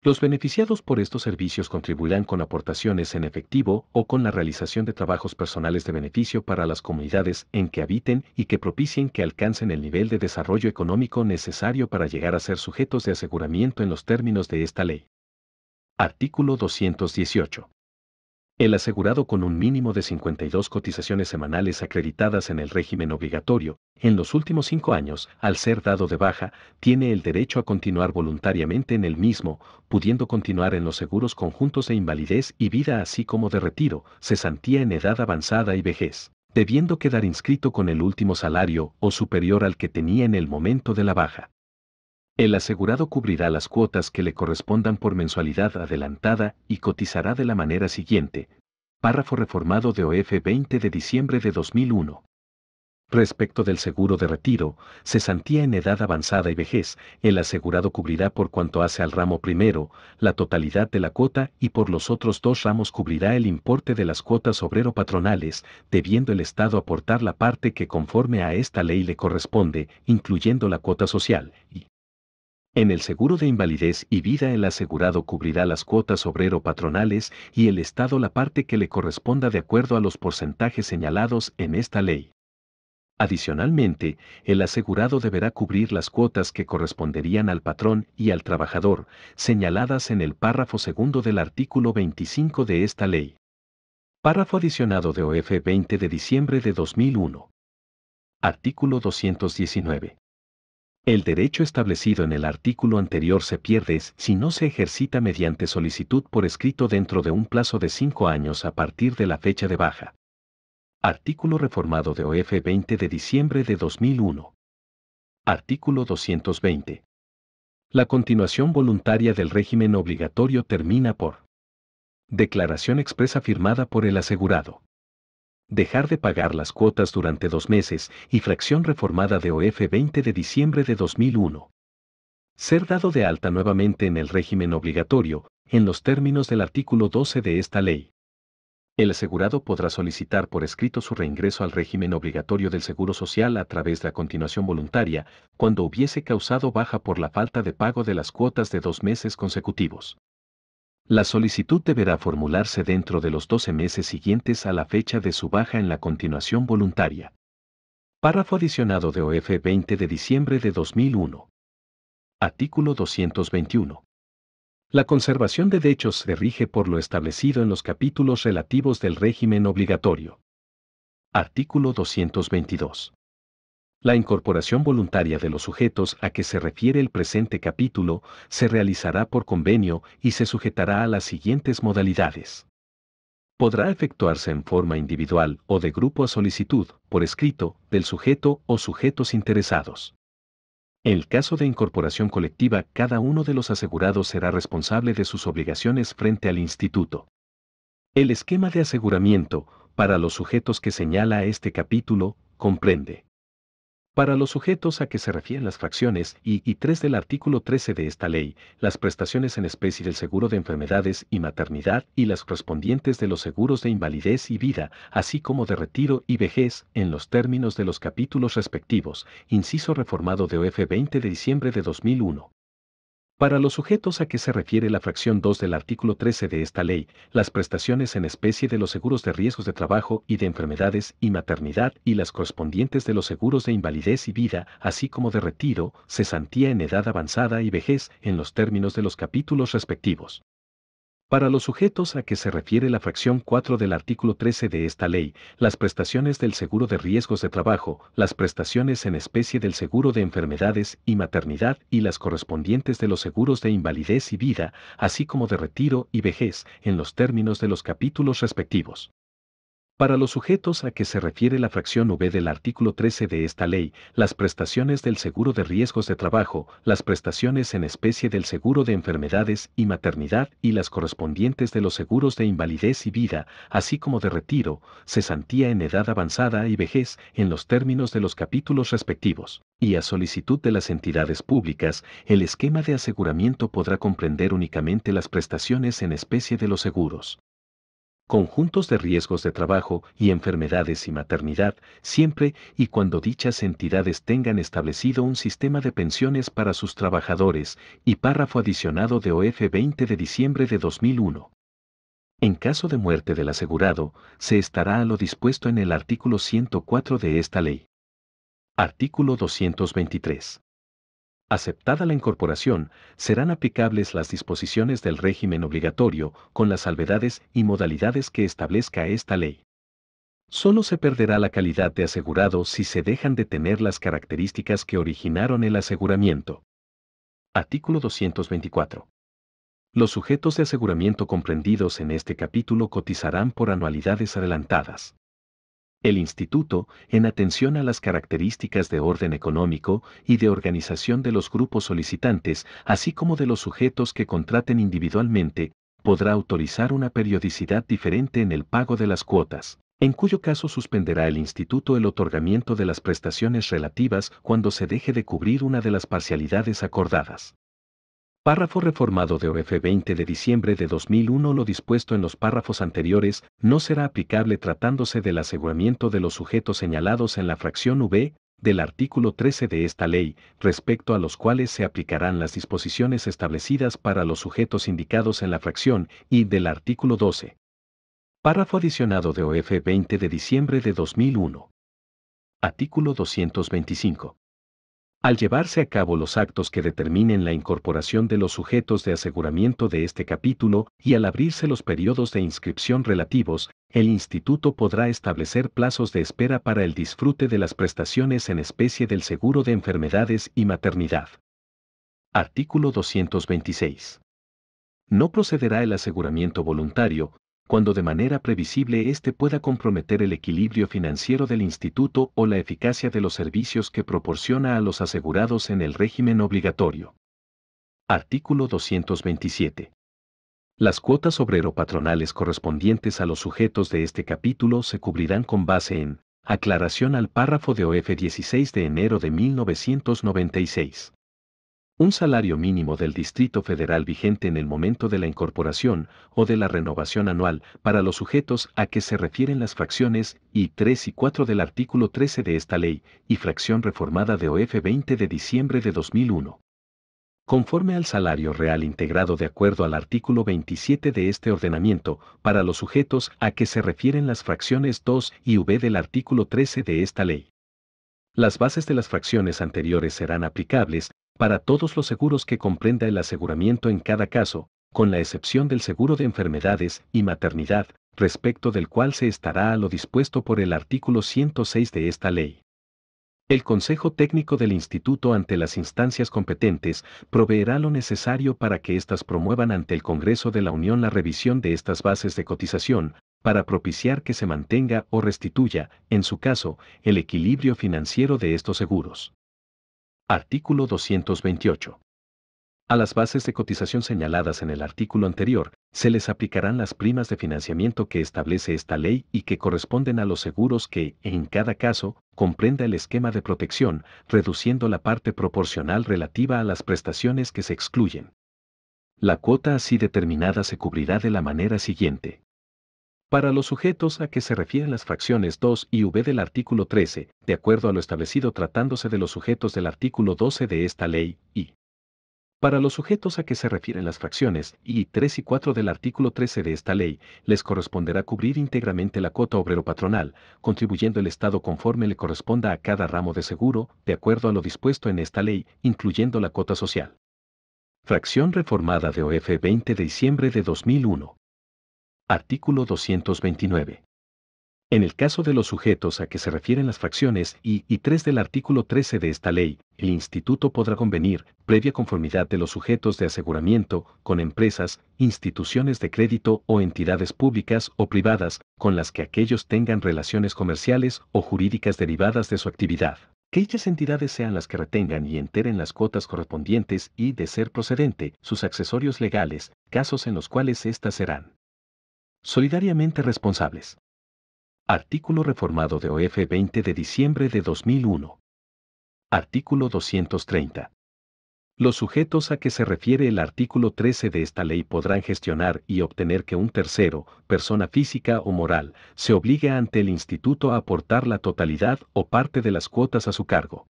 [SPEAKER 1] Los beneficiados por estos servicios contribuirán con aportaciones en efectivo o con la realización de trabajos personales de beneficio para las comunidades en que habiten y que propicien que alcancen el nivel de desarrollo económico necesario para llegar a ser sujetos de aseguramiento en los términos de esta ley. Artículo 218. El asegurado con un mínimo de 52 cotizaciones semanales acreditadas en el régimen obligatorio, en los últimos cinco años, al ser dado de baja, tiene el derecho a continuar voluntariamente en el mismo, pudiendo continuar en los seguros conjuntos de invalidez y vida así como de retiro, cesantía en edad avanzada y vejez, debiendo quedar inscrito con el último salario o superior al que tenía en el momento de la baja. El asegurado cubrirá las cuotas que le correspondan por mensualidad adelantada y cotizará de la manera siguiente. Párrafo reformado de OF 20 de diciembre de 2001. Respecto del seguro de retiro, cesantía en edad avanzada y vejez, el asegurado cubrirá por cuanto hace al ramo primero la totalidad de la cuota y por los otros dos ramos cubrirá el importe de las cuotas obrero-patronales, debiendo el Estado aportar la parte que conforme a esta ley le corresponde, incluyendo la cuota social, en el seguro de invalidez y vida el asegurado cubrirá las cuotas obrero-patronales y el Estado la parte que le corresponda de acuerdo a los porcentajes señalados en esta ley. Adicionalmente, el asegurado deberá cubrir las cuotas que corresponderían al patrón y al trabajador, señaladas en el párrafo segundo del artículo 25 de esta ley. Párrafo adicionado de OF 20 de diciembre de 2001. Artículo 219. El derecho establecido en el artículo anterior se pierde si no se ejercita mediante solicitud por escrito dentro de un plazo de cinco años a partir de la fecha de baja. Artículo reformado de OF 20 de diciembre de 2001. Artículo 220. La continuación voluntaria del régimen obligatorio termina por declaración expresa firmada por el asegurado dejar de pagar las cuotas durante dos meses y fracción reformada de OF 20 de diciembre de 2001. Ser dado de alta nuevamente en el régimen obligatorio, en los términos del artículo 12 de esta ley. El asegurado podrá solicitar por escrito su reingreso al régimen obligatorio del Seguro Social a través de la continuación voluntaria cuando hubiese causado baja por la falta de pago de las cuotas de dos meses consecutivos. La solicitud deberá formularse dentro de los 12 meses siguientes a la fecha de su baja en la continuación voluntaria. Párrafo adicionado de OF 20 de diciembre de 2001. Artículo 221. La conservación de derechos se rige por lo establecido en los capítulos relativos del régimen obligatorio. Artículo 222. La incorporación voluntaria de los sujetos a que se refiere el presente capítulo se realizará por convenio y se sujetará a las siguientes modalidades. Podrá efectuarse en forma individual o de grupo a solicitud, por escrito, del sujeto o sujetos interesados. En el caso de incorporación colectiva, cada uno de los asegurados será responsable de sus obligaciones frente al instituto. El esquema de aseguramiento, para los sujetos que señala este capítulo, comprende para los sujetos a que se refieren las fracciones I y 3 del artículo 13 de esta ley, las prestaciones en especie del seguro de enfermedades y maternidad y las correspondientes de los seguros de invalidez y vida, así como de retiro y vejez, en los términos de los capítulos respectivos, inciso reformado de OF 20 de diciembre de 2001. Para los sujetos a que se refiere la fracción 2 del artículo 13 de esta ley, las prestaciones en especie de los seguros de riesgos de trabajo y de enfermedades y maternidad y las correspondientes de los seguros de invalidez y vida, así como de retiro, cesantía en edad avanzada y vejez, en los términos de los capítulos respectivos. Para los sujetos a que se refiere la fracción 4 del artículo 13 de esta ley, las prestaciones del seguro de riesgos de trabajo, las prestaciones en especie del seguro de enfermedades y maternidad y las correspondientes de los seguros de invalidez y vida, así como de retiro y vejez, en los términos de los capítulos respectivos. Para los sujetos a que se refiere la fracción V del artículo 13 de esta ley, las prestaciones del seguro de riesgos de trabajo, las prestaciones en especie del seguro de enfermedades y maternidad y las correspondientes de los seguros de invalidez y vida, así como de retiro, cesantía en edad avanzada y vejez en los términos de los capítulos respectivos. Y a solicitud de las entidades públicas, el esquema de aseguramiento podrá comprender únicamente las prestaciones en especie de los seguros conjuntos de riesgos de trabajo y enfermedades y maternidad, siempre y cuando dichas entidades tengan establecido un sistema de pensiones para sus trabajadores, y párrafo adicionado de OF 20 de diciembre de 2001. En caso de muerte del asegurado, se estará a lo dispuesto en el artículo 104 de esta ley. Artículo 223. Aceptada la incorporación, serán aplicables las disposiciones del régimen obligatorio con las salvedades y modalidades que establezca esta ley. Solo se perderá la calidad de asegurado si se dejan de tener las características que originaron el aseguramiento. Artículo 224. Los sujetos de aseguramiento comprendidos en este capítulo cotizarán por anualidades adelantadas. El Instituto, en atención a las características de orden económico y de organización de los grupos solicitantes, así como de los sujetos que contraten individualmente, podrá autorizar una periodicidad diferente en el pago de las cuotas, en cuyo caso suspenderá el Instituto el otorgamiento de las prestaciones relativas cuando se deje de cubrir una de las parcialidades acordadas. Párrafo reformado de OF 20 de diciembre de 2001 Lo dispuesto en los párrafos anteriores no será aplicable tratándose del aseguramiento de los sujetos señalados en la fracción V del artículo 13 de esta ley, respecto a los cuales se aplicarán las disposiciones establecidas para los sujetos indicados en la fracción y del artículo 12. Párrafo adicionado de OF 20 de diciembre de 2001. Artículo 225. Al llevarse a cabo los actos que determinen la incorporación de los sujetos de aseguramiento de este capítulo y al abrirse los periodos de inscripción relativos, el Instituto podrá establecer plazos de espera para el disfrute de las prestaciones en especie del seguro de enfermedades y maternidad. Artículo 226. No procederá el aseguramiento voluntario, cuando de manera previsible éste pueda comprometer el equilibrio financiero del instituto o la eficacia de los servicios que proporciona a los asegurados en el régimen obligatorio. Artículo 227. Las cuotas obrero-patronales correspondientes a los sujetos de este capítulo se cubrirán con base en aclaración al párrafo de OF 16 de enero de 1996 un salario mínimo del Distrito Federal vigente en el momento de la incorporación o de la renovación anual para los sujetos a que se refieren las fracciones i 3 y 4 del artículo 13 de esta ley y fracción reformada de OF 20 de diciembre de 2001. Conforme al salario real integrado de acuerdo al artículo 27 de este ordenamiento, para los sujetos a que se refieren las fracciones 2 y V del artículo 13 de esta ley. Las bases de las fracciones anteriores serán aplicables para todos los seguros que comprenda el aseguramiento en cada caso, con la excepción del seguro de enfermedades y maternidad, respecto del cual se estará a lo dispuesto por el artículo 106 de esta ley. El Consejo Técnico del Instituto ante las instancias competentes proveerá lo necesario para que éstas promuevan ante el Congreso de la Unión la revisión de estas bases de cotización, para propiciar que se mantenga o restituya, en su caso, el equilibrio financiero de estos seguros. Artículo 228. A las bases de cotización señaladas en el artículo anterior, se les aplicarán las primas de financiamiento que establece esta ley y que corresponden a los seguros que, en cada caso, comprenda el esquema de protección, reduciendo la parte proporcional relativa a las prestaciones que se excluyen. La cuota así determinada se cubrirá de la manera siguiente. Para los sujetos a que se refieren las fracciones 2 y v del artículo 13, de acuerdo a lo establecido tratándose de los sujetos del artículo 12 de esta ley, y para los sujetos a que se refieren las fracciones i, 3 y 4 del artículo 13 de esta ley, les corresponderá cubrir íntegramente la cuota obrero-patronal, contribuyendo el Estado conforme le corresponda a cada ramo de seguro, de acuerdo a lo dispuesto en esta ley, incluyendo la cuota social. Fracción reformada de OF 20 de diciembre de 2001. Artículo 229. En el caso de los sujetos a que se refieren las fracciones I y 3 del artículo 13 de esta ley, el instituto podrá convenir, previa conformidad de los sujetos de aseguramiento, con empresas, instituciones de crédito o entidades públicas o privadas, con las que aquellos tengan relaciones comerciales o jurídicas derivadas de su actividad. Que dichas entidades sean las que retengan y enteren las cuotas correspondientes y, de ser procedente, sus accesorios legales, casos en los cuales éstas serán solidariamente responsables. Artículo reformado de OF 20 de diciembre de 2001. Artículo 230. Los sujetos a que se refiere el artículo 13 de esta ley podrán gestionar y obtener que un tercero, persona física o moral, se obligue ante el instituto a aportar la totalidad o parte de las cuotas a su cargo.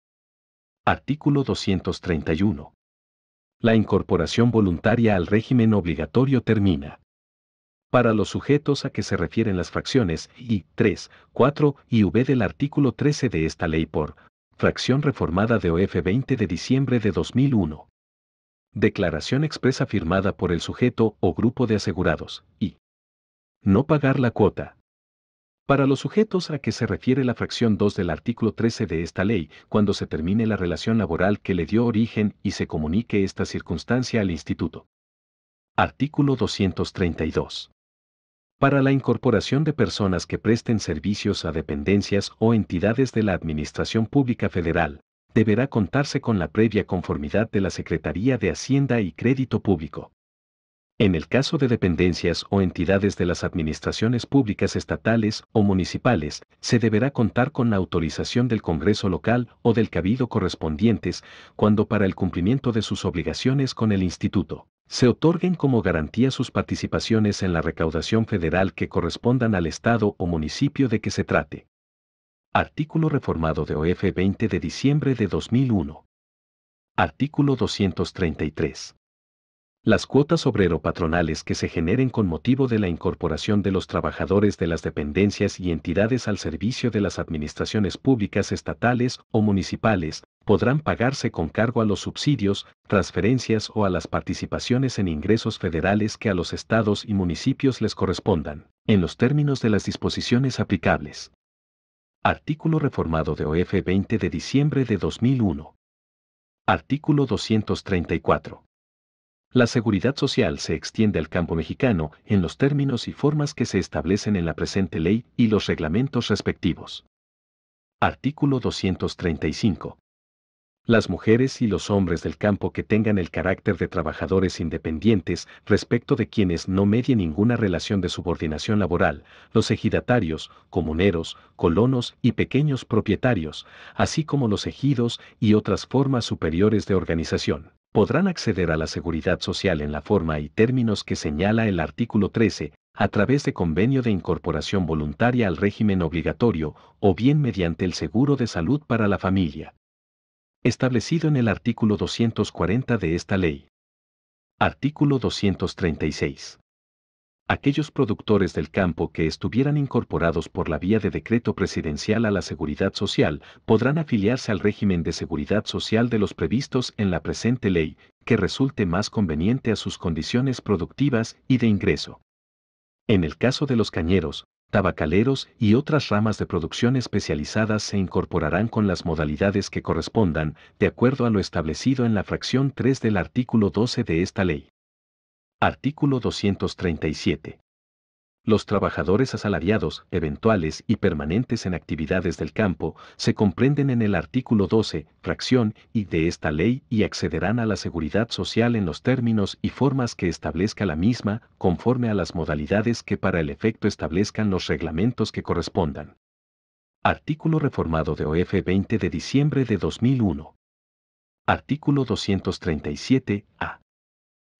[SPEAKER 1] Artículo 231. La incorporación voluntaria al régimen obligatorio termina para los sujetos a que se refieren las fracciones I, 3, 4 y V del artículo 13 de esta ley por fracción reformada de OF 20 de diciembre de 2001. Declaración expresa firmada por el sujeto o grupo de asegurados y no pagar la cuota. Para los sujetos a que se refiere la fracción 2 del artículo 13 de esta ley, cuando se termine la relación laboral que le dio origen y se comunique esta circunstancia al instituto. Artículo 232 para la incorporación de personas que presten servicios a dependencias o entidades de la Administración Pública Federal, deberá contarse con la previa conformidad de la Secretaría de Hacienda y Crédito Público. En el caso de dependencias o entidades de las administraciones públicas estatales o municipales, se deberá contar con la autorización del Congreso local o del cabido correspondientes cuando para el cumplimiento de sus obligaciones con el Instituto se otorguen como garantía sus participaciones en la recaudación federal que correspondan al Estado o municipio de que se trate. Artículo reformado de OF 20 de diciembre de 2001. Artículo 233. Las cuotas obrero-patronales que se generen con motivo de la incorporación de los trabajadores de las dependencias y entidades al servicio de las administraciones públicas estatales o municipales, podrán pagarse con cargo a los subsidios, transferencias o a las participaciones en ingresos federales que a los estados y municipios les correspondan, en los términos de las disposiciones aplicables. Artículo reformado de OF 20 de diciembre de 2001. Artículo 234. La seguridad social se extiende al campo mexicano en los términos y formas que se establecen en la presente ley y los reglamentos respectivos. Artículo 235 las mujeres y los hombres del campo que tengan el carácter de trabajadores independientes respecto de quienes no medie ninguna relación de subordinación laboral, los ejidatarios, comuneros, colonos y pequeños propietarios, así como los ejidos y otras formas superiores de organización, podrán acceder a la seguridad social en la forma y términos que señala el artículo 13, a través de convenio de incorporación voluntaria al régimen obligatorio o bien mediante el seguro de salud para la familia establecido en el artículo 240 de esta ley. Artículo 236. Aquellos productores del campo que estuvieran incorporados por la vía de decreto presidencial a la seguridad social podrán afiliarse al régimen de seguridad social de los previstos en la presente ley, que resulte más conveniente a sus condiciones productivas y de ingreso. En el caso de los cañeros, tabacaleros y otras ramas de producción especializadas se incorporarán con las modalidades que correspondan, de acuerdo a lo establecido en la fracción 3 del artículo 12 de esta ley. Artículo 237 los trabajadores asalariados, eventuales y permanentes en actividades del campo, se comprenden en el artículo 12, fracción, y de esta ley y accederán a la seguridad social en los términos y formas que establezca la misma, conforme a las modalidades que para el efecto establezcan los reglamentos que correspondan. Artículo reformado de OF 20 de diciembre de 2001. Artículo 237, A.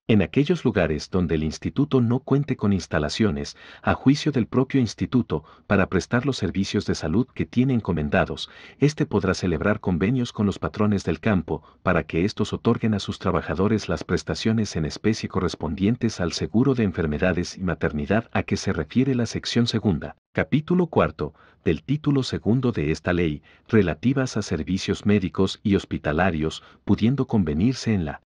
[SPEAKER 1] En aquellos lugares donde el instituto no cuente con instalaciones, a juicio del propio instituto, para prestar los servicios de salud que tiene encomendados, éste podrá celebrar convenios con los patrones del campo para que estos otorguen a sus trabajadores las prestaciones en especie correspondientes al seguro de enfermedades y maternidad a que se refiere la sección segunda, capítulo cuarto, del título segundo de esta ley, relativas a servicios médicos y hospitalarios, pudiendo convenirse en la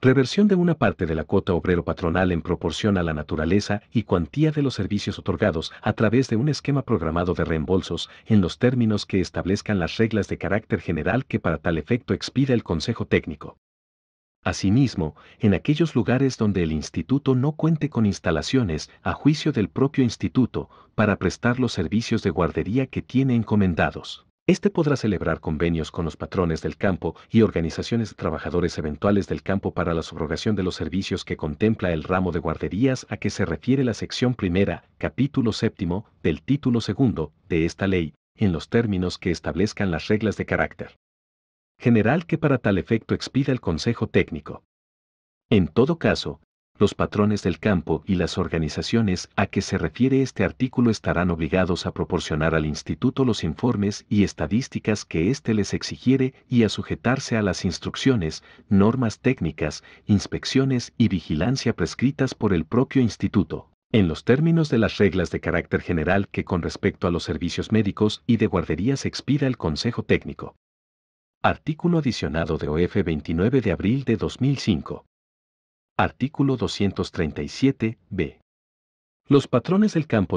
[SPEAKER 1] Reversión de una parte de la cuota obrero-patronal en proporción a la naturaleza y cuantía de los servicios otorgados a través de un esquema programado de reembolsos en los términos que establezcan las reglas de carácter general que para tal efecto expida el Consejo Técnico. Asimismo, en aquellos lugares donde el instituto no cuente con instalaciones, a juicio del propio instituto, para prestar los servicios de guardería que tiene encomendados. Este podrá celebrar convenios con los patrones del campo y organizaciones de trabajadores eventuales del campo para la subrogación de los servicios que contempla el ramo de guarderías a que se refiere la sección primera, capítulo séptimo, del título segundo, de esta ley, en los términos que establezcan las reglas de carácter general que para tal efecto expida el Consejo Técnico. En todo caso, los patrones del campo y las organizaciones a que se refiere este artículo estarán obligados a proporcionar al instituto los informes y estadísticas que éste les exigiere y a sujetarse a las instrucciones, normas técnicas, inspecciones y vigilancia prescritas por el propio instituto. En los términos de las reglas de carácter general que con respecto a los servicios médicos y de guarderías expida el Consejo Técnico. Artículo adicionado de OF 29 de abril de 2005. Artículo 237, b. Los patrones del campo